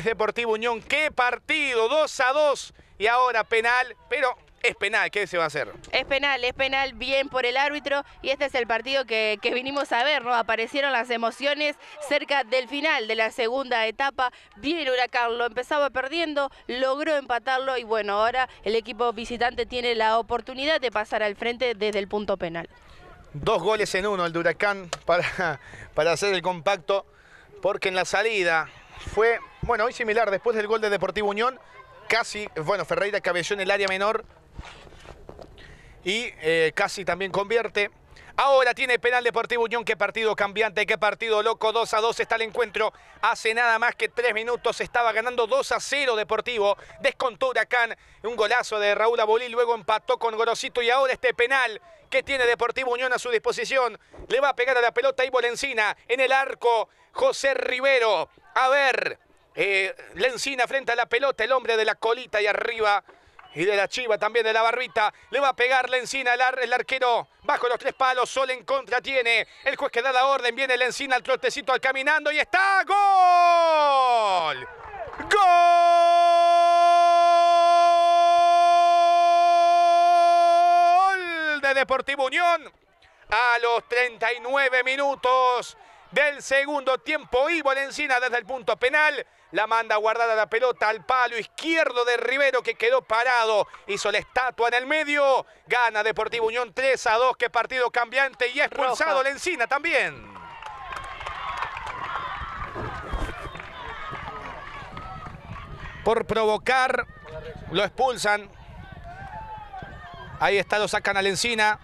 Deportivo Unión. ¡Qué partido! 2 a 2 y ahora penal, pero es penal, ¿qué se va a hacer? Es penal, es penal bien por el árbitro y este es el partido que, vinimos a ver, ¿no? Aparecieron las emociones cerca del final de la segunda etapa. Bien Huracán, lo empezaba perdiendo, logró empatarlo y bueno, ahora el equipo visitante tiene la oportunidad de pasar al frente desde el punto penal. Dos goles en uno el de Huracán para, para hacer el compacto, porque en la salida fue, bueno, muy similar, después del gol de Deportivo Unión, casi, bueno, Ferreira cabelló en el área menor, y eh, casi también convierte. Ahora tiene penal Deportivo Unión. Qué partido cambiante, qué partido loco. 2 a 2 está el encuentro. Hace nada más que 3 minutos estaba ganando 2 a 0 Deportivo. Descontó Huracán. Un golazo de Raúl Abolí. Luego empató con Gorosito. Y ahora este penal que tiene Deportivo Unión a su disposición. Le va a pegar a la pelota Ivo Lencina. En el arco, José Rivero. A ver. Eh, Lencina frente a la pelota. El hombre de la colita y arriba y de la chiva también de la barbita. Le va a pegar la encina el, arquero. Bajo los tres palos, Sol en contra tiene. El juez que da la orden, viene la encina al trotecito al caminando y está. ¡Gol! ¡Gol! De Deportivo Unión. A los 39 minutos del segundo tiempo. Y Lencina desde el punto penal. La manda guardada la pelota al palo izquierdo de Rivero que quedó parado. Hizo la estatua en el medio. Gana Deportivo Unión 3 a 2. Qué partido cambiante. Y expulsado Lencina también. Por provocar, lo expulsan. Ahí está, lo sacan a Lencina.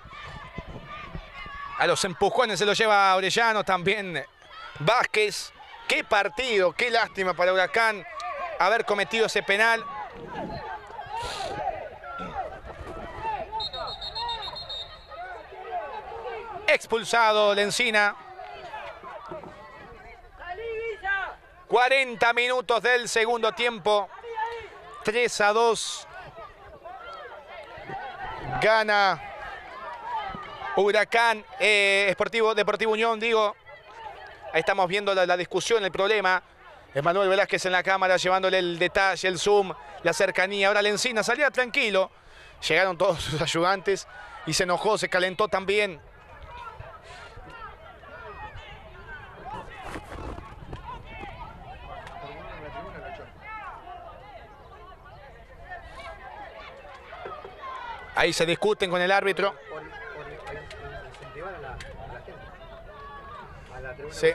A los empujones se lo lleva Orellano, también Vázquez. Qué partido, qué lástima para Huracán haber cometido ese penal. Expulsado Lencina. 40 minutos del segundo tiempo. 3 a 2. Gana Huracán eh, Deportivo Unión, digo. Ahí estamos viendo la, discusión, el problema. Emanuel Manuel Velázquez en la cámara llevándole el detalle, el zoom, la cercanía. Ahora encina, salía tranquilo. Llegaron todos sus ayudantes y se enojó, se calentó también. Ahí se discuten con el árbitro. Sí.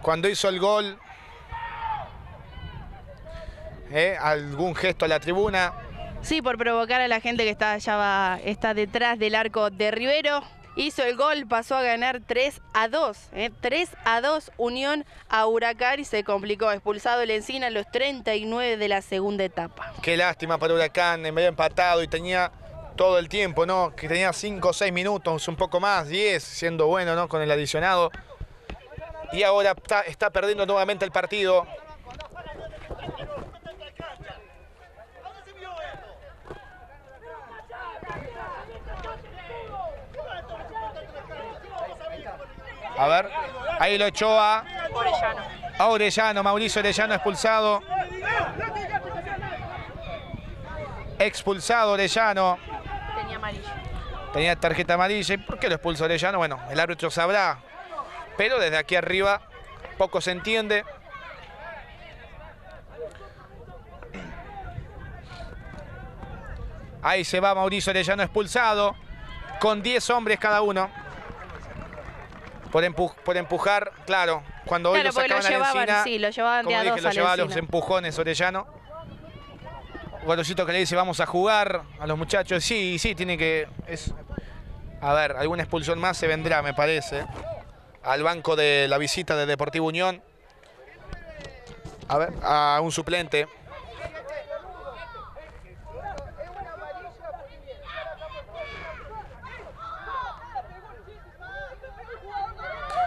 Cuando hizo el gol, eh, algún gesto a la tribuna. Sí, por provocar a la gente que está allá está detrás del arco de Rivero. Hizo el gol, pasó a ganar 3 a 2. 3 eh, a 2, Unión a Huracán y se complicó. Expulsado el Encina a los 39 de la segunda etapa. Qué lástima para Huracán, en medio empatado y tenía todo el tiempo, ¿no? Que tenía 5 o 6 minutos, un poco más, 10, siendo bueno, ¿no? Con el adicionado. Y ahora está, perdiendo nuevamente el partido. A ver, ahí lo echó a Orellano. A Orellano, Mauricio Orellano expulsado. Expulsado Orellano. Tenía tarjeta amarilla. ¿Y por qué lo expulsó Orellano? Bueno, el árbitro sabrá. Pero desde aquí arriba poco se entiende. Ahí se va Mauricio Orellano expulsado. Con 10 hombres cada uno. Por, empujar, claro. Cuando hoy claro, lo la encina, sí, lo lo llevaba los empujones Orellano. Gorosito que le dice vamos a jugar a los muchachos. Sí, sí, tiene que... Es, a ver, alguna expulsión más se vendrá, me parece. Al banco de la visita de Deportivo Unión. A ver, a un suplente.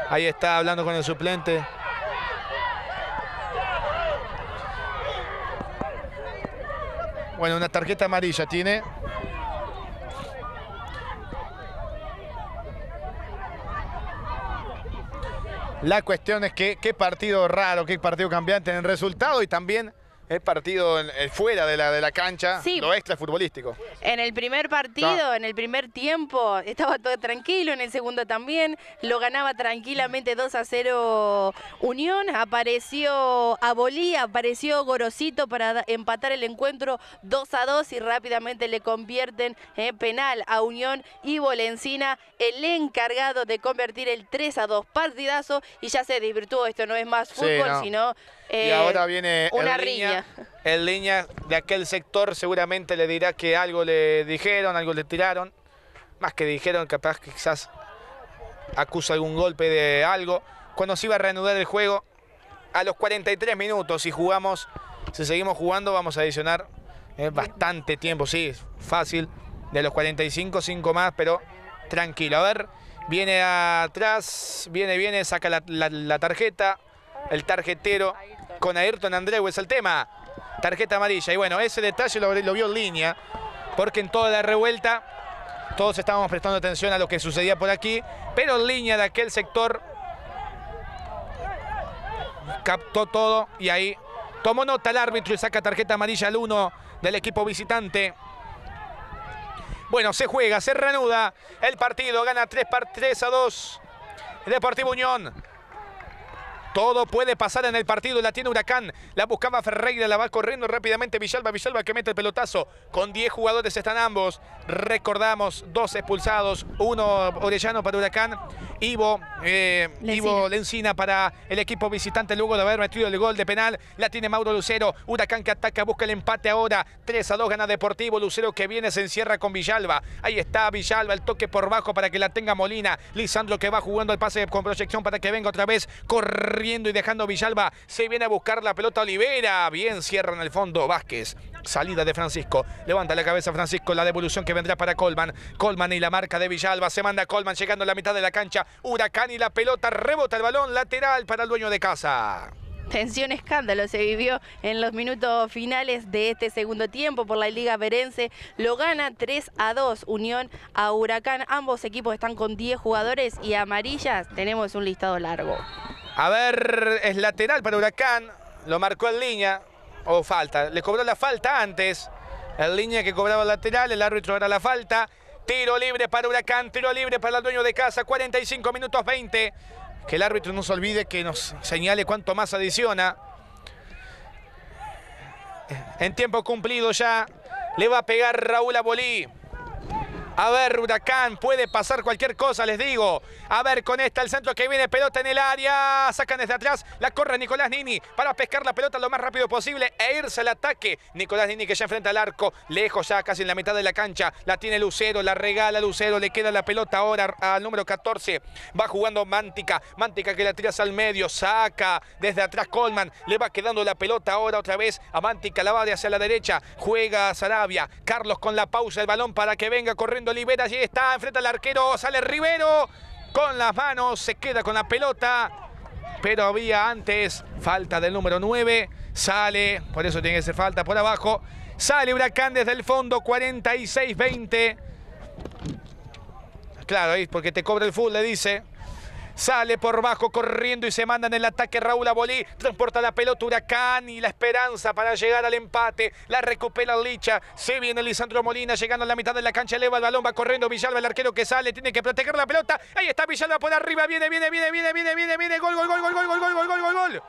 Ahí está hablando con el suplente. Bueno, una tarjeta amarilla tiene. La cuestión es que qué partido raro, qué partido cambiante en el resultado y también el partido eh, fuera de la, de la cancha, lo extra futbolístico. En el primer partido, en el primer tiempo, estaba todo tranquilo, en el segundo también, lo ganaba tranquilamente 2 a 0 Unión, apareció Abolí, apareció Gorosito para empatar el encuentro 2 a 2 y rápidamente le convierten en penal a Unión y Bolencina, el encargado de convertir el 3 a 2 partidazo y ya se desvirtuó, esto no es más fútbol, sino y eh, ahora viene una riña. El línea de aquel sector seguramente le dirá que algo le dijeron, algo le tiraron. Más que dijeron, capaz que quizás acusa algún golpe de algo. Cuando se iba a reanudar el juego, a los 43 minutos, si jugamos, si seguimos jugando, vamos a adicionar eh, bastante tiempo. Sí, fácil. De los 45, 5 más, pero tranquilo. A ver, viene atrás, viene, viene, saca la tarjeta el tarjetero con Ayrton Andreu es el tema. Tarjeta amarilla. Y bueno, ese detalle lo, vio en línea, porque en toda la revuelta todos estábamos prestando atención a lo que sucedía por aquí, pero en línea de aquel sector captó todo y ahí tomó nota el árbitro y saca tarjeta amarilla al uno del equipo visitante. Bueno, se juega, se reanuda el partido, gana 3, 3 a 2 Deportivo Unión. Todo puede pasar en el partido. La tiene Huracán. La buscaba Ferreira. La va corriendo rápidamente Villalba. Villalba que mete el pelotazo. Con 10 jugadores están ambos. Recordamos, dos expulsados. Uno Orellano para Huracán. Ivo, eh, Lencina. Ivo para el equipo visitante. Luego de haber metido el gol de penal. La tiene Mauro Lucero. Huracán que ataca. Busca el empate ahora. 3 a 2 gana Deportivo. Lucero que viene se encierra con Villalba. Ahí está Villalba. El toque por bajo para que la tenga Molina. Lisandro que va jugando el pase con proyección para que venga otra vez. Corriendo y dejando Villalba. Se viene a buscar la pelota Olivera. Bien, cierra en el fondo Vázquez. Salida de Francisco. Levanta la cabeza Francisco. La devolución que vendrá para Colman. Colman y la marca de Villalba. Se manda Colman llegando a la mitad de la cancha. Huracán y la pelota. Rebota el balón lateral para el dueño de casa. Tensión escándalo se vivió en los minutos finales de este segundo tiempo por la Liga Verense. Lo gana 3 a 2 Unión a Huracán. Ambos equipos están con 10 jugadores y amarillas. Tenemos un listado largo. A ver, es lateral para Huracán. Lo marcó en línea. O falta. Le cobró la falta antes. En línea que cobraba el lateral. El árbitro era la falta. Tiro libre para Huracán. Tiro libre para el dueño de casa. 45 minutos 20. Que el árbitro no se olvide que nos señale cuánto más adiciona. En tiempo cumplido ya le va a pegar Raúl Abolí. A ver, Huracán, puede pasar cualquier cosa, les digo. A ver, con esta, el centro que viene, pelota en el área. Sacan desde atrás, la corre Nicolás Nini para pescar la pelota lo más rápido posible e irse al ataque. Nicolás Nini que ya enfrenta al arco, lejos ya, casi en la mitad de la cancha. La tiene Lucero, la regala Lucero, le queda la pelota ahora al número 14. Va jugando Mántica, Mántica que la tira al medio, saca desde atrás Colman. Le va quedando la pelota ahora otra vez a Mántica, la va de hacia la derecha. Juega Sarabia, Carlos con la pausa, el balón para que venga corriendo Libera Olivera, allí está, enfrenta al arquero, sale Rivero con las manos, se queda con la pelota, pero había antes falta del número 9, sale, por eso tiene que ser falta por abajo, sale Huracán desde el fondo, 46-20. Claro, ahí porque te cobra el full, le dice. Sale por bajo corriendo y se manda en el ataque Raúl Abolí. Transporta la pelota Huracán y la esperanza para llegar al empate. La recupera Licha. Se viene Lisandro Molina llegando a la mitad de la cancha. Eleva el balón, va corriendo Villalba, el arquero que sale. Tiene que proteger la pelota. Ahí está Villalba por arriba. Viene, viene, viene, viene, viene, viene, viene. Gol, gol, gol, gol, gol, gol, gol, gol, gol, gol.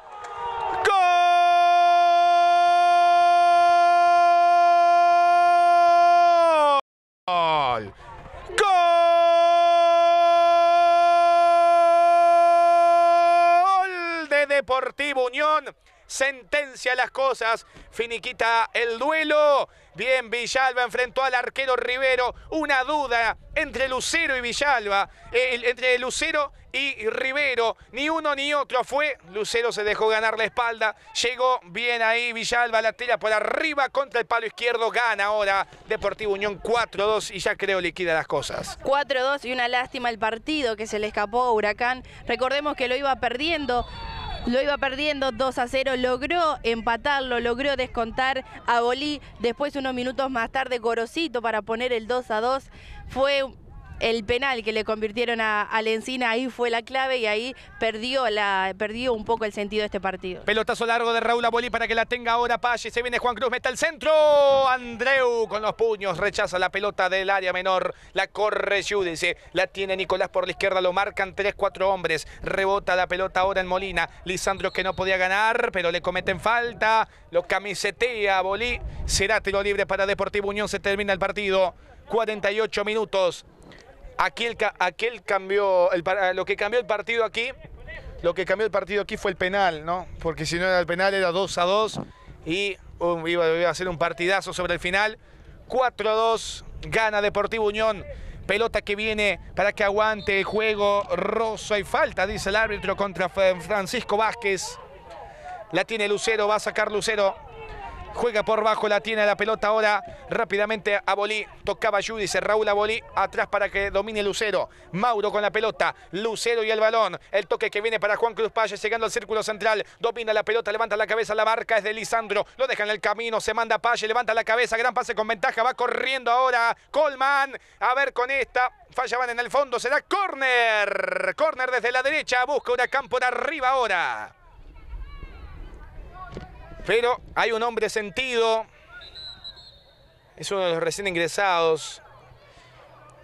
Deportivo Unión sentencia las cosas, finiquita el duelo. Bien, Villalba enfrentó al arquero Rivero. Una duda entre Lucero y Villalba, eh, entre Lucero y Rivero. Ni uno ni otro fue. Lucero se dejó ganar la espalda. Llegó bien ahí Villalba, la tira por arriba contra el palo izquierdo. Gana ahora Deportivo Unión 4-2 y ya creo liquida las cosas. 4-2 y una lástima el partido que se le escapó a Huracán. Recordemos que lo iba perdiendo lo iba perdiendo 2 a 0, logró empatarlo, logró descontar a Bolí, después unos minutos más tarde Gorosito para poner el 2 a 2. Fue el penal que le convirtieron a, a, Lencina, ahí fue la clave y ahí perdió, la, perdió un poco el sentido de este partido. Pelotazo largo de Raúl Abolí para que la tenga ahora Pache. Se viene Juan Cruz, mete al centro. Andreu con los puños, rechaza la pelota del área menor. La corre Judice, la tiene Nicolás por la izquierda, lo marcan tres, cuatro hombres. Rebota la pelota ahora en Molina. Lisandro que no podía ganar, pero le cometen falta. Lo camisetea Abolí. Será tiro libre para Deportivo Unión. Se termina el partido. 48 minutos. Aquí, el, cambió, eh, lo que cambió el partido aquí, lo que cambió el partido aquí fue el penal, ¿no? Porque si no era el penal era 2 a 2 y um, iba, a ser un partidazo sobre el final. 4 a 2, gana Deportivo Unión. Pelota que viene para que aguante el juego. Rosso hay falta, dice el árbitro contra Francisco Vázquez. La tiene Lucero, va a sacar Lucero. Juega por bajo, la tiene la pelota ahora rápidamente a Bolí Tocaba Judice, Raúl a Bolí atrás para que domine Lucero. Mauro con la pelota, Lucero y el balón. El toque que viene para Juan Cruz Palle, llegando al círculo central. Domina la pelota, levanta la cabeza, la marca es de Lisandro. Lo deja en el camino, se manda Palle, levanta la cabeza, gran pase con ventaja, va corriendo ahora Colman. A ver con esta. Falla en el fondo, será Corner. Corner desde la derecha, busca Huracán por arriba ahora. Pero hay un hombre sentido. Es uno de los recién ingresados.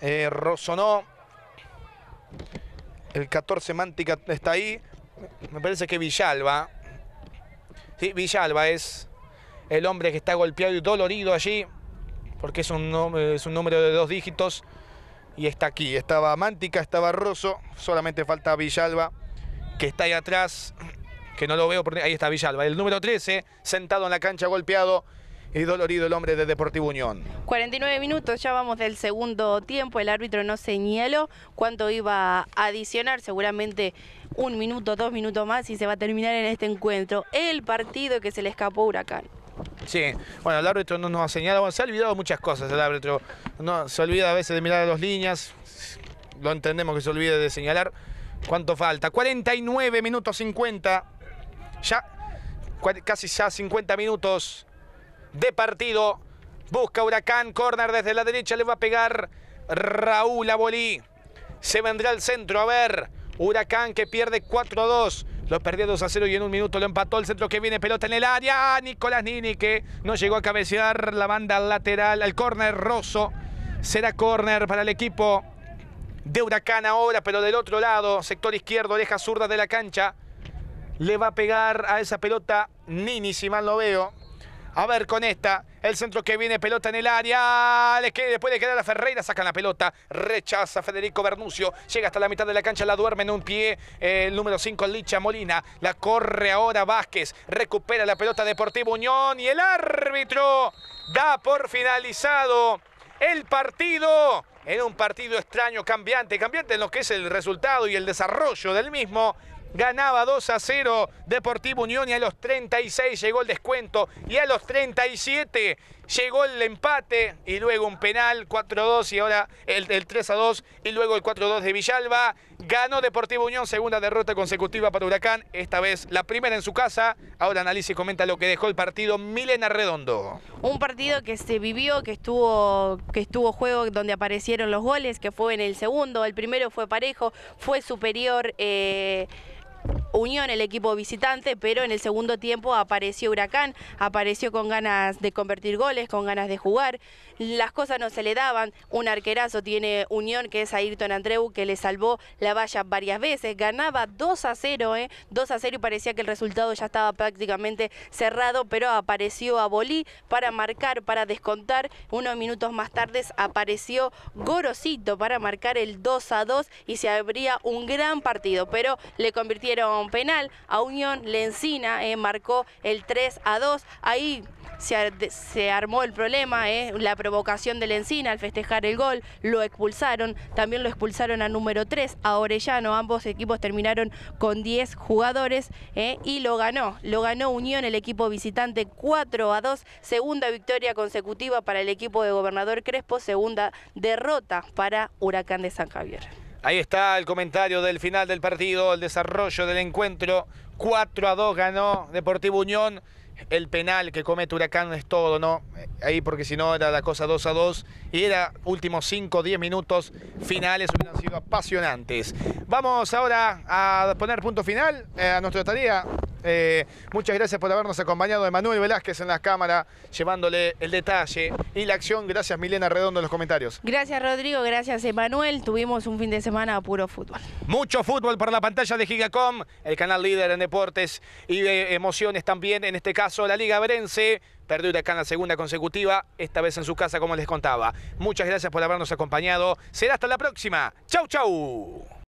Eh, Rosso no El 14 Mántica está ahí. Me parece que Villalba. Sí, Villalba es el hombre que está golpeado y dolorido allí. Porque es un, es un número de dos dígitos. Y está aquí. Estaba Mántica, estaba Rosso. Solamente falta Villalba. Que está ahí atrás que no lo veo, porque ahí está Villalba, el número 13, sentado en la cancha golpeado y dolorido el hombre de Deportivo Unión. 49 minutos, ya vamos del segundo tiempo, el árbitro no señaló cuánto iba a adicionar, seguramente un minuto, dos minutos más y se va a terminar en este encuentro el partido que se le escapó Huracán. Sí, bueno, el árbitro no nos ha señalado, se ha olvidado muchas cosas el árbitro, se olvida a veces de mirar a las líneas, lo entendemos que se olvide de señalar. ¿Cuánto falta? 49 minutos 50 ya casi ya 50 minutos de partido. Busca Huracán, córner desde la derecha, le va a pegar Raúl Abolí. Se vendrá al centro, a ver. Huracán que pierde 4 a 2. Lo perdió 2 a 0 y en un minuto lo empató el centro que viene, pelota en el área. Ah, Nicolás Nini que no llegó a cabecear la banda lateral al córner Rosso. Será córner para el equipo de Huracán ahora, pero del otro lado, sector izquierdo, deja zurda de la cancha. Le va a pegar a esa pelota Nini, si mal no veo. A ver con esta. El centro que viene, pelota en el área. Ah, le queda, después de quedar a Ferreira, sacan la pelota. Rechaza Federico Bernucio. Llega hasta la mitad de la cancha, la duerme en un pie. Eh, el número 5, Licha Molina. La corre ahora Vázquez. Recupera la pelota Deportivo Unión. Y el árbitro da por finalizado el partido. En un partido extraño, cambiante, cambiante en lo que es el resultado y el desarrollo del mismo ganaba 2 a 0 Deportivo Unión y a los 36 llegó el descuento y a los 37 llegó el empate y luego un penal 4-2 y ahora el, 3 3-2 y luego el 4-2 de Villalba. Ganó Deportivo Unión, segunda derrota consecutiva para Huracán, esta vez la primera en su casa. Ahora analice y comenta lo que dejó el partido Milena Redondo. Un partido que se vivió, que estuvo, juego donde aparecieron los goles, que fue en el segundo, el primero fue parejo, fue superior. Eh, Unión, el equipo visitante, pero en el segundo tiempo apareció Huracán, apareció con ganas de convertir goles, con ganas de jugar. Las cosas no se le daban. Un arquerazo tiene Unión, que es Ayrton Andreu, que le salvó la valla varias veces. Ganaba 2 a 0, 2 ¿eh? a 0 y parecía que el resultado ya estaba prácticamente cerrado, pero apareció Bolí para marcar, para descontar. Unos minutos más tarde apareció Gorosito para marcar el 2 a 2 y se abría un gran partido, pero le convirtió penal. A Unión Lencina eh, marcó el 3 a 2. Ahí se, armó el problema, eh, la provocación de Lencina al festejar el gol. Lo expulsaron. También lo expulsaron a número 3, a Orellano. Ambos equipos terminaron con 10 jugadores eh, y lo ganó. Lo ganó Unión, el equipo visitante 4 a 2. Segunda victoria consecutiva para el equipo de Gobernador Crespo. Segunda derrota para Huracán de San Javier. Ahí está el comentario del final del partido, el desarrollo del encuentro. 4 a 2 ganó Deportivo Unión. El penal que comete Huracán es todo, ¿no? Eh, ahí porque si no era la cosa 2 a 2. Y era últimos 5 10 minutos finales, hubieran sido apasionantes. Vamos ahora a poner punto final eh, a nuestra tarea. Eh, muchas gracias por habernos acompañado. Emanuel Velázquez en la cámara, llevándole el detalle y la acción. Gracias, Milena Redondo, en los comentarios. Gracias, Rodrigo. Gracias, Emanuel. Tuvimos un fin de semana puro fútbol. Mucho fútbol por la pantalla de Gigacom, el canal líder en deportes y eh, emociones también. En este caso, la Liga Berense Perdió Huracán la segunda consecutiva, esta vez en su casa, como les contaba. Muchas gracias por habernos acompañado. Será hasta la próxima. Chau, chau.